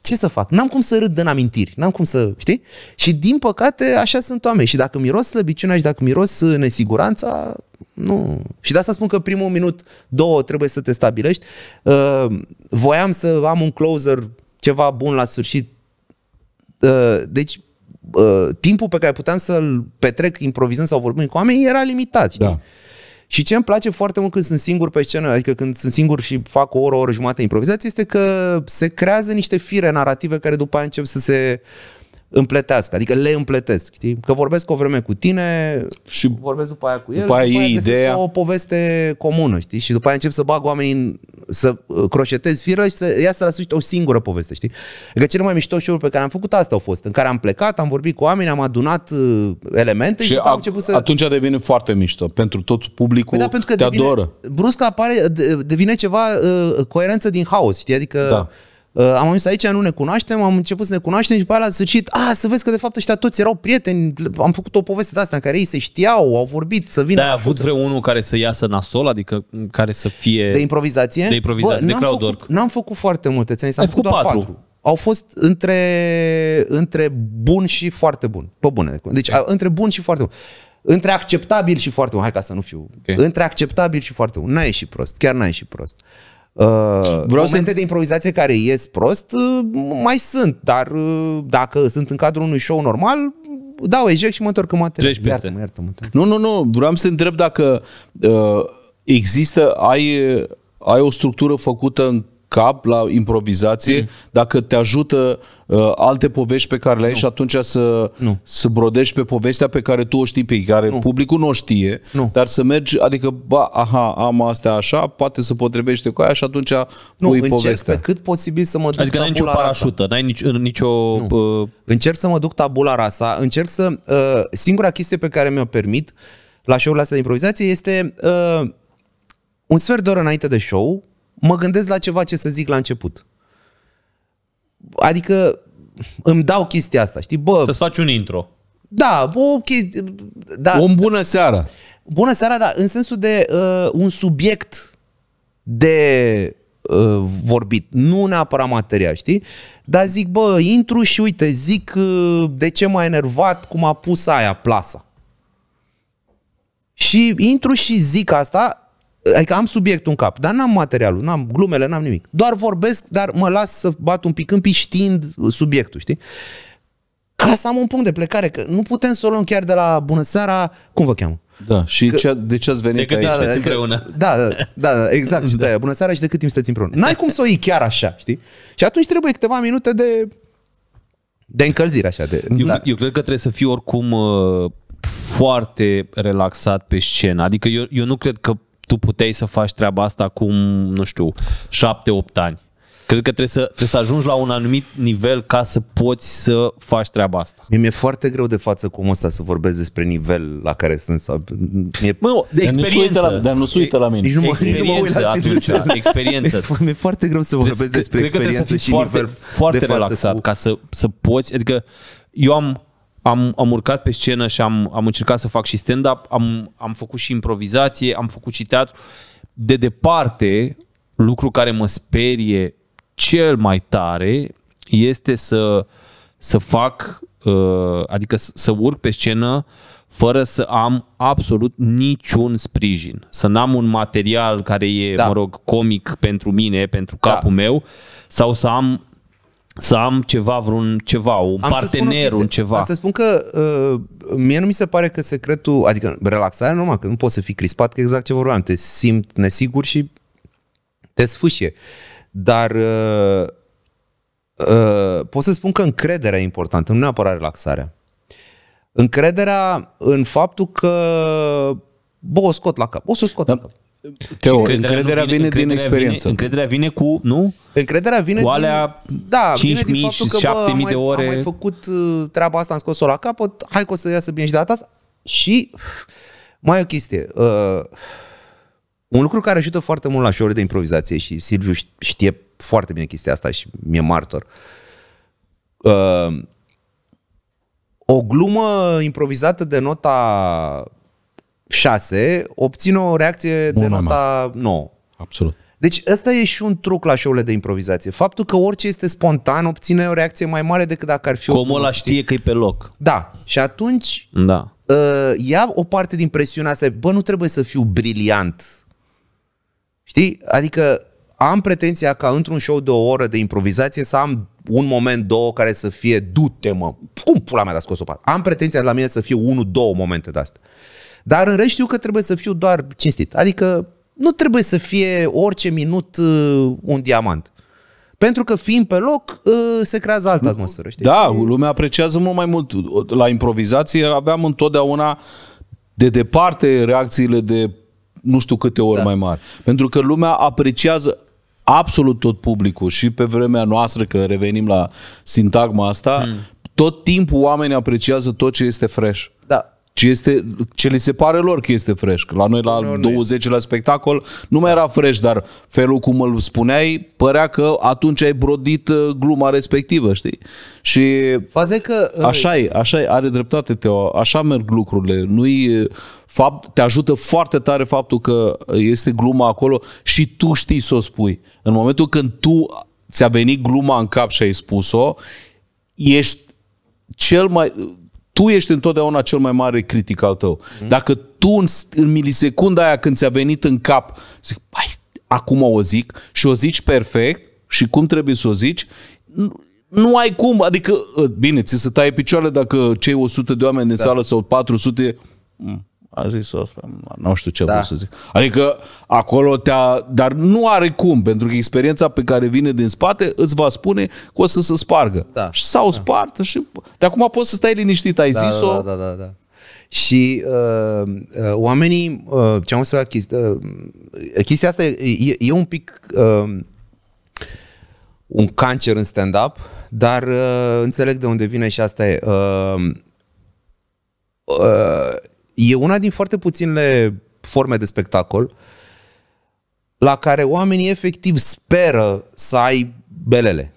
ce să fac? N-am cum să râd în amintiri, n-am cum să, știi? Și din păcate așa sunt oameni și dacă miros slăbiciunea și dacă miros uh, nesiguranța, nu. Și de asta spun că primul minut, două, trebuie să te stabilești. Uh, voiam să am un closer ceva bun la sfârșit, Uh, deci uh, timpul pe care puteam să-l petrec improvizând sau vorbind cu oamenii era limitat. Da. Și ce îmi place foarte mult când sunt singur pe scenă, adică când sunt singur și fac o oră, o oră jumătate improvizație, este că se creează niște fire narrative care după aia încep să se împletească, adică le împletesc, știi? Că vorbesc o vreme cu tine și vorbesc după aia cu el, după aia, după aia ideea... o poveste comună, știi? Și după aia încep să bag oamenii în, să uh, croșetez firă și să iasă la sfârșit o singură poveste, știi? Adică cele mai mișto show pe care am făcut asta au fost, în care am plecat, am vorbit cu oameni, am adunat uh, elemente și, și a, am început să... atunci devine foarte mișto, pentru tot publicul păi da, pentru că te devine, adoră. Brusc apare, devine ceva uh, coerență din haos, știi? Adică da Uh, am ajuns aici, nu ne cunoaștem, am început să ne cunoaștem și pe aia la sfârșit, a, ah, să vezi că de fapt ăștia toți erau prieteni, am făcut o poveste de asta în care ei se știau, au vorbit, să vină. Da, a avut vreunul care să iasă nasol, adică care să fie... De improvizație? De improvizație, Bă, de crowd work. N-am făcut foarte multe, ți-am zis, am făcut, făcut doar patru. patru. Au fost între, între bun și foarte bun, pe bune. Deci okay. între bun și foarte bun. Între acceptabil și foarte bun, hai ca să nu fiu. Okay. Între acceptabil și foarte bun. N-a ieșit prost, chiar n-a ieșit prost. Uh, Uh, Vreau momente să... de improvizație care ies prost uh, mai sunt, dar uh, dacă sunt în cadrul unui show normal, dau eject și mă întorc în materie. Treci peste. Iartă-mă, iartă-mă, iartă-mă. Nu, nu, nu, vreau să întreb dacă uh, există, ai, ai o structură făcută în cap, la improvizație, mm. dacă te ajută uh, alte povești pe care le ai nu. și atunci să, nu. să brodești pe povestea pe care tu o știi, pe care nu. publicul nu o știe, nu. dar să mergi, adică, ba, aha, am astea așa, poate să potrivește cu aia și atunci nu, pui povestea. pe cât posibil să mă duc Adică n-ai nicio parașută, n-ai nici, nicio... Uh... Încerc să mă duc tabula rasa, încerc să... Uh, singura chestie pe care mi-o permit la show-ul astea de improvizație este... Uh, un sfert de oră înainte de show, mă gândesc la ceva ce să zic la început. Adică îmi dau chestia asta, știi? Bă, să faci un intro. Da, bă, ok. Da, o bună seara. Bună seara, da, în sensul de uh, un subiect de uh, vorbit, nu neapărat materia, știi? Dar zic, bă, intru și uite, zic uh, de ce m-a enervat cum a pus aia plasa. Și intru și zic asta, Adică am subiectul în cap, dar n-am materialul, n-am glumele, n-am nimic. Doar vorbesc, dar mă las să bat un pic în pic știind subiectul, știi? Ca să am un punct de plecare, că nu putem să o luăm chiar de la bună seara, cum vă cheamă? Da, și că, ce, de ce ați venit de aici? Da, da, împreună. Da, da, da, da exact. Și da. bună seara și de cât timp sunteți împreună. N-ai cum să o iei chiar așa, știi? Și atunci trebuie câteva minute de de încălzire așa. De, eu, da. eu cred că trebuie să fiu oricum uh, foarte relaxat pe scenă. Adică eu, eu nu cred că tu puteai să faci treaba asta acum, nu știu, 7-8 ani. Cred că trebuie să, trebuie să ajungi la un anumit nivel ca să poți să faci treaba asta. Mie mi-e foarte greu de față cu omul ăsta să vorbesc despre nivel la care sunt. Sau, mie... Mă, de experiență. Dar nu, la, nu la mine. Nici nu mă, experiență, atunci, experiență. Mi-e, mi foarte greu să vorbesc trebuie, despre cred experiență că să fii și foarte, nivel foarte de față relaxat cu... ca să, să poți, adică eu am am, am urcat pe scenă și am, am încercat să fac și stand-up, am, am făcut și improvizație, am făcut și teatru. De departe, lucru care mă sperie cel mai tare este să, să fac, uh, adică să urc pe scenă fără să am absolut niciun sprijin. Să n-am un material care e, da. mă rog, comic pentru mine, pentru capul da. meu, sau să am să am ceva, vreun ceva, un am partener, un ceva. Am să spun că uh, mie nu mi se pare că secretul, adică relaxarea normal, că nu poți să fii crispat, că exact ce vorbeam, te simt nesigur și te sfâșie. Dar uh, uh, pot să spun că încrederea e importantă, nu neapărat relaxarea. Încrederea în faptul că bă, o scot la cap, o să o scot da. la cap. Teo, încrederea, încrederea vine, vine din experiență. Vine, încrederea vine cu, nu? Încrederea vine cu alea din, da, 5.000 și 7.000 de ore. Am mai făcut uh, treaba asta, am scos-o la capăt, hai că o să iasă bine și de data asta. Și mai o chestie. Uh, un lucru care ajută foarte mult la show de improvizație și Silviu știe foarte bine chestia asta și mi-e martor. Uh, o glumă improvizată de nota 6, obțin o reacție Bună, de nota mea. 9. Absolut. Deci ăsta e și un truc la show-urile de improvizație. Faptul că orice este spontan obține o reacție mai mare decât dacă ar fi... Cum ăla știe că e pe loc. Da. Și atunci da. Uh, ia o parte din presiunea asta. Bă, nu trebuie să fiu briliant. Știi? Adică am pretenția ca într-un show de o oră de improvizație să am un moment, două care să fie du-te mă, cum pula mea a scos o pat? Am pretenția la mine să fie unul, două momente de asta. Dar în rest știu că trebuie să fiu doar cinstit. Adică nu trebuie să fie orice minut uh, un diamant. Pentru că fiind pe loc, uh, se creează altă atmosferă. Știi? Da, lumea apreciază mult mai mult. La improvizație aveam întotdeauna de departe reacțiile de nu știu câte ori da. mai mari. Pentru că lumea apreciază absolut tot publicul și pe vremea noastră, că revenim la sintagma asta, hmm. tot timpul oamenii apreciază tot ce este fresh ce, este, ce li se pare lor că este fresh. La noi la no, 20 la spectacol nu mai era fresh, dar felul cum îl spuneai părea că atunci ai brodit uh, gluma respectivă, știi? Și Faze că, uh, așa e, așa e, are dreptate Teo, așa merg lucrurile. nu uh, fapt, te ajută foarte tare faptul că este gluma acolo și tu știi să o spui. În momentul când tu ți-a venit gluma în cap și ai spus-o, ești cel mai tu ești întotdeauna cel mai mare critic al tău. Mm. Dacă tu în, în milisecunda aia când ți-a venit în cap, zic, hai, acum o zic și o zici perfect și cum trebuie să o zici, nu ai cum, adică, bine, ți se taie picioarele dacă cei 100 de oameni da. în sală sau 400, mm a zis asta, nu știu ce da. vreau să zic. Adică acolo te-a... Dar nu are cum, pentru că experiența pe care vine din spate îți va spune că o să se spargă. Da. Și s-au da. spart și... De acum poți să stai liniștit, ai da, zis-o. Da, da, da, da. da. Și uh, uh, oamenii, uh, ce am să chestia, uh, chestia asta e, e, e un pic uh, un cancer în stand-up, dar uh, înțeleg de unde vine și asta e. Uh, uh, E una din foarte puținele forme de spectacol la care oamenii efectiv speră să ai belele.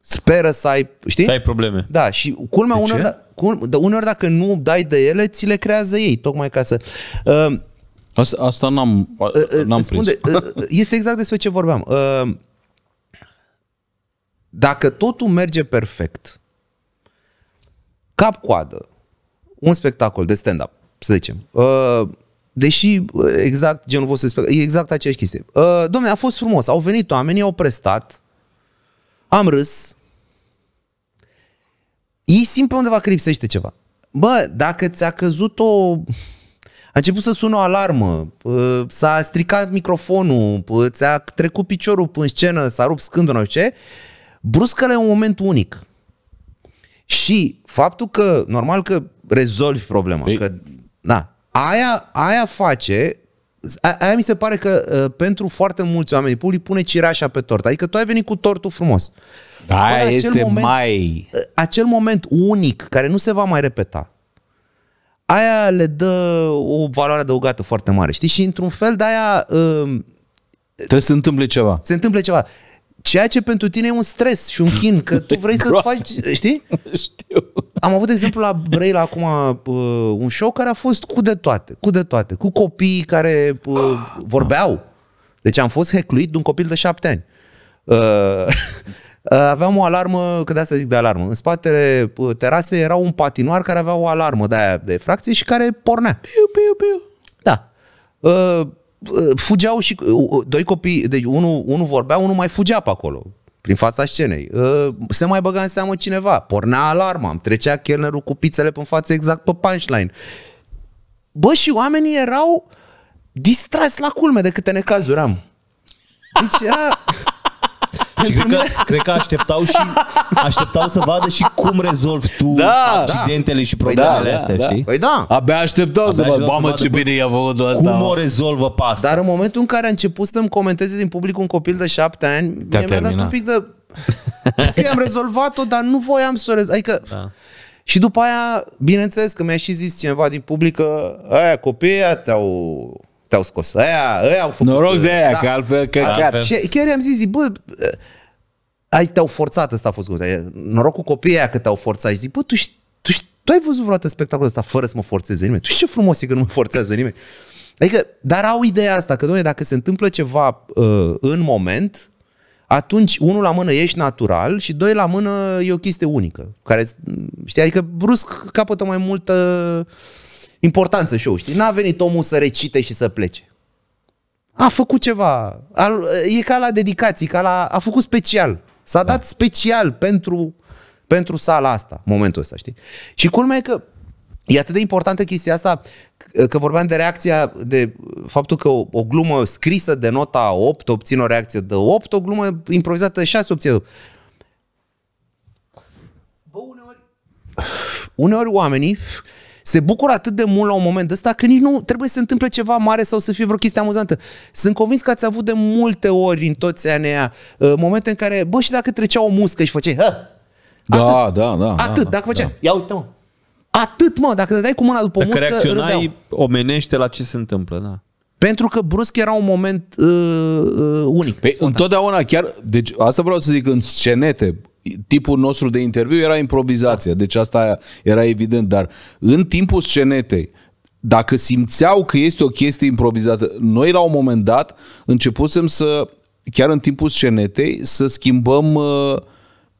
Speră să ai, știi? Să ai probleme. Da, și culmea uneori, da, cul, da, uneori dacă nu dai de ele, ți le creează ei, tocmai ca să... Uh, asta, asta n-am, uh, uh, n-am prins. De, uh, uh, este exact despre ce vorbeam. Uh, dacă totul merge perfect, cap-coadă, un spectacol de stand-up, să zicem. Uh, deși, uh, exact genul vostru, e exact aceeași chestie. Uh, domne, a fost frumos, au venit oamenii, au prestat, am râs, ei simt pe undeva că lipsește ceva. Bă, dacă ți-a căzut o... A început să sună o alarmă, uh, s-a stricat microfonul, uh, ți-a trecut piciorul în scenă, s-a rupt scândul, nu știu ce, bruscă e un moment unic. Și faptul că, normal că rezolvi problema, Ei, că da. Aia, aia face aia mi se pare că uh, pentru foarte mulți oameni public pune cireașa pe tort. Adică tu ai venit cu tortul frumos. Da, Până acel este moment, mai... Uh, acel moment unic, care nu se va mai repeta, aia le dă o valoare adăugată foarte mare, știi? Și într-un fel de aia... Uh, Trebuie să se întâmple ceva. Se întâmple ceva. Ceea ce pentru tine e un stres și un chin, că tu vrei să-ți faci... Știi? Știu. Am avut, de exemplu, la Braila acum uh, un show care a fost cu de toate, cu de toate, cu copii care uh, vorbeau. Deci am fost hecluit de un copil de șapte ani. Uh, aveam o alarmă, că de asta zic de alarmă, în spatele uh, terasei era un patinoar care avea o alarmă de aia de fracție și care pornea. Piu, piu, piu. Da. Uh, Uh, fugeau și uh, uh, doi copii, deci unul, unul vorbea, unul mai fugea pe acolo, prin fața scenei. Se mai băga în seamă cineva, pornea alarma, îmi trecea chelnerul cu pițele pe față exact pe punchline. Bă, și oamenii erau distrați la culme de câte necazuri am. Deci era... Și cred că, cred că așteptau și așteptau să vadă și cum rezolvi tu da, accidentele da. și păi problemele da, astea, da, da, știi? Păi da. Abia așteptau Abia să vadă, mamă ce bine i-a văzut asta. Cum o rezolvă pe Dar în momentul în care a început să-mi comenteze din public un copil de șapte ani, mi-a dat un pic de... ok, am rezolvat-o, dar nu voiam să o rezolv. Adică... Da. Și după aia, bineînțeles că mi-a și zis cineva din public că aia copiii te-au te-au scos. Aia, aia au făcut. Noroc de aia, da. că altfel că altfel. chiar. Și chiar i-am zis, zi, bă, ai, te-au forțat, ăsta a fost cuvântul. Noroc cu copiii aia că te-au forțat și zic, bă, tu, tu, tu ai văzut vreodată spectacolul ăsta fără să mă forțeze nimeni? Tu știi ce frumos e că nu mă forțează nimeni? Adică, dar au ideea asta, că, domnule, dacă se întâmplă ceva uh, în moment, atunci, unul la mână, ești natural și doi la mână e o chestie unică, care, știi, adică brusc capătă mai multă importanță show, știi? N-a venit omul să recite și să plece. A făcut ceva. A, e ca la dedicații, ca la... A făcut special. S-a da. dat special pentru, pentru sala asta, momentul ăsta, știi? Și culmea e că E atât de importantă chestia asta că vorbeam de reacția, de faptul că o, o glumă scrisă de nota 8 obține o reacție de 8, o glumă improvizată 6 obține de 8. Bă, uneori... Uneori oamenii se bucură atât de mult la un moment ăsta că nici nu trebuie să se întâmple ceva mare sau să fie vreo chestie amuzantă. Sunt convins că ați avut de multe ori în toți anii aia, uh, momente în care, bă, și dacă trecea o muscă și făceai, Hă! Da, atât, da, da, da, Atât, da, dacă făcea, da. ia uite mă. Atât, mă, dacă te dai cu mâna după dacă muscă, reacționai râdeau. omenește la ce se întâmplă, da. Pentru că brusc era un moment uh, uh, unic. Păi, întotdeauna chiar, deci asta vreau să zic, în scenete, tipul nostru de interviu era improvizația, deci asta era evident, dar în timpul scenetei, dacă simțeau că este o chestie improvizată, noi la un moment dat începusem să, chiar în timpul scenetei, să schimbăm uh,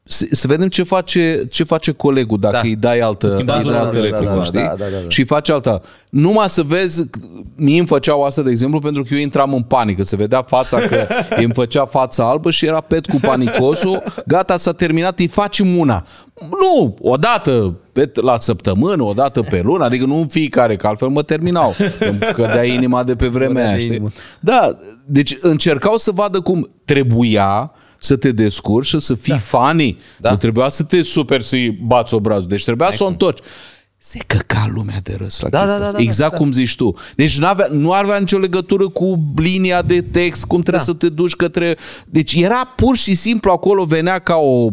să vedem ce face, ce face colegul dacă da. îi dai altă, da, da, replică, da, știi? Da, și face alta. Numai să vezi, mie îmi făceau asta, de exemplu, pentru că eu intram în panică, se vedea fața că îmi făcea fața albă și era pet cu panicosul, gata, s-a terminat, îi facem una. Nu, odată la săptămână, o dată pe lună, adică nu în fiecare, că altfel mă terminau. Îmi cădea inima de pe vremea aia, știi? Da, deci încercau să vadă cum trebuia, să te descurci și să fii da. funny. Da. Nu trebuia să te super să-i bați obrazul. Deci trebuia să o exact. întorci. Se căca lumea de râs la da, chestia da, da, da, da, Exact da, cum zici tu. Deci nu avea nu avea nicio legătură cu linia de text, cum trebuie da. să te duci către... Deci era pur și simplu acolo, venea ca o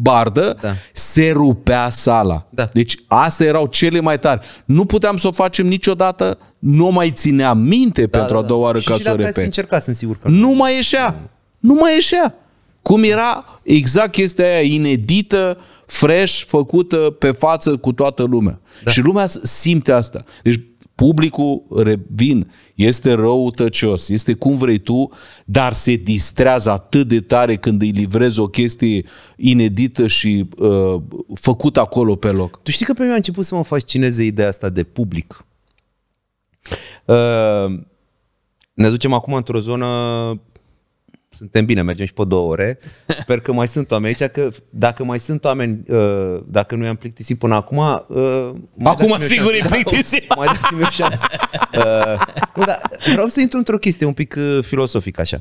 bardă, da. se rupea sala. Da. Deci astea erau cele mai tari. Nu puteam să o facem niciodată, nu mai ținea minte da, pentru da, da. a doua da. oară și ca și să o repet. Și încerca, sunt sigur că nu. mai ieșea. Nu mai ieșea. Cum era exact chestia aia inedită, fresh, făcută pe față cu toată lumea. Da. Și lumea simte asta. Deci publicul, revin, este răutăcios, este cum vrei tu, dar se distrează atât de tare când îi livrezi o chestie inedită și uh, făcută acolo pe loc. Tu știi că pe mine a început să mă fascineze ideea asta de public. Uh, ne ducem acum într-o zonă suntem bine, mergem și pe două ore. Sper că mai sunt oameni aici, că dacă mai sunt oameni, uh, dacă nu i-am plictisit până acum... Uh, acum sigur e plictisit! Da, mai dați-mi o șansă. Uh, nu, dar vreau să intru într-o chestie un pic filosofică așa.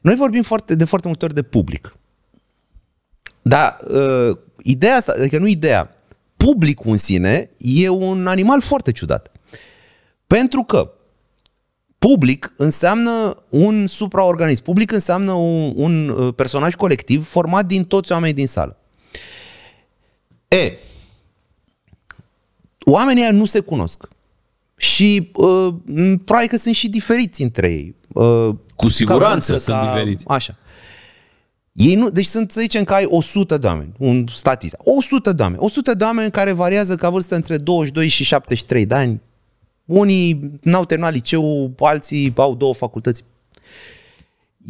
Noi vorbim foarte, de foarte multe ori de public. Dar uh, ideea asta, adică nu ideea, publicul în sine e un animal foarte ciudat. Pentru că Public înseamnă un supraorganism. Public înseamnă un, un uh, personaj colectiv format din toți oamenii din sală. E, oamenii nu se cunosc. Și uh, probabil că sunt și diferiți între ei. Uh, Cu siguranță sunt diferiți. Așa. Ei nu, deci sunt, să zicem că ai 100 de oameni, un statist, 100 de oameni, 100 de oameni care variază ca vârstă între 22 și 73 de ani, unii n-au terminat liceul, alții au două facultăți.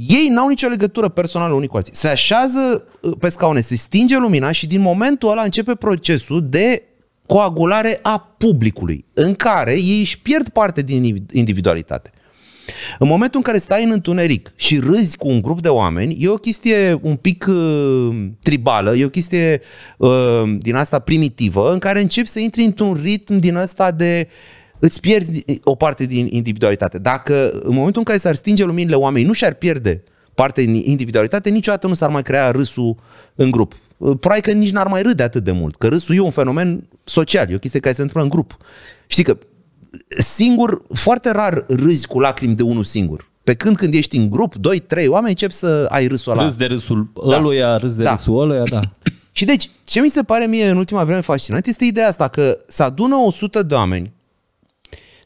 Ei n-au nicio legătură personală unii cu alții. Se așează uh, pe scaune, se stinge lumina și din momentul ăla începe procesul de coagulare a publicului, în care ei își pierd parte din individualitate. În momentul în care stai în întuneric și râzi cu un grup de oameni, e o chestie un pic uh, tribală, e o chestie uh, din asta primitivă, în care începi să intri într-un ritm din asta de uh, îți pierzi o parte din individualitate. Dacă în momentul în care s-ar stinge luminile oamenii nu și-ar pierde parte din individualitate, niciodată nu s-ar mai crea râsul în grup. Probabil că nici n-ar mai râde atât de mult, că râsul e un fenomen social, e o chestie care se întâmplă în grup. Știi că singur, foarte rar râzi cu lacrimi de unul singur. Pe când când ești în grup, doi, trei oameni, încep să ai râsul ăla. Râs de râsul da. ăluia, râs de da. râsul ăluia, da. Și deci, ce mi se pare mie în ultima vreme fascinant este ideea asta că se adună 100 de oameni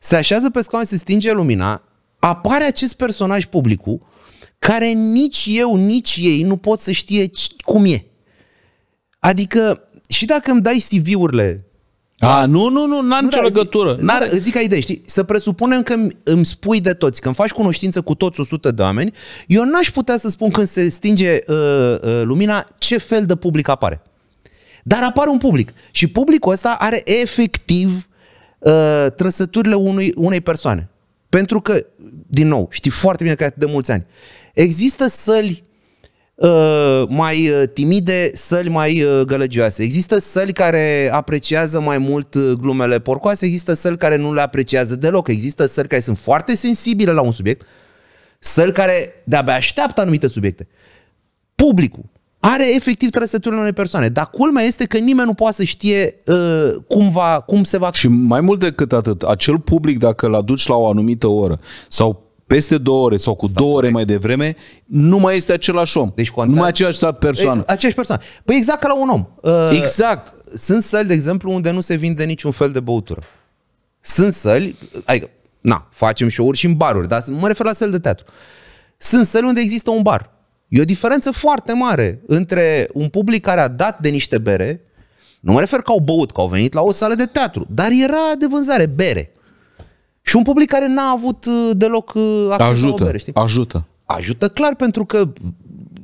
se așează pe scaun, se stinge lumina, apare acest personaj publicul care nici eu, nici ei nu pot să știe cum e. Adică și dacă îmi dai CV-urile a, nu, nu, nu, n-am nicio legătură. Zic, n-are... zic ai idee, știi? Să presupunem că îmi, spui de toți, că îmi faci cunoștință cu toți 100 de oameni, eu n-aș putea să spun când se stinge uh, uh, lumina ce fel de public apare. Dar apare un public. Și publicul ăsta are efectiv Uh, trăsăturile unui, unei persoane. Pentru că, din nou, știi foarte bine că ai de mulți ani. Există săli uh, mai uh, timide, săli mai gălăgioase. Există săli care apreciază mai mult glumele porcoase, există săli care nu le apreciază deloc, există săli care sunt foarte sensibile la un subiect, săli care de-abia așteaptă anumite subiecte. Publicul are efectiv trăsăturile unei persoane. Dar culmea este că nimeni nu poate să știe uh, cum, va, cum se va... Și mai mult decât atât, acel public, dacă îl aduci la o anumită oră sau peste două ore sau cu Asta exact. două ore mai devreme, nu mai este același om. Deci contează... Nu mai aceeași persoană. E, aceeași persoană. Păi exact ca la un om. Uh, exact. Sunt săli, de exemplu, unde nu se vinde niciun fel de băutură. Sunt săli, adică, na, facem show-uri și în baruri, dar mă refer la săli de teatru. Sunt săli unde există un bar E o diferență foarte mare între un public care a dat de niște bere, nu mă refer că au băut, că au venit la o sală de teatru, dar era de vânzare bere. Și un public care n-a avut uh, deloc uh, acces ajută, la bere, știi? Ajută. Ajută clar pentru că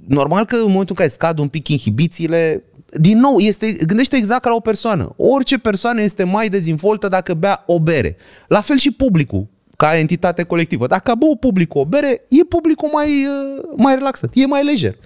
normal că în momentul în care scad un pic inhibițiile, din nou, este, gândește exact ca la o persoană. Orice persoană este mai dezvoltată dacă bea o bere. La fel și publicul ca entitate colectivă. Dacă bău public o bere, e publicul mai, uh, mai relaxat, e mai lejer.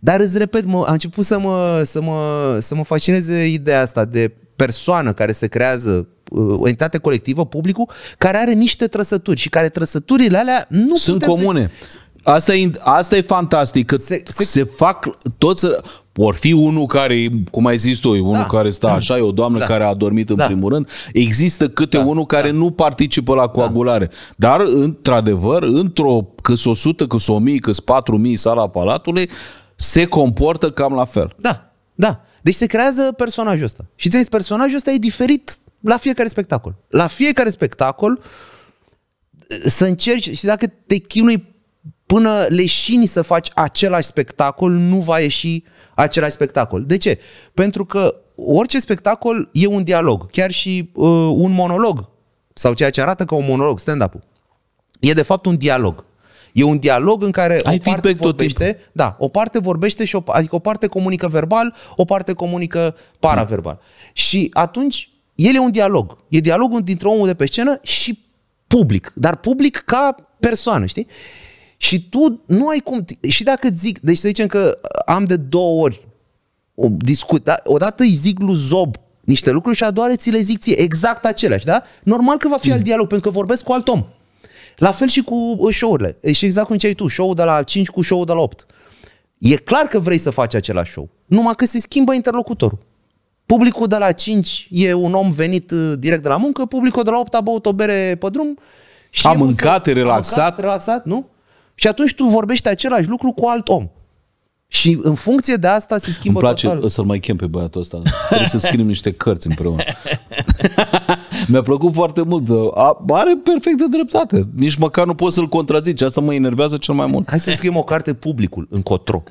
Dar îți repet, mă, a început să mă, să, mă, să mă fascineze ideea asta de persoană care se creează uh, o entitate colectivă, publicul, care are niște trăsături și care trăsăturile alea nu Sunt comune. Să... Asta e, asta e fantastic, că se, se... se fac toți Or fi unul care, cum ai zis tu, unul da. care stă așa, e o doamnă da. care a dormit în da. primul rând. Există câte da. unul care da. nu participă la da. coagulare. Da. Dar, într-adevăr, într-o câs 100, câs 1000, câs 4000 sala palatului, se comportă cam la fel. Da, da. Deci se creează personajul ăsta. Și ți personajul ăsta e diferit la fiecare spectacol. La fiecare spectacol să încerci și dacă te chinui până leșini să faci același spectacol, nu va ieși același spectacol. De ce? Pentru că orice spectacol e un dialog, chiar și uh, un monolog sau ceea ce arată ca un monolog, stand-up-ul. E de fapt un dialog. E un dialog în care Ai o parte vorbește, tot da, o parte vorbește și o, adică o parte comunică verbal, o parte comunică paraverbal. Mm. Și atunci el e un dialog. E dialogul dintre omul de pe scenă și public, dar public ca persoană, știi? Și tu nu ai cum... Și dacă zic... Deci să zicem că am de două ori o discut, da? odată îi zic lui Zob niște lucruri și a doua ți le zic ție exact aceleași, da? Normal că va fi mm. alt dialog, pentru că vorbesc cu alt om. La fel și cu uh, show-urile. Și exact cum ziceai tu, show de la 5 cu show de la 8. E clar că vrei să faci același show, numai că se schimbă interlocutorul. Publicul de la 5 e un om venit uh, direct de la muncă, publicul de la 8 a băut o bere pe drum și a mâncat, e relaxat. A mâncat, relaxat, nu? Și atunci tu vorbești același lucru cu alt om. Și în funcție de asta se schimbă Îmi place total. să-l mai chem pe băiatul ăsta. Trebuie să scriem niște cărți împreună. Mi-a plăcut foarte mult. A, are perfectă dreptate. Nici măcar nu poți să-l contrazici. Asta mă enervează cel mai mult. Hai să scriem o carte publicul încotro.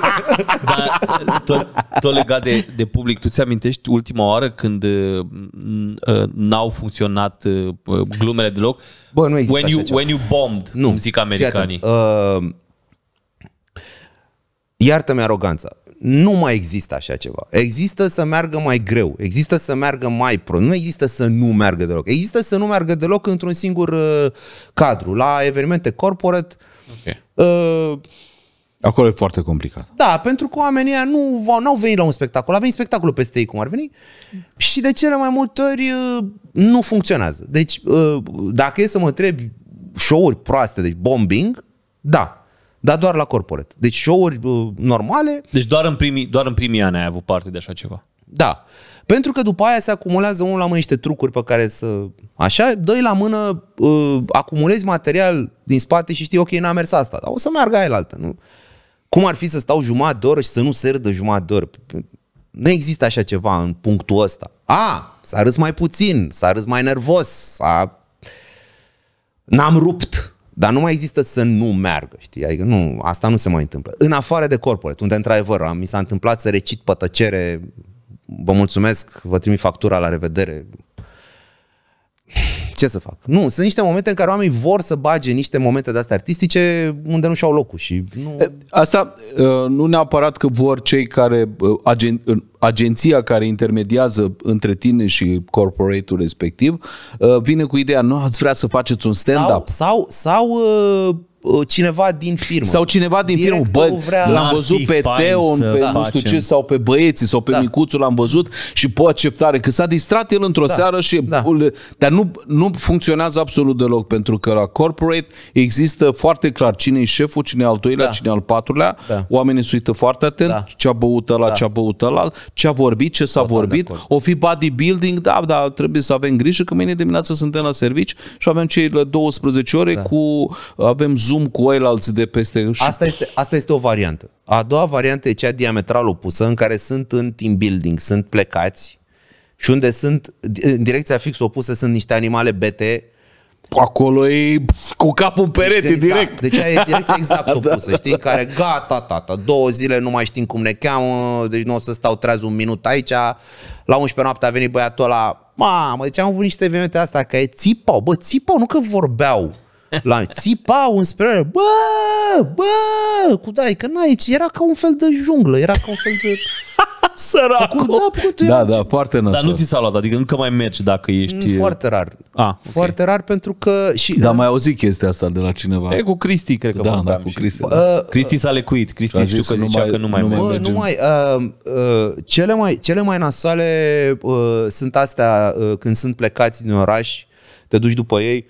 Dar tot, tot legat de, de public, tu ți-amintești ultima oară când uh, uh n-au funcționat uh, glumele deloc? Bă, nu when you, when you bombed, nu. cum zic americanii. Uh, iartă-mi aroganța. Nu mai există așa ceva. Există să meargă mai greu, există să meargă mai pro, nu există să nu meargă deloc. Există să nu meargă deloc într-un singur uh, cadru, la evenimente corporate. Okay. Uh, Acolo e foarte complicat. Da, pentru că oamenii nu au venit la un spectacol, a venit spectacolul peste ei cum ar veni și de cele mai multe ori uh, nu funcționează. Deci, uh, dacă e să mă întreb show-uri proaste, deci bombing, da, dar doar la corporate. Deci show-uri uh, normale. Deci doar în, primii, doar în primii ani ai avut parte de așa ceva. Da. Pentru că după aia se acumulează unul la mână niște trucuri pe care să... Așa, doi la mână, uh, acumulezi material din spate și știi, ok, n-a mers asta, dar o să meargă aia la altă, nu? Cum ar fi să stau jumătate de oră și să nu se de jumătate de oră? Nu există așa ceva în punctul ăsta. A, s-a râs mai puțin, s-a râs mai nervos, s-a... N-am rupt, dar nu mai există să nu meargă, știi? Adică nu, asta nu se mai întâmplă. În afară de corpore, unde într-adevăr mi s-a întâmplat să recit pătăcere, vă mulțumesc, vă trimit factura, la revedere, ce să fac? Nu, sunt niște momente în care oamenii vor să bage niște momente de astea artistice unde nu și-au locul și nu... Asta nu neapărat că vor cei care, agen, agenția care intermediază între tine și corporatul respectiv, vine cu ideea, nu, ați vrea să faceți un stand-up. Sau, sau, sau Uh, cineva din firmă. Sau cineva din Directul firmă. Bă, vrea... l-am văzut pe Teon, pe da. nu știu ce, sau pe băieții, sau pe da. micuțul l-am văzut și poate ce tare, că s-a distrat el într-o da. seară și... Da. Dar nu, nu funcționează absolut deloc, pentru că la corporate există foarte clar cine e șeful, cine e al doilea, da. cine e al patrulea, da. oamenii se uită foarte atent, da. ce a băut ăla, da. ce a băut ăla, ce a vorbit, ce s-a Total vorbit, o fi bodybuilding, da, da, trebuie să avem grijă că mâine dimineață suntem la servici și avem cei 12 ore da. cu, avem Zoom zoom cu alții de peste... Asta este, asta este o variantă. A doua variantă e cea diametral opusă, în care sunt în team building, sunt plecați și unde sunt, în direcția fix opusă, sunt niște animale bete păi acolo e cu capul în deci perete deci, direct. Da, deci aia e direcția exact da. opusă, da. știi? Care gata, tata, două zile nu mai știm cum ne cheamă, deci nu o să stau treaz un minut aici. La 11 noapte a venit băiatul ăla, mamă, deci am avut niște evenimente astea, că e țipau, bă, țipau, nu că vorbeau. La un înspre bă, bă, cu dai, că n-ai, era ca un fel de junglă, era ca un fel de... Săracul! Da, da, da, da, foarte nasol. Dar nu ți s-a luat, adică încă mai mergi dacă ești... Mm, foarte rar. A, ah, okay. Foarte rar pentru că... Și, Dar mai auzit chestia asta de la cineva. E cu Cristi, cred că da, da, cu Cristi. Da. Uh, Cristi s-a lecuit. Cristi știu că zicea numai, că nu mai merge. Nu mai, uh, uh, cele mai... Cele mai nasoale uh, sunt astea uh, când sunt plecați din oraș, te duci după ei,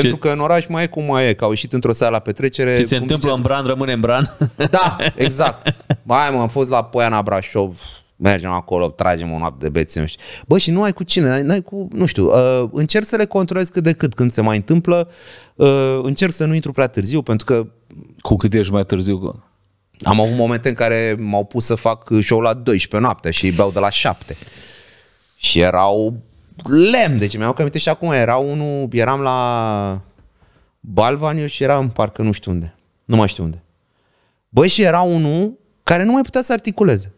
pentru ce... că în oraș mai e cum mai e, că au ieșit într-o seară la petrecere. Ce se întâmplă ziceți? în Bran, rămâne în Bran. Da, exact. Mai mă, am fost la Poiana Brașov, mergem acolo, tragem un noapte de bețe, nu știu. Bă, și nu ai cu cine, n-ai cu, nu știu, uh, încerc să le controlez cât de cât când se mai întâmplă, uh, încerc să nu intru prea târziu, pentru că... Cu cât ești mai târziu? Am avut momente în care m-au pus să fac show la 12 noapte și beau de la 7. Și erau de deci mi-am aminte și acum era unul, eram la Balvaniu și eram parcă nu știu unde, nu mai știu unde. Băi, și era unul care nu mai putea să articuleze.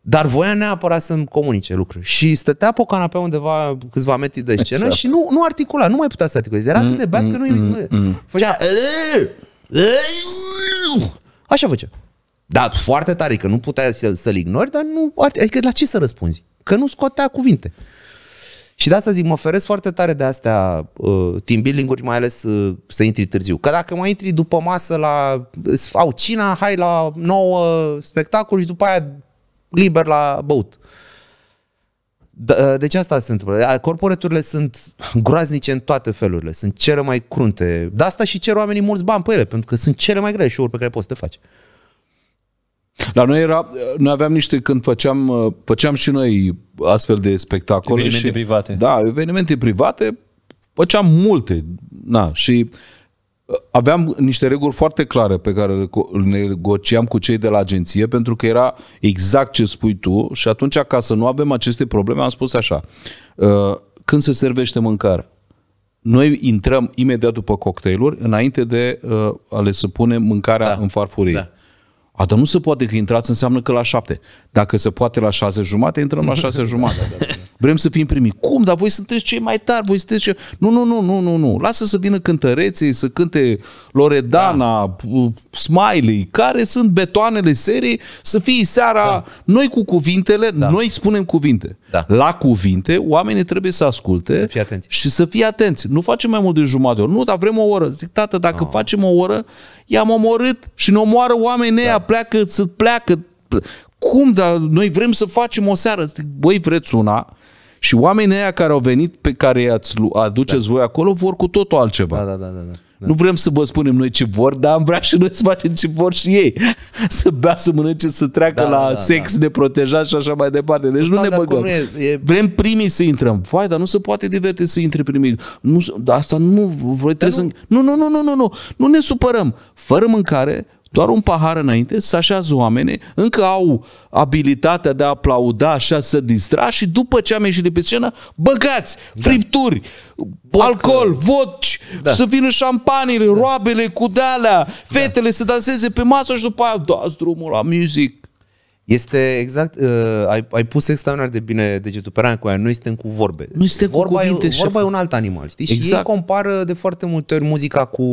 Dar voia neapărat să-mi comunice lucruri. Și stătea pe o canapea undeva câțiva metri de scenă exact. și nu, nu articula, nu mai putea să articuleze. Era atât de mm, beat mm, că nu-i... Mm, mm, făcea... Ă, ă, Așa făcea. Da, foarte tare, că nu puteai să-l ignori, dar nu... Adică la ce să răspunzi? Că nu scotea cuvinte. Și de asta zic, mă feresc foarte tare de astea uh, team building mai ales uh, să intri târziu. Că dacă mai intri după masă la... au cina, hai la nouă spectacol și după aia liber la băut. Da, uh, deci asta se întâmplă. Corporaturile sunt groaznice în toate felurile. Sunt cele mai crunte. De asta și cer oamenii mulți bani pe ele, pentru că sunt cele mai grele show pe care poți să te faci. Dar noi era, noi aveam niște, când făceam, făceam și noi astfel de spectacole. Evenimente și, private. Da, evenimente private, făceam multe. Na, și uh, aveam niște reguli foarte clare pe care le negociam cu cei de la agenție pentru că era exact ce spui tu și atunci ca să nu avem aceste probleme am spus așa, uh, când se servește mâncare, noi intrăm imediat după cocktailuri înainte de uh, a le supune mâncarea da. în farfurie. Da. A, dar nu se poate că intrați înseamnă că la șapte. Dacă se poate la șase jumate, intrăm la șase jumate. Da, da, da. Vrem să fim primi. Cum? Dar voi sunteți cei mai tari, voi sunteți cei... Nu, nu, nu, nu, nu, nu. Lasă să vină cântăreții, să cânte Loredana, da. Uh, Smiley, care sunt betoanele serii, să fie seara da. noi cu cuvintele, da. noi spunem cuvinte. Da. La cuvinte, oamenii trebuie să asculte să și să fie atenți. Nu facem mai mult de jumătate oră. Nu, dar vrem o oră. Zic, tată, dacă no. facem o oră, i-am omorât și ne omoară oamenii da. pleacă, să pleacă. Cum, dar noi vrem să facem o seară. Voi vreți una, și oamenii aia care au venit, pe care i-ați aduceți da. voi acolo, vor cu totul altceva. Da, da, da, da, da. Da. Nu vrem să vă spunem noi ce vor, dar am vrea și noi să facem ce vor și ei. să bea, să mănânce, să treacă da, la da, da. sex da. protejat și așa mai departe. Deci Total, nu ne băgăm. E, e... Vrem primii să intrăm. Vai, dar nu se poate diverte să intre primii. Nu, asta nu, voi trebuie da, să... nu, nu, nu, nu, nu, nu. Nu ne supărăm. Fără mâncare, doar un pahar înainte, să așează oameni, încă au abilitatea de a aplauda, așa să distra și după ce am ieșit de pe scenă, băgați, da. fripturi, Vodcă. alcool, voci, da. să vină șampanile, da. roabele cu dealea, da. fetele da. să danseze pe masă și după aia dați drumul la music. Este exact, uh, ai, ai pus extraordinar de bine degetul pe rană cu aia, noi suntem cu vorbe. Nu suntem cu cuvinte, e, Vorba e un alt animal, știi? Exact. Și ei exact. compară de foarte multe ori muzica cu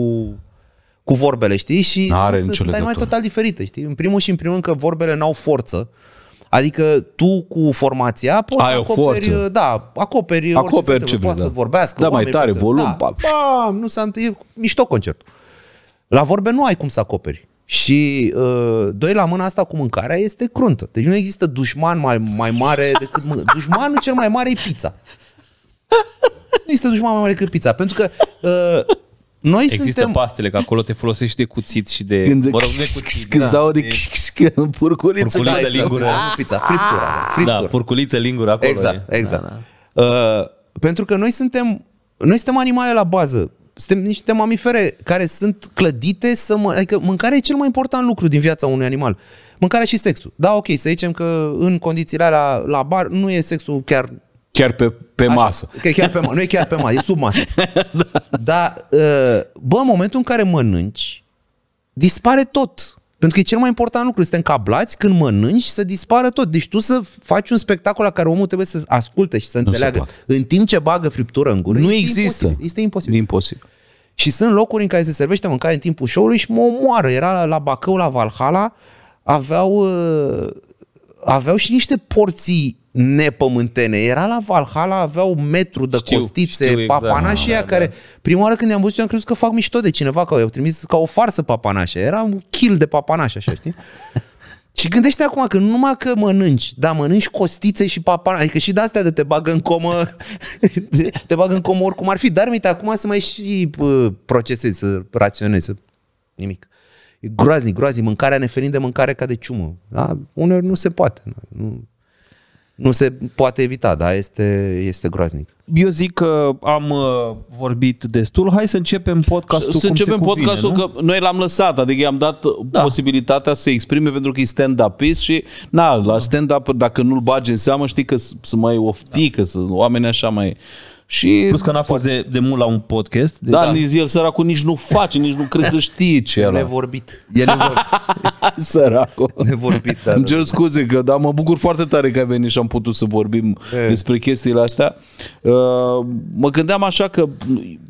cu vorbele, știi? Și are să stai mai total diferite, știi? În primul și în primul rând că vorbele n-au forță. Adică tu cu formația poți Ai să acoperi, o forță. da, acoperi, acoperi ce, ce vrei, poți da. să vorbească. Da, mai tare, volum, da, pap. Bam, nu s-a e mișto concert. La vorbe nu ai cum să acoperi. Și uh, doi la mână asta cu mâncarea este cruntă. Deci nu există dușman mai, mai mare decât mână. Dușmanul cel mai mare e pizza. Nu există dușman mai mare decât pizza. Pentru că uh, noi Există suntem... pastele, că acolo te folosești de cuțit și de... Când, mă rog, de cuțit, când da. de... de furculiță. Furculiță da, lingură. Pizza, friptura, ah. friptura. Da, furculiță lingură acolo. Exact, exact. Da, da. Uh, pentru că noi suntem, noi suntem animale la bază. Suntem niște mamifere care sunt clădite să mă... Adică mâncarea e cel mai important lucru din viața unui animal. Mâncarea și sexul. Da, ok, să zicem că în condițiile alea la bar nu e sexul chiar Chiar pe, pe Așa, masă. Că chiar pe, nu e chiar pe masă, e sub masă. da. Dar, uh, bă, în momentul în care mănânci, dispare tot. Pentru că e cel mai important lucru, suntem cablați când mănânci să dispară tot. Deci tu să faci un spectacol la care omul trebuie să asculte și să înțeleagă. În timp ce bagă friptură în gură, nu este există. Imposibil. Este imposibil. imposibil. Și sunt locuri în care se servește mâncare în timpul show-ului și mă omoară. Era la Bacău, la Valhalla, aveau uh, aveau și niște porții nepământene. Era la Valhalla, aveau metru de știu, costițe, știu exact, da, da, care... Da. Prima oară când i-am văzut, eu am crezut că fac mișto de cineva, că i-au trimis ca o farsă papanașe. Era un kill de papanașa, așa, știi? Și gândește acum că nu numai că mănânci, dar mănânci costițe și papan, adică și de astea de te bagă în comă, te bagă în comă oricum ar fi, dar uite, acum să mai și uh, procesezi, să raționezi, să... nimic. E groaznic, groaznic. Mâncarea ne ferim de mâncare ca de ciumă. Da? Uneori nu se poate. Nu, nu se poate evita, da? Este, este groaznic. Eu zic că am uh, vorbit destul. Hai să începem podcastul Să începem podcastul, că noi l-am lăsat. Adică i-am dat da. posibilitatea să se exprime pentru că e stand-upist și na, la stand-up, dacă nu-l bagi în seamă, știi că să mai oftică, da. să oamenii așa mai... Și Plus că n-a fost de, de mult la un podcast. De da, da, el săracul nici nu face, nici nu cred că știe ce e. Nevorbit. E nevorbit. săracul. Nevorbit, da. Îmi da, cer da. scuze că, da, mă bucur foarte tare că ai venit și am putut să vorbim e. despre chestiile astea. Uh, mă gândeam așa că,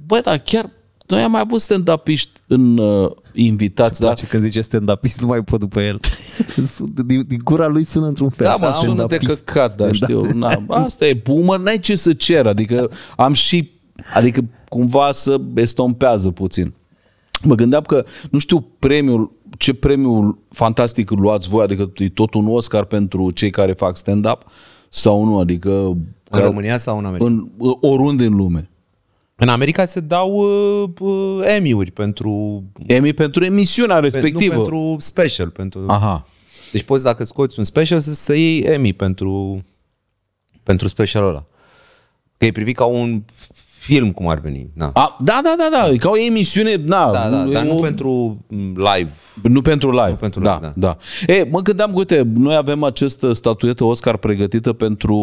băi, dar chiar noi am mai avut stand up în uh, invitați, da? Place când zice stand up nu mai pot după el. din, din gura lui sună într-un fel. Da, mă, sună de căcat, da, știu. Na, asta e bumă, n-ai ce să cer, adică am și, adică cumva să estompează puțin. Mă gândeam că, nu știu, premiul, ce premiul fantastic luați voi, adică e tot un Oscar pentru cei care fac stand-up sau nu, adică... În România sau în America? În, oriunde în lume. În America se dau uh, uh, Emmy-uri pentru... Emmy pentru emisiunea respectivă. Pe, nu, pentru special. Pentru... Aha. Deci poți, dacă scoți un special, să, să iei Emmy pentru, pentru specialul ăla. Că e privit ca un film cum ar veni. Na. A, da, da, da, da, da, ca o emisiune, na, da, da, dar o... nu pentru mm, live. Nu pentru live, nu pentru da, live, da. da. E, mă gândeam, uite, noi avem această statuetă Oscar pregătită pentru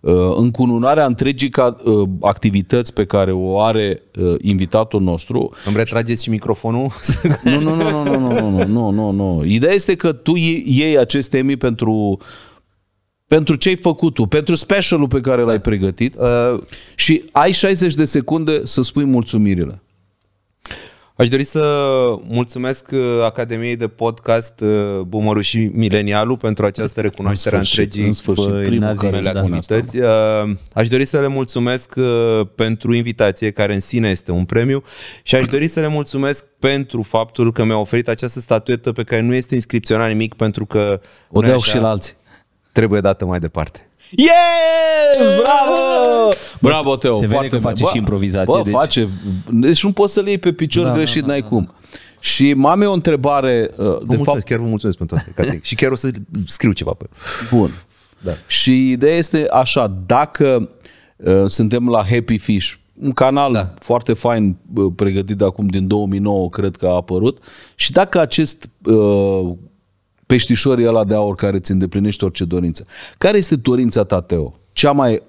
uh, încununarea întregii ca, uh, activități pe care o are uh, invitatul nostru. Îmi retrageți și microfonul? nu, nu, nu, nu, nu, nu, nu, nu, nu, Ideea este că tu iei aceste emi pentru uh, pentru ce ai făcut tu, pentru specialul pe care l-ai pregătit uh, și ai 60 de secunde să spui mulțumirile. Aș dori să mulțumesc uh, Academiei de Podcast uh, Bumărul și Milenialul pentru această recunoaștere în sfârșit, a întregii în sfârșit, păi, da, uh, Aș dori să le mulțumesc pentru invitație, care în sine este un premiu, și aș dori să le mulțumesc pentru faptul că mi-a oferit această statuetă pe care nu este inscripționat nimic pentru că... O dau așa... și la alții trebuie dată mai departe. Yes! Bravo! Bravo, Teo! Se vede că face bă, și improvizație. Bă, deci... face. Deci nu poți să l iei pe picior da, greșit, da, da, n-ai da. cum. Da. Și m am o întrebare. Uh, vă de fapt, chiar vă mulțumesc pentru asta. și chiar o să scriu ceva pe Bun. Da. Și ideea este așa, dacă uh, suntem la Happy Fish, un canal da. foarte fain uh, pregătit de acum din 2009, cred că a apărut, și dacă acest uh, peștișorii ăla de aur care îți îndeplinește orice dorință. Care este dorința ta, Teo? Cea mai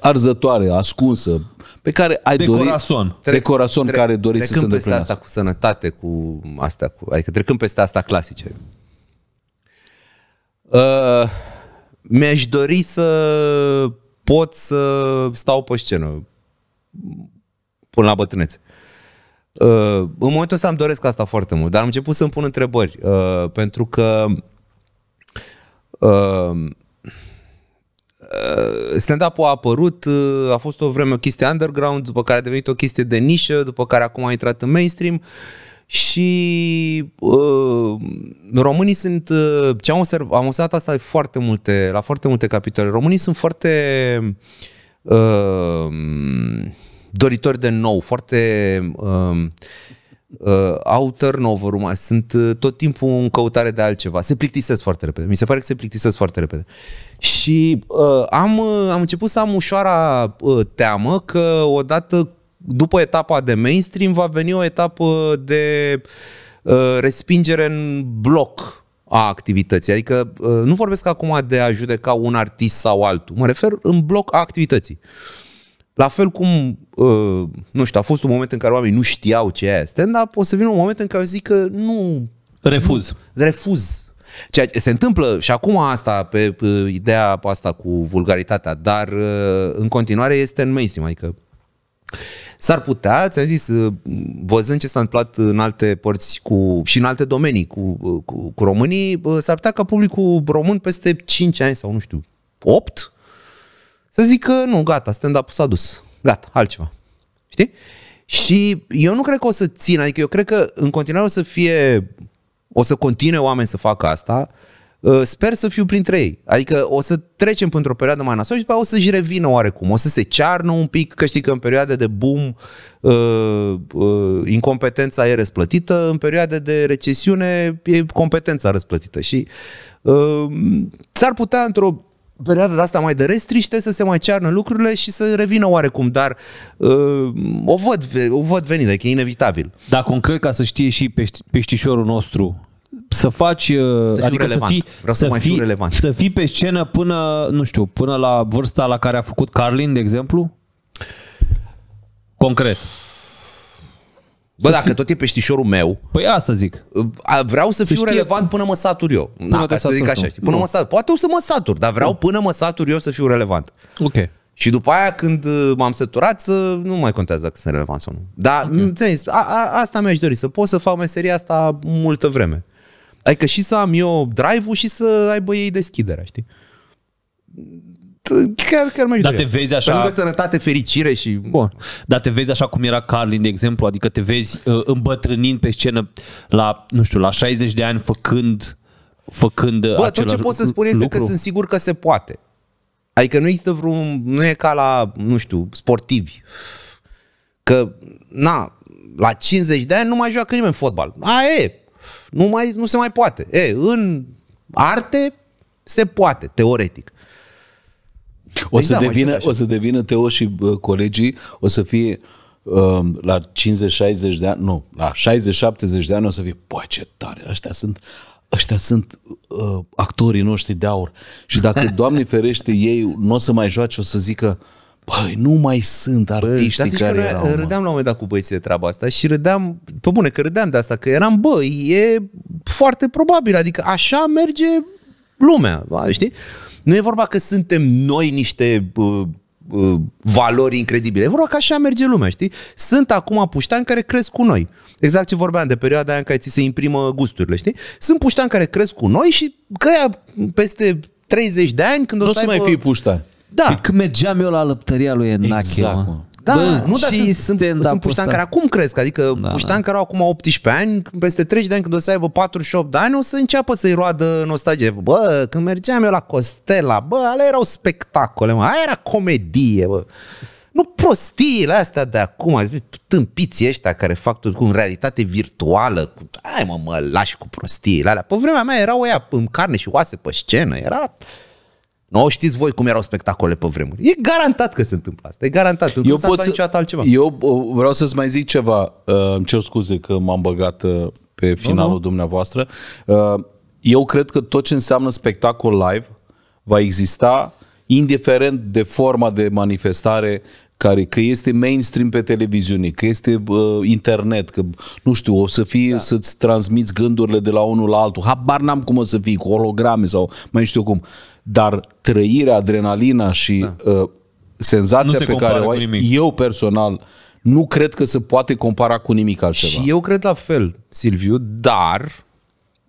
arzătoare, ascunsă, pe care ai de dorit... Corazon. de corazon. Trec, care doriți să se îndeplinească. peste asta cu sănătate, cu asta, cu, adică trecând peste asta clasice. Uh, mi-aș dori să pot să stau pe scenă până la bătrânețe. Uh, în momentul ăsta îmi doresc asta foarte mult, dar am început să-mi pun întrebări, uh, pentru că uh, uh stand-up-ul a apărut, uh, a fost o vreme o chestie underground, după care a devenit o chestie de nișă, după care acum a intrat în mainstream și uh, românii sunt, uh, ce am observat, am observat asta foarte multe, la foarte multe capitole, românii sunt foarte uh, doritori de nou, foarte... Uh, uh, au turnover sunt uh, tot timpul în căutare de altceva. Se plictisesc foarte repede. Mi se pare că se plictisesc foarte repede. Și uh, am, uh, am început să am ușoara uh, teamă că odată după etapa de mainstream va veni o etapă de uh, respingere în bloc a activității. Adică uh, nu vorbesc acum de a judeca un artist sau altul. Mă refer în bloc a activității. La fel cum Uh, nu știu, a fost un moment în care oamenii nu știau ce e stand-up, o să vină un moment în care zic că nu... Refuz. Nu, refuz. Ceea ce se întâmplă și acum asta, pe, pe ideea asta cu vulgaritatea, dar uh, în continuare este în mainstream, adică S-ar putea, ți-am zis, uh, văzând ce s-a întâmplat în alte părți cu, și în alte domenii cu, cu, cu românii, s-ar putea ca publicul român peste 5 ani sau nu știu, 8, să zică nu, gata, stand-up s-a dus gata, altceva. Știi? Și eu nu cred că o să țin, adică eu cred că în continuare o să fie, o să continue oameni să facă asta, uh, sper să fiu printre ei. Adică o să trecem într-o perioadă mai nasoală și după o să-și revină oarecum. O să se cearnă un pic, că știi că în perioade de boom uh, uh, incompetența e răsplătită, în perioade de recesiune e competența răsplătită. Și s-ar putea într-o perioada de asta mai de restriște, să se mai cearnă lucrurile și să revină oarecum, dar uh, o, văd, o văd venită, că adică e inevitabil. Dar concret, ca să știe și pești, peștișorul nostru, să faci, uh, să adică relevant. să fii, Vreau să, să, mai fii, relevant. să fii pe scenă până, nu știu, până la vârsta la care a făcut Carlin, de exemplu? Concret. Bă, să dacă fi... tot e peștișorul meu... Păi asta zic. Uh, vreau să, să fiu relevant până mă satur eu. Până da, ca să zic așa, Până mă satur. Poate o să mă satur, dar vreau nu. până mă satur eu să fiu relevant. Ok. Și după aia când uh, m-am săturat, să nu mai contează dacă sunt relevant sau nu. Dar, okay. Mm, zis, a, a, asta mi-aș dori, să pot să fac meseria asta multă vreme. Adică și să am eu drive-ul și să aibă ei deschiderea, știi? chiar, chiar mai Dar te vezi așa... Pe lângă sănătate, fericire și... Bun. Dar te vezi așa cum era Carlin, de exemplu, adică te vezi uh, îmbătrânind pe scenă la, nu știu, la 60 de ani făcând făcând Bă, tot ce pot să spun este lucru. că sunt sigur că se poate. Adică nu există vreun... Nu e ca la, nu știu, sportivi. Că, na, la 50 de ani nu mai joacă nimeni fotbal. A, e, nu, mai, nu se mai poate. E, în arte se poate, teoretic. O, păi să, da, devină, o să devină Teo și uh, colegii, o să fie uh, la 50-60 de ani, nu, la 60-70 de ani o să fie, păi ce tare, ăștia sunt ăștia sunt uh, actorii noștri de aur. Și dacă, Doamne ferește, ei nu o să mai joace, o să zică Păi, nu mai sunt artiști care, care erau, Râdeam mă. la un moment dat cu băieții de treaba asta și râdeam, pe bune că râdeam de asta, că eram, bă, e foarte probabil, adică așa merge lumea, știi? Nu e vorba că suntem noi niște uh, uh, valori incredibile. E vorba că așa merge lumea, știi? Sunt acum puștani care cresc cu noi. Exact ce vorbeam de perioada aia în care ți se imprimă gusturile, știi? Sunt puștani care cresc cu noi și că ea peste 30 de ani când o, o să, să mai fii puștan. Da. Păi când mergeam eu la lăptăria lui Enache, exact, mă. Da, Bă, nu, dar sunt, sunt, sunt puștani care acum cresc, adică da, puștani da. care au acum 18 ani, peste 30 de ani când o să aibă 48 de ani, o să înceapă să-i roadă nostalgie. Bă, când mergeam eu la Costela, bă, alea erau spectacole, mă, aia era comedie, bă. Nu prostiile astea de acum, tâmpiții ăștia care fac tot cu realitate virtuală, cu, hai mă, mă lași cu prostiile alea. Pe vremea mea erau ăia în carne și oase pe scenă, era nu știți voi cum erau spectacole pe vremuri. E garantat că se întâmplă asta. E garantat. Eu nu pot să... altceva. Eu uh, vreau să-ți mai zic ceva. Uh, îmi cer scuze că m-am băgat uh, pe finalul uh-huh. dumneavoastră. Eu cred că tot ce înseamnă spectacol live va exista indiferent de forma de manifestare care că este mainstream pe televiziune, că este uh, internet, că nu știu, o să fie da. să-ți transmiți gândurile de la unul la altul. Habar n-am cum o să fie cu holograme sau mai știu cum dar trăirea, adrenalina și da. uh, senzația se pe care o ai, eu personal nu cred că se poate compara cu nimic altceva. Și eu cred la fel, Silviu, dar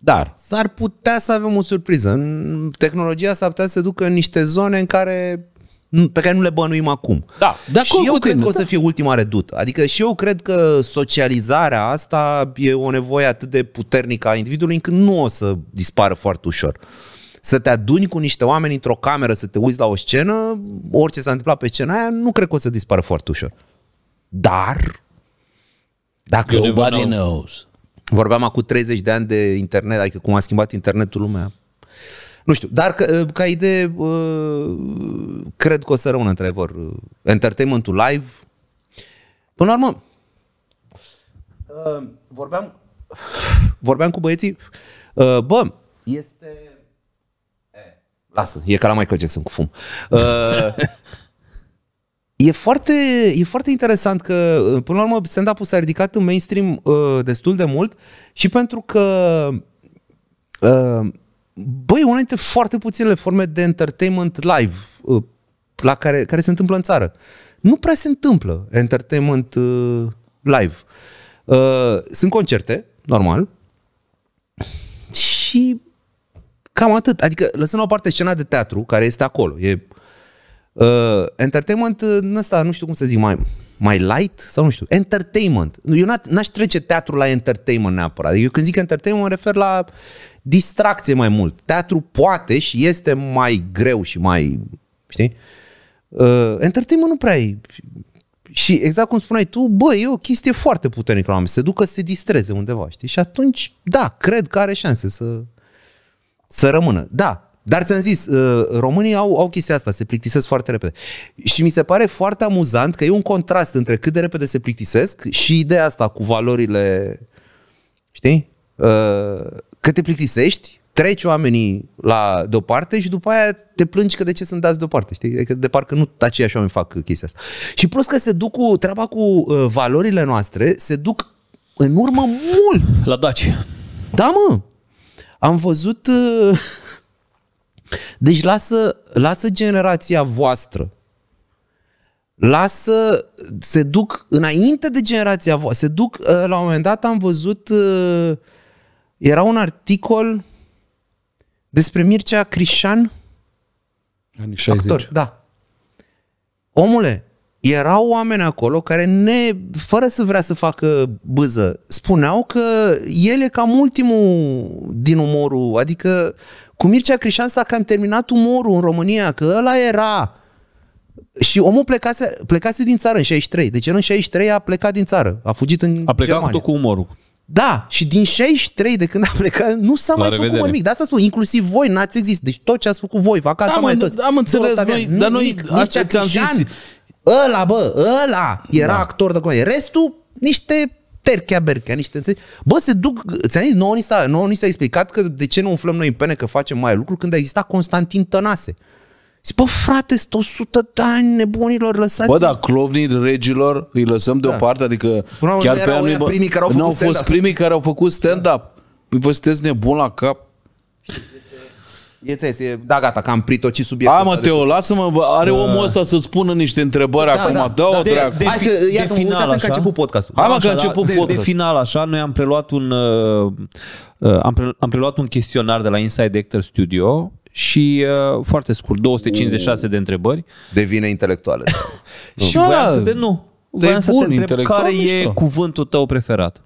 dar s-ar putea să avem o surpriză. Tehnologia s-ar putea să se ducă în niște zone în care pe care nu le bănuim acum. Da, da și eu cred tine, că o să da. fie ultima redută. Adică și eu cred că socializarea asta e o nevoie atât de puternică a individului încât nu o să dispară foarte ușor să te aduni cu niște oameni într-o cameră, să te uiți la o scenă, orice s-a întâmplat pe scenă, aia, nu cred că o să dispară foarte ușor. Dar, dacă... Nobody knows. Vorbeam acum 30 de ani de internet, adică cum a schimbat internetul lumea. Nu știu, dar ca, uh, ca idee, uh, cred că o să rămână între vor. Uh, entertainmentul live. Până la urmă, vorbeam, vorbeam cu băieții, bă, este Lasă, e ca la Michael Jackson cu fum. Uh, e, foarte, e foarte interesant că, uh, până la urmă, stand-up-ul s-a ridicat în mainstream uh, destul de mult și pentru că uh, băi, una dintre foarte puținele forme de entertainment live uh, la care, care se întâmplă în țară. Nu prea se întâmplă entertainment uh, live. Uh, sunt concerte, normal, și Cam atât. Adică, lăsând la o parte scena de teatru, care este acolo, e uh, entertainment în ăsta, nu știu cum să zic, mai, mai light sau nu știu, entertainment. Eu n-aș trece teatru la entertainment neapărat. Eu când zic entertainment mă refer la distracție mai mult. Teatru poate și este mai greu și mai, știi? Uh, entertainment nu prea e. Și exact cum spuneai tu, bă, e o chestie foarte puternică la oameni. Se ducă să se distreze undeva, știi? Și atunci, da, cred că are șanse să să rămână. Da, dar ți-am zis, uh, românii au, au chestia asta, se plictisesc foarte repede. Și mi se pare foarte amuzant că e un contrast între cât de repede se plictisesc și ideea asta cu valorile, știi? Uh, că te plictisești, treci oamenii la deoparte și după aia te plângi că de ce sunt dați deoparte, știi? Adică de parcă nu aceiași oameni fac chestia asta. Și plus că se duc cu treaba cu uh, valorile noastre, se duc în urmă mult. La Daci. Da, mă am văzut... Uh, deci lasă, lasă generația voastră lasă, se duc înainte de generația voastră, se duc, uh, la un moment dat am văzut, uh, era un articol despre Mircea Crișan, Anii 60. actor, da. Omule, erau oameni acolo care, ne, fără să vrea să facă bâză, spuneau că el e cam ultimul din umorul, adică cu Mircea Crișan s-a cam terminat umorul în România, că ăla era... Și omul plecase, plecase din țară în 63, deci el în 63 a plecat din țară, a fugit în A plecat Germania. cu tot cu umorul. Da, și din 63 de când a plecat nu s-a La mai revedere. făcut nimic. De asta spun, inclusiv voi n-ați existat. Deci tot ce ați făcut voi, vacanța da, mai toți. Am da, înțeles, tot, noi, avea, dar noi nici, nici ți-am zis, Ăla, bă, ăla era da. actor de comedie. Restul, niște terchea berchea, niște înțelegi. Bă, se duc, ți-am zis, nouă ni, s-a, nouă ni s-a explicat că de ce nu umflăm noi în pene că facem mai lucruri când a existat Constantin Tănase. Zic, bă, frate, sunt 100 de ani nebunilor, lăsați Bă, dar clovnii regilor îi lăsăm da. deoparte, adică Până chiar pe anul... Bă, primii care au făcut nu au fost primii care au făcut stand-up. Da. Păi vă sunteți nebun la cap. Înțeles, e, da, gata, că am pritocit subiectul Hai mă, Teo, lasă-mă, are da. omul ăsta să-ți spună niște întrebări da, acum, da, da, da, da, De, Hai, de, de final, așa. că a început podcastul. Hai mă, că a da, început da, podcast. De final, așa, noi am preluat un, uh, uh am, pre, am preluat un chestionar de la Inside Actor Studio și uh, foarte scurt, 256 uh, de întrebări. Devine intelectuală. și vreau să te, nu, vreau să te întreb care e cuvântul tău preferat.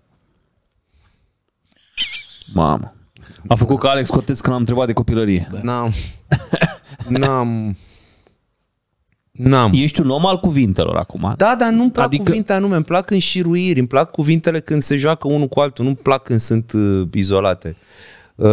Mamă. A făcut ca Alex Cotez când am întrebat de copilărie. Da. N-am. N-am. N-am. Ești un om al cuvintelor acum. Da, dar nu-mi plac adică... cuvinte anume. Îmi plac înșiruiri, îmi plac cuvintele când se joacă unul cu altul. Nu-mi plac când sunt uh, izolate. Uh,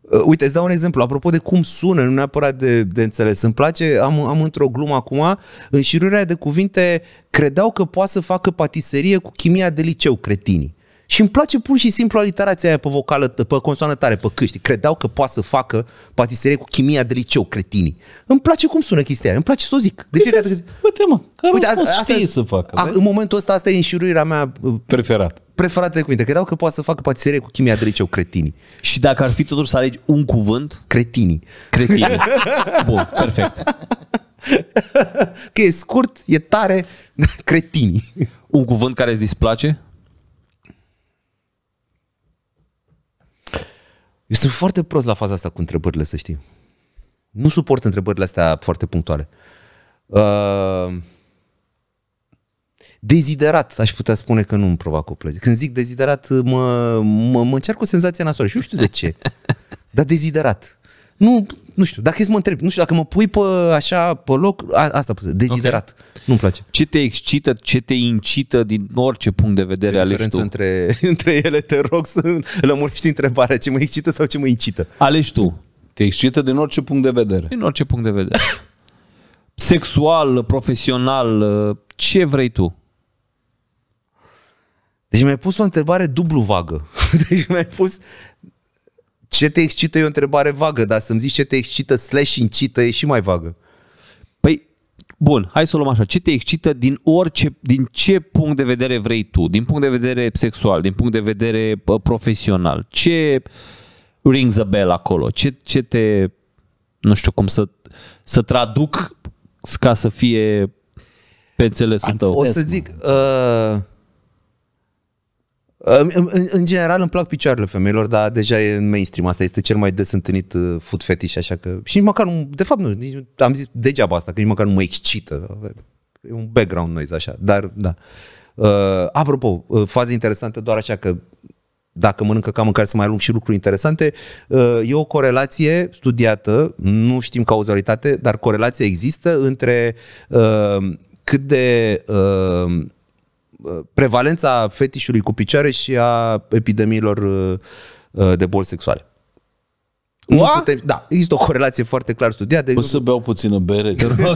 uh, uite, îți dau un exemplu. Apropo de cum sună, nu neapărat de, de înțeles. Îmi place, am, am într-o glumă acum, înșirurile de cuvinte credeau că poate să facă patiserie cu chimia de liceu, cretinii. Și îmi place pur și simplu aliterația aia pe vocală, pe consoană tare, pe câști. Credeau că poate să facă patiserie cu chimia de liceu, cretinii. Îmi place cum sună chestia aia, îmi place să o zic. De fiecare dată. Uite, mă, care Uite, asta, asta, să facă. A, da? în momentul ăsta, asta e înșiruirea mea uh, Preferat. Preferată de cuvinte. Credeau că poate să facă patiserie cu chimia de liceu, cretinii. Și dacă ar fi totuși să alegi un cuvânt? Cretinii. Cretinii. Bun, perfect. Că e scurt, e tare, cretinii. Un cuvânt care îți displace? Eu sunt foarte prost la faza asta cu întrebările, să știi. Nu suport întrebările astea foarte punctuale. Uh, deziderat, aș putea spune că nu îmi provoacă o plăcere. Când zic deziderat, mă, mă, mă încerc o senzație nasoală și nu știu de ce. Dar deziderat. Nu, nu știu, dacă îți mă întreb, nu știu, dacă mă pui pe așa, pe loc, a, asta deziderat. Okay. Nu-mi place. Ce te excită, ce te incită din orice punct de vedere alegi tu? Între, între ele, te rog să lămurești întrebarea, ce mă excită sau ce mă incită. Alegi tu. Te excită din orice punct de vedere. Din orice punct de vedere. Sexual, profesional, ce vrei tu? Deci mi-ai pus o întrebare dublu vagă. Deci mi-ai pus ce te excită e o întrebare vagă, dar să-mi zici ce te excită slash incită e și mai vagă. Păi, bun, hai să o luăm așa. Ce te excită din orice, din ce punct de vedere vrei tu? Din punct de vedere sexual, din punct de vedere profesional. Ce rings a bell acolo? Ce, ce te, nu știu cum să, să traduc ca să fie pe înțelesul tău? O să zic... Uh în, în, în general îmi plac picioarele femeilor, dar deja e în mainstream. Asta este cel mai des întâlnit uh, food fetish, așa că... Și nici măcar nu... De fapt nu, nici, am zis degeaba asta, că nici măcar nu mă excită. E un background noise așa, dar da. Uh, apropo, uh, fază interesantă doar așa că dacă mănâncă cam mâncare să mai luăm și lucruri interesante, uh, e o corelație studiată, nu știm cauzalitate, dar corelația există între uh, cât de... Uh, prevalența fetișului cu picioare și a epidemiilor uh, uh, de boli sexuale. Nu putem, da, există o corelație foarte clar studiată. O să beau puțină bere, că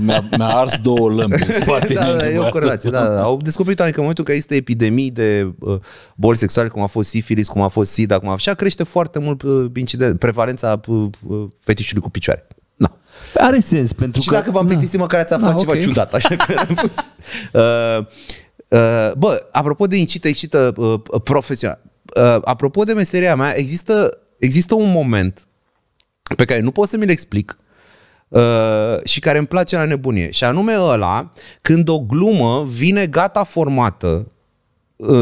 mi-a, mi-a ars două lămpi în spate. da, da, e o corelație, da, da. Au descoperit că în momentul că există epidemii de uh, boli sexuale, cum a fost sifilis, cum a fost sida, cum a fost, crește foarte mult uh, incident, prevalența uh, uh, fetișului cu picioare. Da. Are sens, pentru și că... dacă v-am plictisit, da. măcar ați aflat da, ceva okay. ciudat, așa că... uh, Uh, bă, apropo de incită, excită uh, uh, profesional. Apropo de meseria mea, există, există un moment pe care nu pot să mi-l explic și care îmi place la nebunie. Și anume ăla când o glumă vine gata formată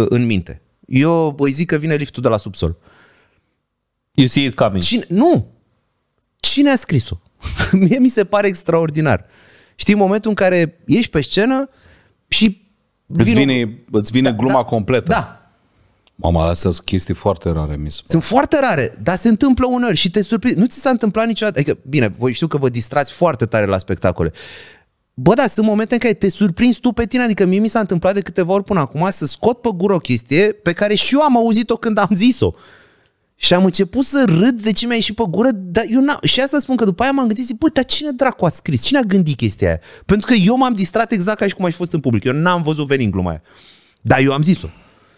în minte. Eu îi zic că vine liftul de la subsol. You see it coming. Cine, nu! Cine a scris-o? Mie mi se pare extraordinar. Știi, momentul în care ești pe scenă și Îți vine, vine, îți vine da, gluma da, completă. Da. Mama, astea sunt chestii foarte rare, mi se Sunt pare. foarte rare, dar se întâmplă uneori și te surprinde. Nu ți s-a întâmplat niciodată? Adică, bine, voi știu că vă distrați foarte tare la spectacole. Bă, da, sunt momente în care te surprinzi tu pe tine, adică mie mi s-a întâmplat de câteva ori până acum să scot pe gură o chestie pe care și eu am auzit-o când am zis-o. Și am început să râd de ce mi-a ieșit pe gură, dar eu n-am... Și asta spun că după aia m-am gândit, zic, bă, dar cine dracu a scris? Cine a gândit chestia aia? Pentru că eu m-am distrat exact ca și cum aș fi fost în public. Eu n-am văzut venind gluma aia. Dar eu am zis-o.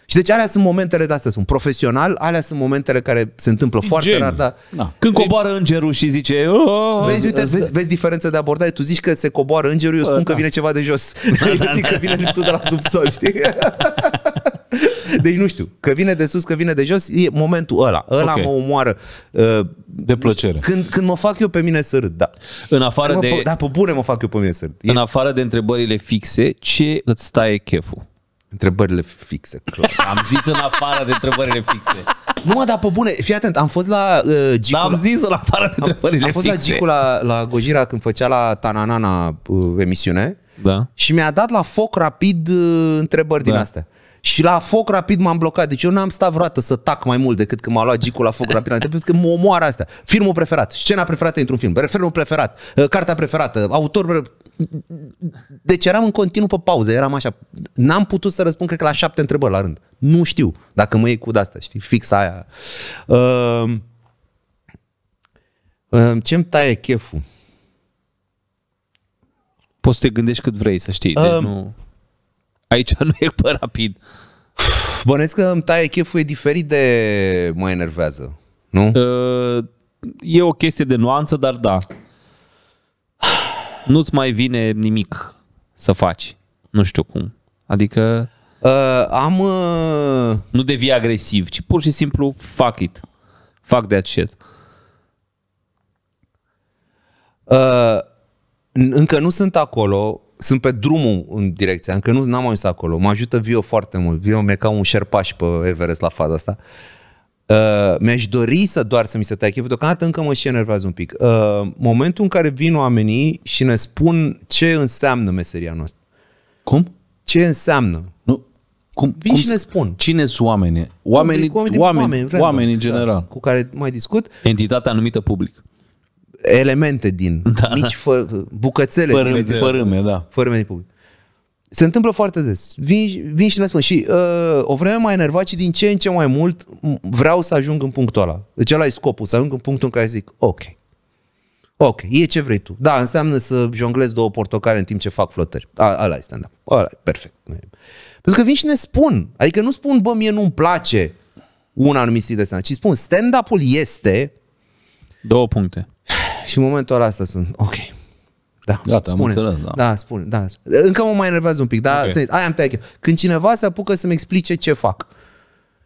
Și deci alea sunt momentele de astea, spun profesional, alea sunt momentele care se întâmplă e foarte Gen. rar, dar... Na. Când coboară îngerul și zice... Oh, oh, oh, vezi, uite, vezi, vezi diferența de abordare, tu zici că se coboară îngerul, eu spun A, că da. vine ceva de jos. Eu zic că vine liftul de la subsol, știi? Deci nu știu, că vine de sus, că vine de jos, e momentul ăla. Ăla okay. mă omoară. Uh, de plăcere. Când, când mă fac eu pe mine să râd, da. În afară de... da, pe bune mă fac eu pe mine să râd. În e... afară de întrebările fixe, ce îți taie cheful? Întrebările fixe, clar. Am zis în afară de întrebările fixe. Nu mă, dar pe bune, fii atent, am fost la uh, Gicu. am zis în afară de întrebările fixe. am fost fixe. la Gicu la, la Gojira când făcea la Tananana uh, emisiune. Da. Și mi-a dat la foc rapid uh, întrebări da. din astea. Și la foc rapid m-am blocat. Deci eu n-am stat vreodată să tac mai mult decât când m-a luat Gicu la foc rapid. Pentru că mă omoară asta. Filmul preferat, scena preferată într-un film, referul preferat, ă, cartea preferată, autor preferat. Deci eram în continuu pe pauză, eram așa. N-am putut să răspund, cred că la șapte întrebări la rând. Nu știu dacă mă iei cu asta știi? Fix aia. Uh, ce-mi taie cheful? Poți să te gândești cât vrei, să știi. Uh, deci nu Aici nu e pe rapid. Bănesc că îmi taie cheful, e diferit de mă enervează, nu? Ă, e o chestie de nuanță, dar da. Nu-ți mai vine nimic să faci. Nu știu cum. Adică... Uh, am... Uh... Nu devii agresiv, ci pur și simplu fuck it. Fuck that shit. Uh, încă nu sunt acolo sunt pe drumul în direcția, încă nu am ajuns acolo. Mă ajută Vio foarte mult. Vio mi-e ca un șerpaș pe Everest la faza asta. Uh, mi-aș dori să doar să mi se tai cheful, deocamdată încă mă și enervează un pic. Uh, momentul în care vin oamenii și ne spun ce înseamnă meseria noastră. Cum? Ce înseamnă? Nu. Cum, Vin cum, și ne spun. Cine sunt oamenii? Oamenii, oamenii, oameni, oameni, oameni, oameni, în da, general. Cu care mai discut. Entitatea numită public elemente din, da. mici fă, bucățele. Fărâme, din, fărâme, da. Fărâme din public. Se întâmplă foarte des. Vin, vin și ne spun. Și uh, o vreme mai enervat și din ce în ce mai mult vreau să ajung în punctul ăla. Deci ăla e scopul, să ajung în punctul în care zic, ok, ok, e ce vrei tu. Da, înseamnă să jonglez două portocale în timp ce fac flotări. A, ala e stand-up. Ala e perfect. Pentru că vin și ne spun. Adică nu spun, bă, mie nu-mi place un anumit stil de stand-up, ci spun, stand-up-ul este Două puncte. Și în momentul ăla sunt, ok, da, Gata, spune. am înțeles. Da. da, spune, da. Încă mă mai enervează un pic, dar okay. țineți, aia am tăiat Când cineva se apucă să-mi explice ce fac.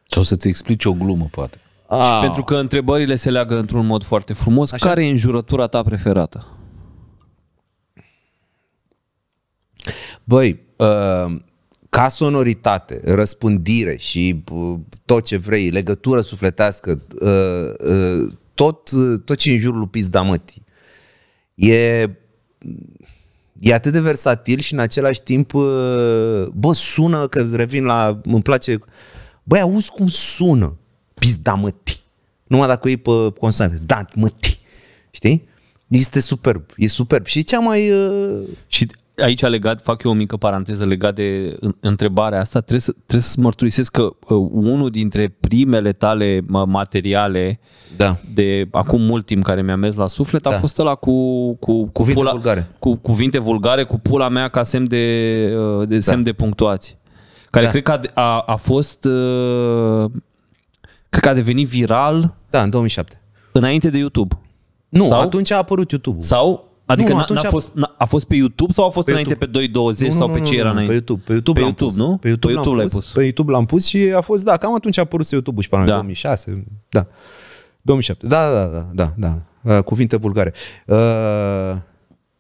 Sau să-ți explice o glumă, poate. Ah. Și pentru că întrebările se leagă într-un mod foarte frumos, Așa. care e înjurătura ta preferată? Băi, uh, ca sonoritate, răspândire și uh, tot ce vrei, legătură sufletească, uh, uh, tot, tot ce în jurul lui Pizdamăti. E, e atât de versatil și în același timp, uh, bă, sună, că revin la, îmi place, băi, auzi cum sună Pizdamăti. Numai dacă e pe consonantă, da, măti. Știi? Este superb, e superb. Și cea mai... Uh... Și aici legat, fac eu o mică paranteză legat de întrebarea asta, trebuie să, trebuie să mărturisesc că uh, unul dintre primele tale materiale da. de acum mult timp care mi-a mers la suflet da. a fost ăla cu, cu, cu cuvinte, pula, vulgare. Cu, cuvinte vulgare, cu pula mea ca semn de, uh, de, da. semn de punctuații. Care da. cred că a, a, a fost, uh, cred că a devenit viral. Da, în 2007. Înainte de YouTube. Nu, sau, atunci a apărut YouTube. Sau Adică nu, atunci... a fost, a fost pe YouTube sau a fost pe înainte YouTube. pe 2.20 sau pe ce era înainte? Pe YouTube. Pe YouTube, pe YouTube pus. nu? Pe YouTube, pe YouTube l-ai pus. Pe YouTube l-am pus și a fost, da, cam atunci a apărut YouTube-ul și pe da. 2006, da. 2007, da, da, da, da, da. da. Uh, cuvinte vulgare. Uh,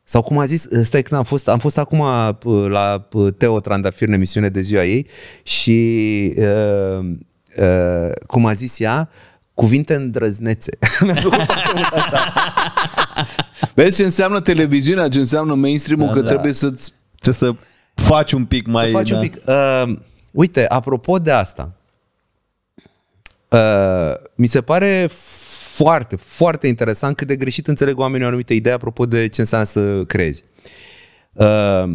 sau cum a zis, uh, stai că am fost, am fost acum uh, la Teo Trandafir în emisiune de ziua ei și uh, uh, cum a zis ea, uh, Cuvinte îndrăznețe. Vezi ce înseamnă televiziunea, ce înseamnă mainstream-ul, da, că da. trebuie să-ți... Ce să faci un pic mai... faci da. un pic. Uh, uite, apropo de asta, uh, mi se pare foarte, foarte interesant cât de greșit înțeleg oamenii o anumită idee apropo de ce înseamnă să creezi. Uh,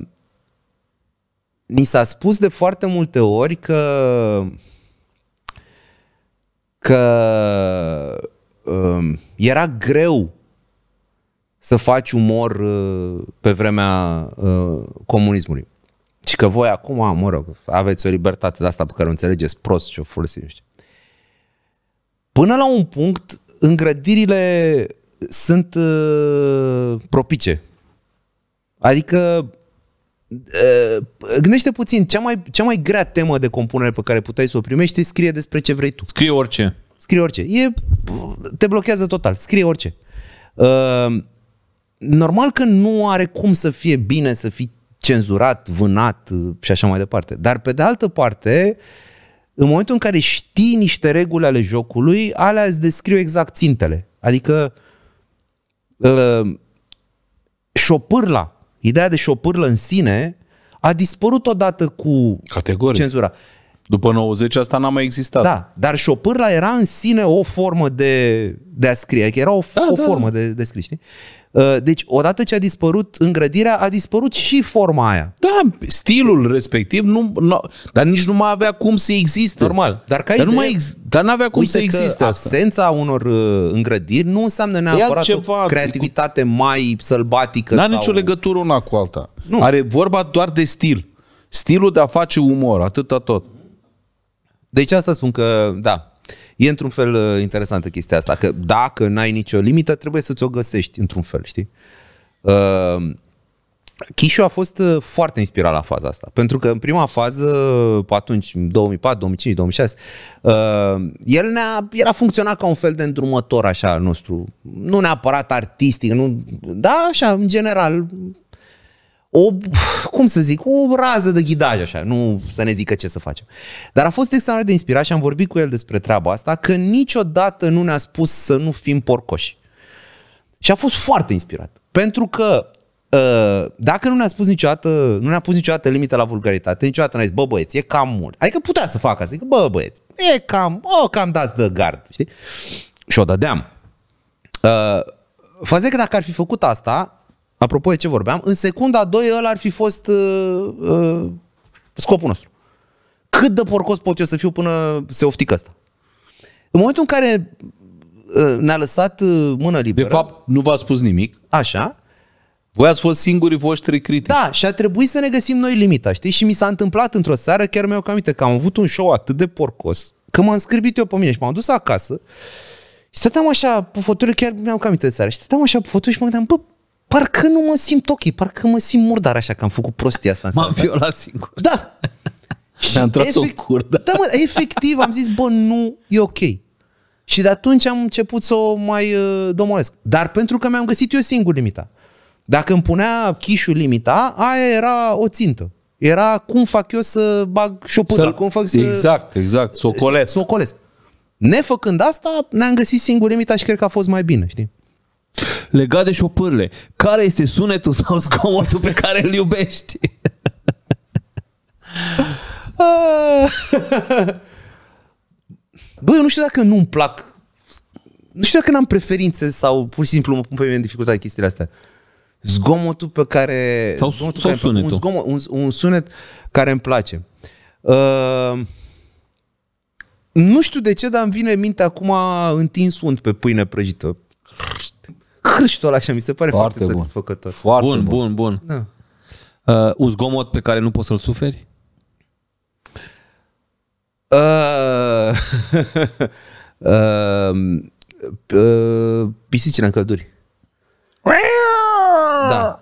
ni s-a spus de foarte multe ori că că um, era greu să faci umor uh, pe vremea uh, comunismului. Și că voi acum, mă rog, aveți o libertate de asta pe care o înțelegeți prost și o folosiți, Până la un punct, îngrădirile sunt uh, propice. Adică Eh, gândește puțin, cea mai, cea mai grea temă de compunere pe care puteai să o primești, scrie despre ce vrei tu. Scrie orice. Scrie orice. E, te blochează total. Scrie orice. Uh, normal că nu are cum să fie bine să fii cenzurat, vânat eh, și așa mai departe. Dar pe de altă parte, în momentul în care știi niște reguli ale jocului, alea îți descriu exact țintele. Adică uh, șopârla Ideea de șopârlă în sine a dispărut odată cu Categoric. cenzura. După 90 asta n-a mai existat. Da, dar șopârla era în sine o formă de, de a scrie, adică era o, da, o da. formă da. de, de scrie. știi? Uh, deci, odată ce a dispărut îngrădirea, a dispărut și forma aia. Da, stilul respectiv, nu, nu, dar nici nu mai avea cum să existe. Normal. Dar, ca dar, idee, nu mai ex, dar nu avea cum să existe asta. absența unor uh, îngrădiri nu înseamnă neapărat ceva, o adică- creativitate cu... mai sălbatică. Nu are sau... nicio legătură una cu alta. Nu. Are vorba doar de stil. Stilul de a face umor, atâta tot. Deci asta spun că, da, E într-un fel uh, interesantă chestia asta, că dacă n-ai nicio limită, trebuie să ți-o găsești într-un fel, știi? Uh, Chișu a fost uh, foarte inspirat la faza asta, pentru că în prima fază, atunci, 2004, 2005, 2006, el ne-a, el a funcționat ca un fel de îndrumător așa al nostru, nu neapărat artistic, nu, da, așa, în general, o, cum să zic, o rază de ghidaj așa, nu să ne zică ce să facem. Dar a fost extraordinar de inspirat și am vorbit cu el despre treaba asta, că niciodată nu ne-a spus să nu fim porcoși. Și a fost foarte inspirat. Pentru că ă, dacă nu ne-a spus niciodată, nu ne-a pus niciodată limita la vulgaritate, niciodată n-a zis, bă băieți, e cam mult. Adică putea să facă, zic, bă băieți, e cam, o, oh, cam dați de gard, știi? Și o dădeam. Uh, că dacă ar fi făcut asta, apropo de ce vorbeam, în secunda a doua ăla ar fi fost uh, uh, scopul nostru. Cât de porcos pot eu să fiu până se oftică asta? În momentul în care uh, ne-a lăsat uh, mână liberă... De fapt, nu v-a spus nimic. Așa. Voi ați fost singurii voștri critici. Da, și a trebuit să ne găsim noi limita, știi? Și mi s-a întâmplat într-o seară, chiar mi-au aminte, că am avut un show atât de porcos, că m-am scârbit eu pe mine și m-am dus acasă și stăteam așa pe fotoliu, chiar mi au aminte de seară, și stăteam așa pe fotoliu și mă gândeam, bă, parcă nu mă simt ok, parcă mă simt murdar așa că am făcut prostia asta. M-am violat singur. Da. Și am tras efect, o curdă. Da, mă, efectiv am zis, bă, nu, e ok. Și de atunci am început să o mai uh, domolesc. Dar pentru că mi-am găsit eu singur limita. Dacă îmi punea chișul limita, aia era o țintă. Era cum fac eu să bag șoputul, cum fac să... Exact, exact, să o colesc. Să o colesc. Nefăcând asta, ne-am găsit singur limita și cred că a fost mai bine, știi? Legat de șopârle, care este sunetul sau zgomotul pe care îl iubești? Băi, eu nu știu dacă nu-mi plac nu știu dacă n-am preferințe sau pur și simplu mă pun pe mine în dificultate chestiile astea. Zgomotul pe care... Sau, zgomotul sau care sunetul. Un, zgomot, un, un sunet care îmi place. Uh, nu știu de ce, dar îmi vine în minte acum întins unt pe pâine prăjită câștul așa, mi se pare foarte, foarte bun. satisfăcător. Foarte bun, bun, bun. bun. Da. Uh, un zgomot pe care nu poți să-l suferi? Uh, uh, uh, pisicile în călduri. Da.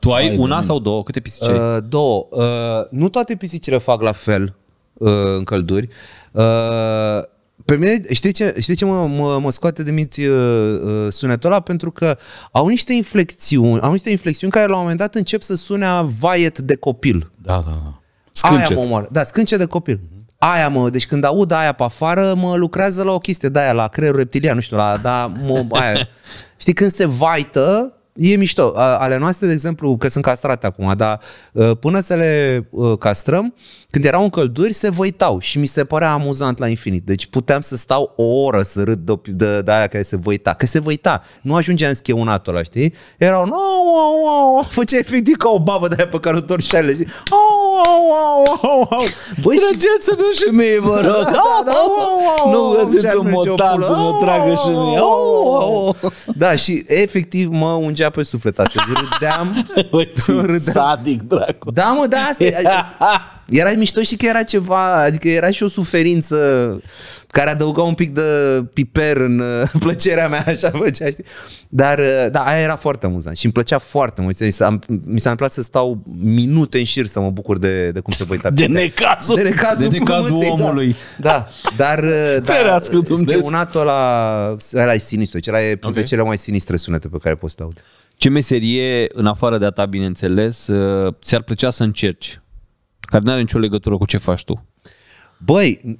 Tu ai Hai, una sau două? Câte pisici ai? Uh, două. Uh, nu toate pisicile fac la fel uh, în călduri. Uh, pe mine, știi ce, știi ce mă, mă, mă scoate de minți uh, uh, sunetul ăla? Pentru că au niște inflexiuni, au niște inflexiuni care la un moment dat încep să sune a vaiet de copil. Da, da, da. Scâncet. Aia mă omoară. Da, scânce de copil. Aia mă, deci când aud aia pe afară, mă lucrează la o chestie de aia, la creierul reptilian, nu știu, la, da, mă, aia. Știi, când se vaită, e mișto. Ale noastre, de exemplu, că sunt castrate acum, dar uh, până să le uh, castrăm, uh, când erau în călduri, se văitau și mi se părea amuzant la infinit. Deci puteam să stau o oră să râd de, de, de aia care se văita. Că se văita. Nu ajungea în schiunatul ăla, știi? Erau, no, oh oh. făcea efectiv ca o babă de aia pe care o torșeale și, oh oh. au, au, au. Băi, Trăgeți-ne și mie, vă rog. Da, da, da. Nu găsiți un motan să mă tragă și mie. Da, și efectiv mă ungea pe suflet asta. Râdeam. Râdeam. Sadic, dracu. Da, mă, da, asta Era mișto și că era ceva, adică era și o suferință care adăuga un pic de piper în uh, plăcerea mea, așa făcea, știi? Dar, uh, da, aia era foarte amuzant și îmi plăcea foarte mult. Mi s-a, întâmplat să stau minute în șir să mă bucur de, de cum se văita. De necazul! De necazul, de necazul da. omului! Da, da dar, uh, da, un ăla, ăla e sinistru, cel deci ăla e printre okay. cele mai sinistre sunete pe care poți să aud. Ce meserie, în afară de a ta, bineînțeles, ți-ar plăcea să încerci? care nu are nicio legătură cu ce faci tu. Băi,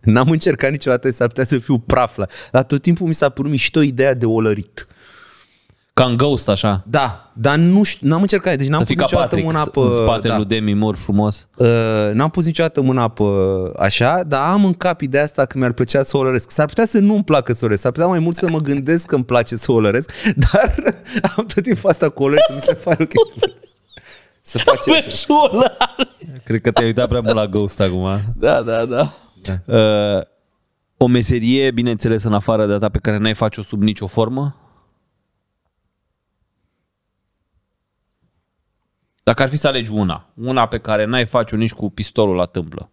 n-am încercat niciodată să putea să fiu praf la, dar tot timpul mi s-a părut mișto ideea de olărit. Ca în Ghost, așa? Da, dar nu știu, n-am încercat, deci n-am să pus niciodată Patrick, mâna pe... În spatele da. lui Demi Moore, frumos. Uh, n-am pus niciodată mâna pe așa, dar am în cap ideea asta că mi-ar plăcea să lăresc. S-ar putea să nu-mi placă să lăresc, s-ar putea mai mult să mă gândesc că îmi place să lăresc, dar am tot timpul asta cu lăresc, mi se pare o chestie să facem... Cred că te-ai uitat prea mult la Ghost acum. Da, da, da. da. Uh, o meserie, bineînțeles, în afară de ta pe care n-ai face-o sub nicio formă? Dacă ar fi să alegi una, una pe care n-ai face-o nici cu pistolul la tâmplă.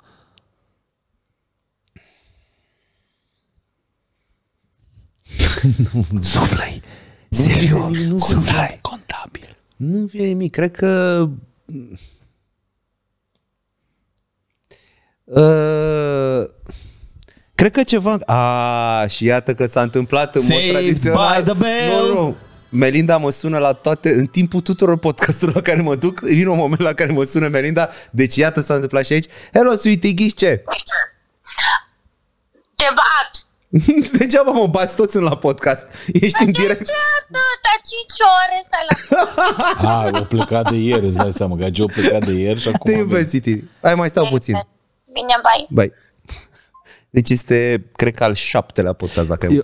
Suflai! Silviu, suflai! Contabil. Nu e nimic. Cred că... Uh, cred că ceva... A, și iată că s-a întâmplat în Saved mod tradițional. By the bell. Nu, nu. Melinda mă sună la toate, în timpul tuturor podcasturilor care mă duc, vine un moment la care mă sună Melinda, deci iată s-a întâmplat și aici. Hello, sweetie, ghiși ce? Te bat! Degeaba mă bați toți în la podcast. Ești Dar în direct. Dar 5 ore stai la A, o plecat de ieri, îți dai seama. Gagi o plecat de ieri și acum... Te iubesc, Hai, mai stau puțin. Bine, bye. Bye. Deci este, cred că al șaptelea podcast, dacă eu,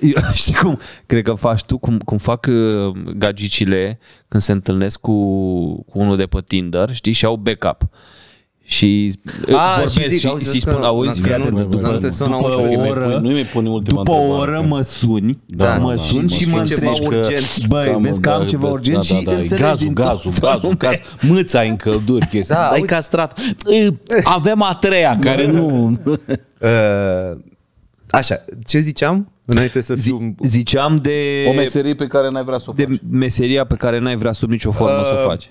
eu, Știi cum? Cred că faci tu, cum, cum fac uh, gagicile când se întâlnesc cu, cu unul de pe Tinder, știi, și au backup. Și A, vorbesc și, zic, și, auzi, și spun, auzi, fii atent, după, după o oră, nu mi pune ultima după o oră mă suni, da, da mă suni da, și mă întrebi că, băi, vezi că am ceva da, urgent și înțelegi gazul, gazul, gazul, gazul, mâța în călduri, chestia, ai castrat, avem a treia care nu... Uh, așa, ce ziceam? Înainte să fiu... ziceam de... O meserie pe care n-ai vrea să o faci. De meseria pe care n-ai vrea sub nicio formă să uh, o faci.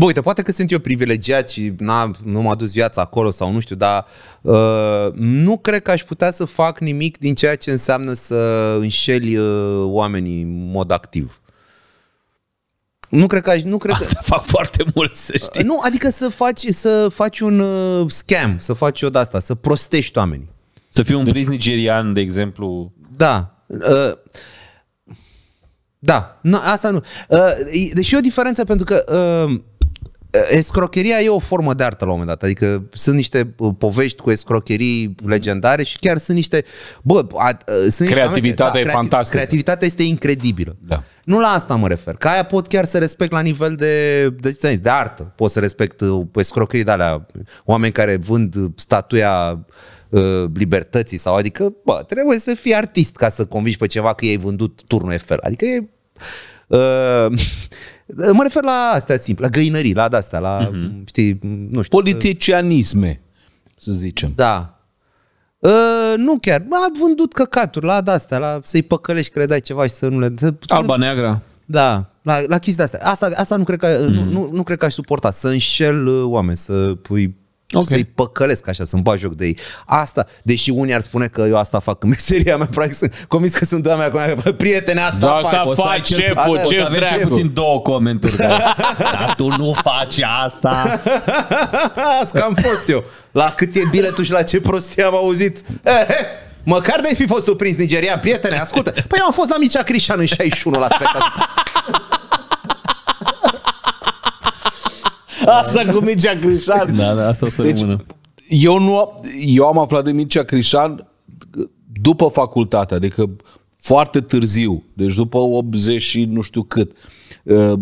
Bă, uite, poate că sunt eu privilegiat și na, nu m-a dus viața acolo sau nu știu, dar uh, nu cred că aș putea să fac nimic din ceea ce înseamnă să înșeli uh, oamenii în mod activ. Nu cred că aș, nu cred Asta că... fac foarte mult, să uh, știi. Nu, adică să faci, să faci un uh, scam, să faci o asta, să prostești oamenii. Să fii un prins nigerian, de exemplu. Da. Uh, da, asta nu. Uh, deci e o diferență pentru că uh, Eh, escrocheria e o formă de artă la un moment dat. Adică sunt niște uh, povești cu escrocherii legendare și chiar sunt niște... Bă, a, uh, sunt Creativitatea niște, da, e creativ, fantastică. Creativitatea este incredibilă. Da. Nu la asta mă refer. Ca aia pot chiar să respect la nivel de, de, de, de artă. Pot să respect uh, escrocherii de alea. Oameni care vând statuia libertății sau adică, bă, trebuie să fii artist ca să convingi pe ceva că ei ai vândut turnul Eiffel. Adică e... Uh, Mă refer la astea simple, la găinării, la asta, la, uh-huh. știi, nu știu. Politicianisme, să, să zicem. Da. Uh, nu chiar. A vândut căcaturi la astea, la să-i păcălești, credeai ceva și să nu le... Să, Alba neagră. Da, la, la chestia asta. Asta, asta nu, cred că, mm. nu, nu, nu cred că aș suporta, să înșel ă, oameni, să pui Okay. Să-i păcălesc așa, să-mi bag joc de ei. Asta, deși unii ar spune că eu asta fac în meseria mea, practic sunt convins că sunt doamne acum, prietene, asta da, Asta fac. șeful, ce să avem puțin două comenturi. Dar, dar tu nu faci asta. asta am fost eu. La cât e biletul și la ce prostie am auzit. Eh, eh, măcar de-ai fi fost tu prins Nigeria, prietene, ascultă. Păi eu am fost la Micea Crișan în 61 la spectacol. Asta cu Mircea Crișan. Da, da, asta o să deci, rămână. Eu, nu, eu am aflat de Mircea Crișan după facultate, adică foarte târziu, deci după 80 și nu știu cât. Ă,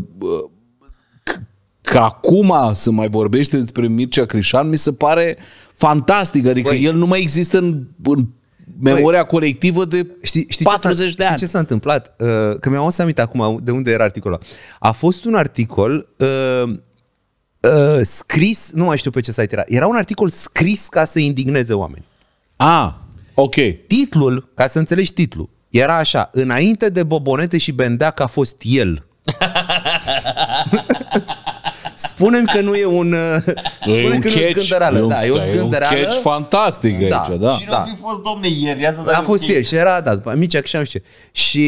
că acum să mai vorbește despre Mircea Crișan mi se pare fantastic, adică Băi. el nu mai există în, în memoria Băi, colectivă de știi, știi 40 de ani. Știi ce s-a întâmplat? Ă, că mi-am să acum de unde era articolul. A fost un articol uh, uh, scris, nu mai știu pe ce site era, era un articol scris ca să indigneze oameni. Ah, ok. Titlul, ca să înțelegi titlul, era așa, înainte de Bobonete și Bendeac a fost el. Spunem că nu e un... Uh, e spunem un că catch, nu e o E un, da, e o E un catch fantastic da, aici, da. Și da. nu fi fost domne ieri. Ia să a fost ieri și era, da, Micea Crișan și Și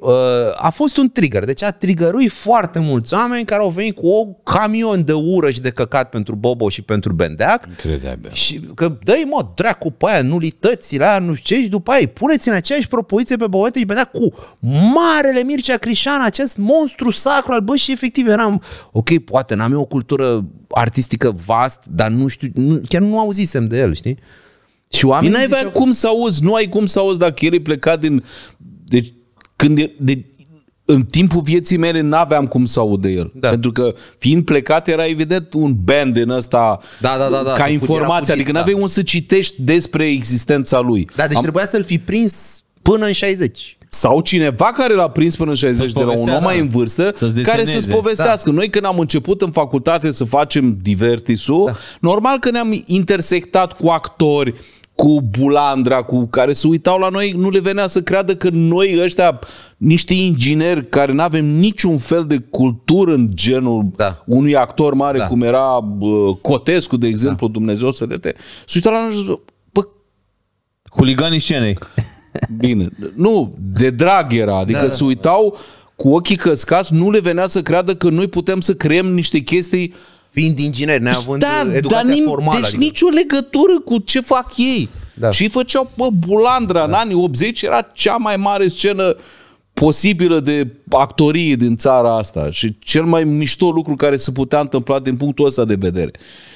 uh, a fost un trigger. Deci a triggerui foarte mulți oameni care au venit cu o camion de ură și de căcat pentru Bobo și pentru Bendeac. Incredibil. Și că dă-i mă, dracu pe aia, nulitățile aia, nu știu ce, și după aia puneți în aceeași propoziție pe Bobete și Bendeac cu marele Mircea Crișan, acest monstru sacru al bășii, efectiv eram, ok, poate n-am eu o cultură artistică vast, dar nu știu, nu, chiar nu auzisem de el, știi? Și păi oamenii... N-ai avea cum să auzi, nu ai cum să auzi dacă el e plecat din... Deci, când e, de, în timpul vieții mele n-aveam cum să aud de el. Da. Pentru că fiind plecat era evident un band din ăsta da, da, da, da, ca informație. Adică da. n-aveai un să citești despre existența lui. Da, deci Am... trebuia să-l fi prins până în 60. Sau cineva care l-a prins până în 60 de la un om mai în vârstă, să care să-ți da. povestească. Da. Noi când am început în facultate să facem divertisul, da. normal că ne-am intersectat cu actori, cu bulandra, cu care se uitau la noi, nu le venea să creadă că noi ăștia, niște ingineri care nu avem niciun fel de cultură în genul da. unui actor mare, da. cum era uh, Cotescu, de exemplu, da. Dumnezeu să le te, se uitau la noi și zic, bă, huliganii scenei. Bine. Nu, de drag era. Adică da. se uitau cu ochii căscați, nu le venea să creadă că noi putem să creăm niște chestii fiind ingineri, neavând da, educația nim- formală. Deci adică. nicio legătură cu ce fac ei. Da. Și făceau, bă, Bulandra da. în anii 80 era cea mai mare scenă posibilă de actorie din țara asta și cel mai mișto lucru care se putea întâmpla din punctul ăsta de vedere.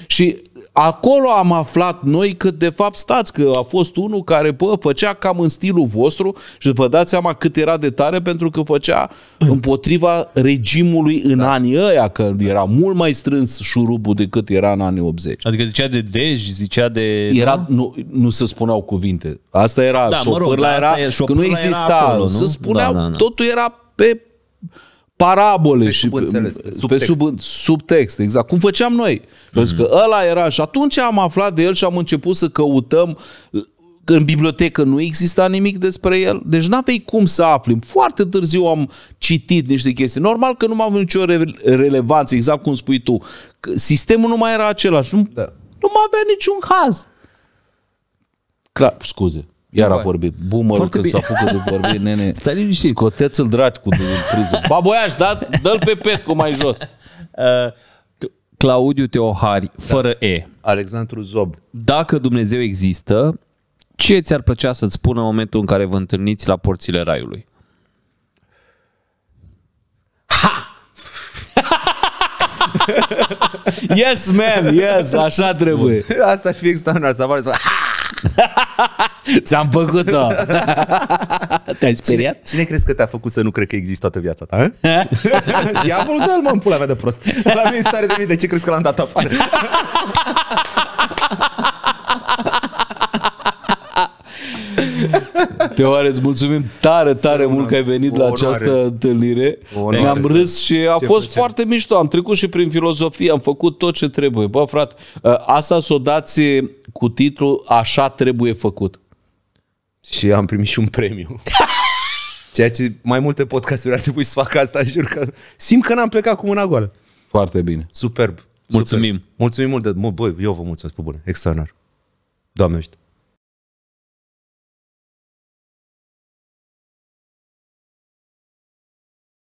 Și Acolo am aflat noi că de fapt stați, că a fost unul care bă, făcea cam în stilul vostru și vă dați seama cât era de tare pentru că făcea împotriva regimului în da. anii ăia, că era mult mai strâns șurubul decât era în anii 80. Adică zicea de dej, zicea de... Era, da? nu, nu se spuneau cuvinte. Asta era, da, șopârla mă rog, era, asta e, că nu exista. acolo, nu? Se spunea, da, da, da. totul era pe parabole pe și sub, pe sub, text, exact. Cum făceam noi. Mm-hmm. că ăla era și atunci am aflat de el și am început să căutăm că în bibliotecă nu exista nimic despre el, deci n-avei cum să aflim. Foarte târziu am citit niște chestii. Normal că nu m-am nicio re- relevanță, exact cum spui tu. Că sistemul nu mai era același. Nu, da. nu mai avea niciun haz. Clar, scuze. Iar a vorbit. Boomerul când s-a apucă de vorbit, nene, Stai liniștit. scoteți-l dragi cu priză. Baboiaș, da? Dă-l pe pet cu mai jos. Uh, Claudiu Teohari, da. fără E. Alexandru Zob. Dacă Dumnezeu există, ce ți-ar plăcea să-ți spună în momentul în care vă întâlniți la porțile raiului? Ha! yes, man, yes, așa trebuie. Asta fix, doamna, să apară, ha! Ți-am făcut-o. Te-ai speriat? Cine, cine crezi că te-a făcut să nu cred că există toată viața ta? Eh? Ia dă-l mă în pula mea de prost. La mine stare de mine, de ce crezi că l-am dat afară? Teoare, îți mulțumim tare, tare mult că ai venit la această întâlnire. Ne-am râs și a ce fost foarte mișto. Am trecut și prin filozofie, am făcut tot ce trebuie. Bă, frate, ă, asta s-o dați cu titlul Așa trebuie făcut și am primit și un premiu. Ceea ce mai multe podcasturi ar trebui să facă asta, jur că simt că n-am plecat cu mâna goală. Foarte bine. Superb. Mulțumim. Superb. Mulțumim mult de... băi, eu vă mulțumesc, pe bune. Extraordinar. Doamne, știu.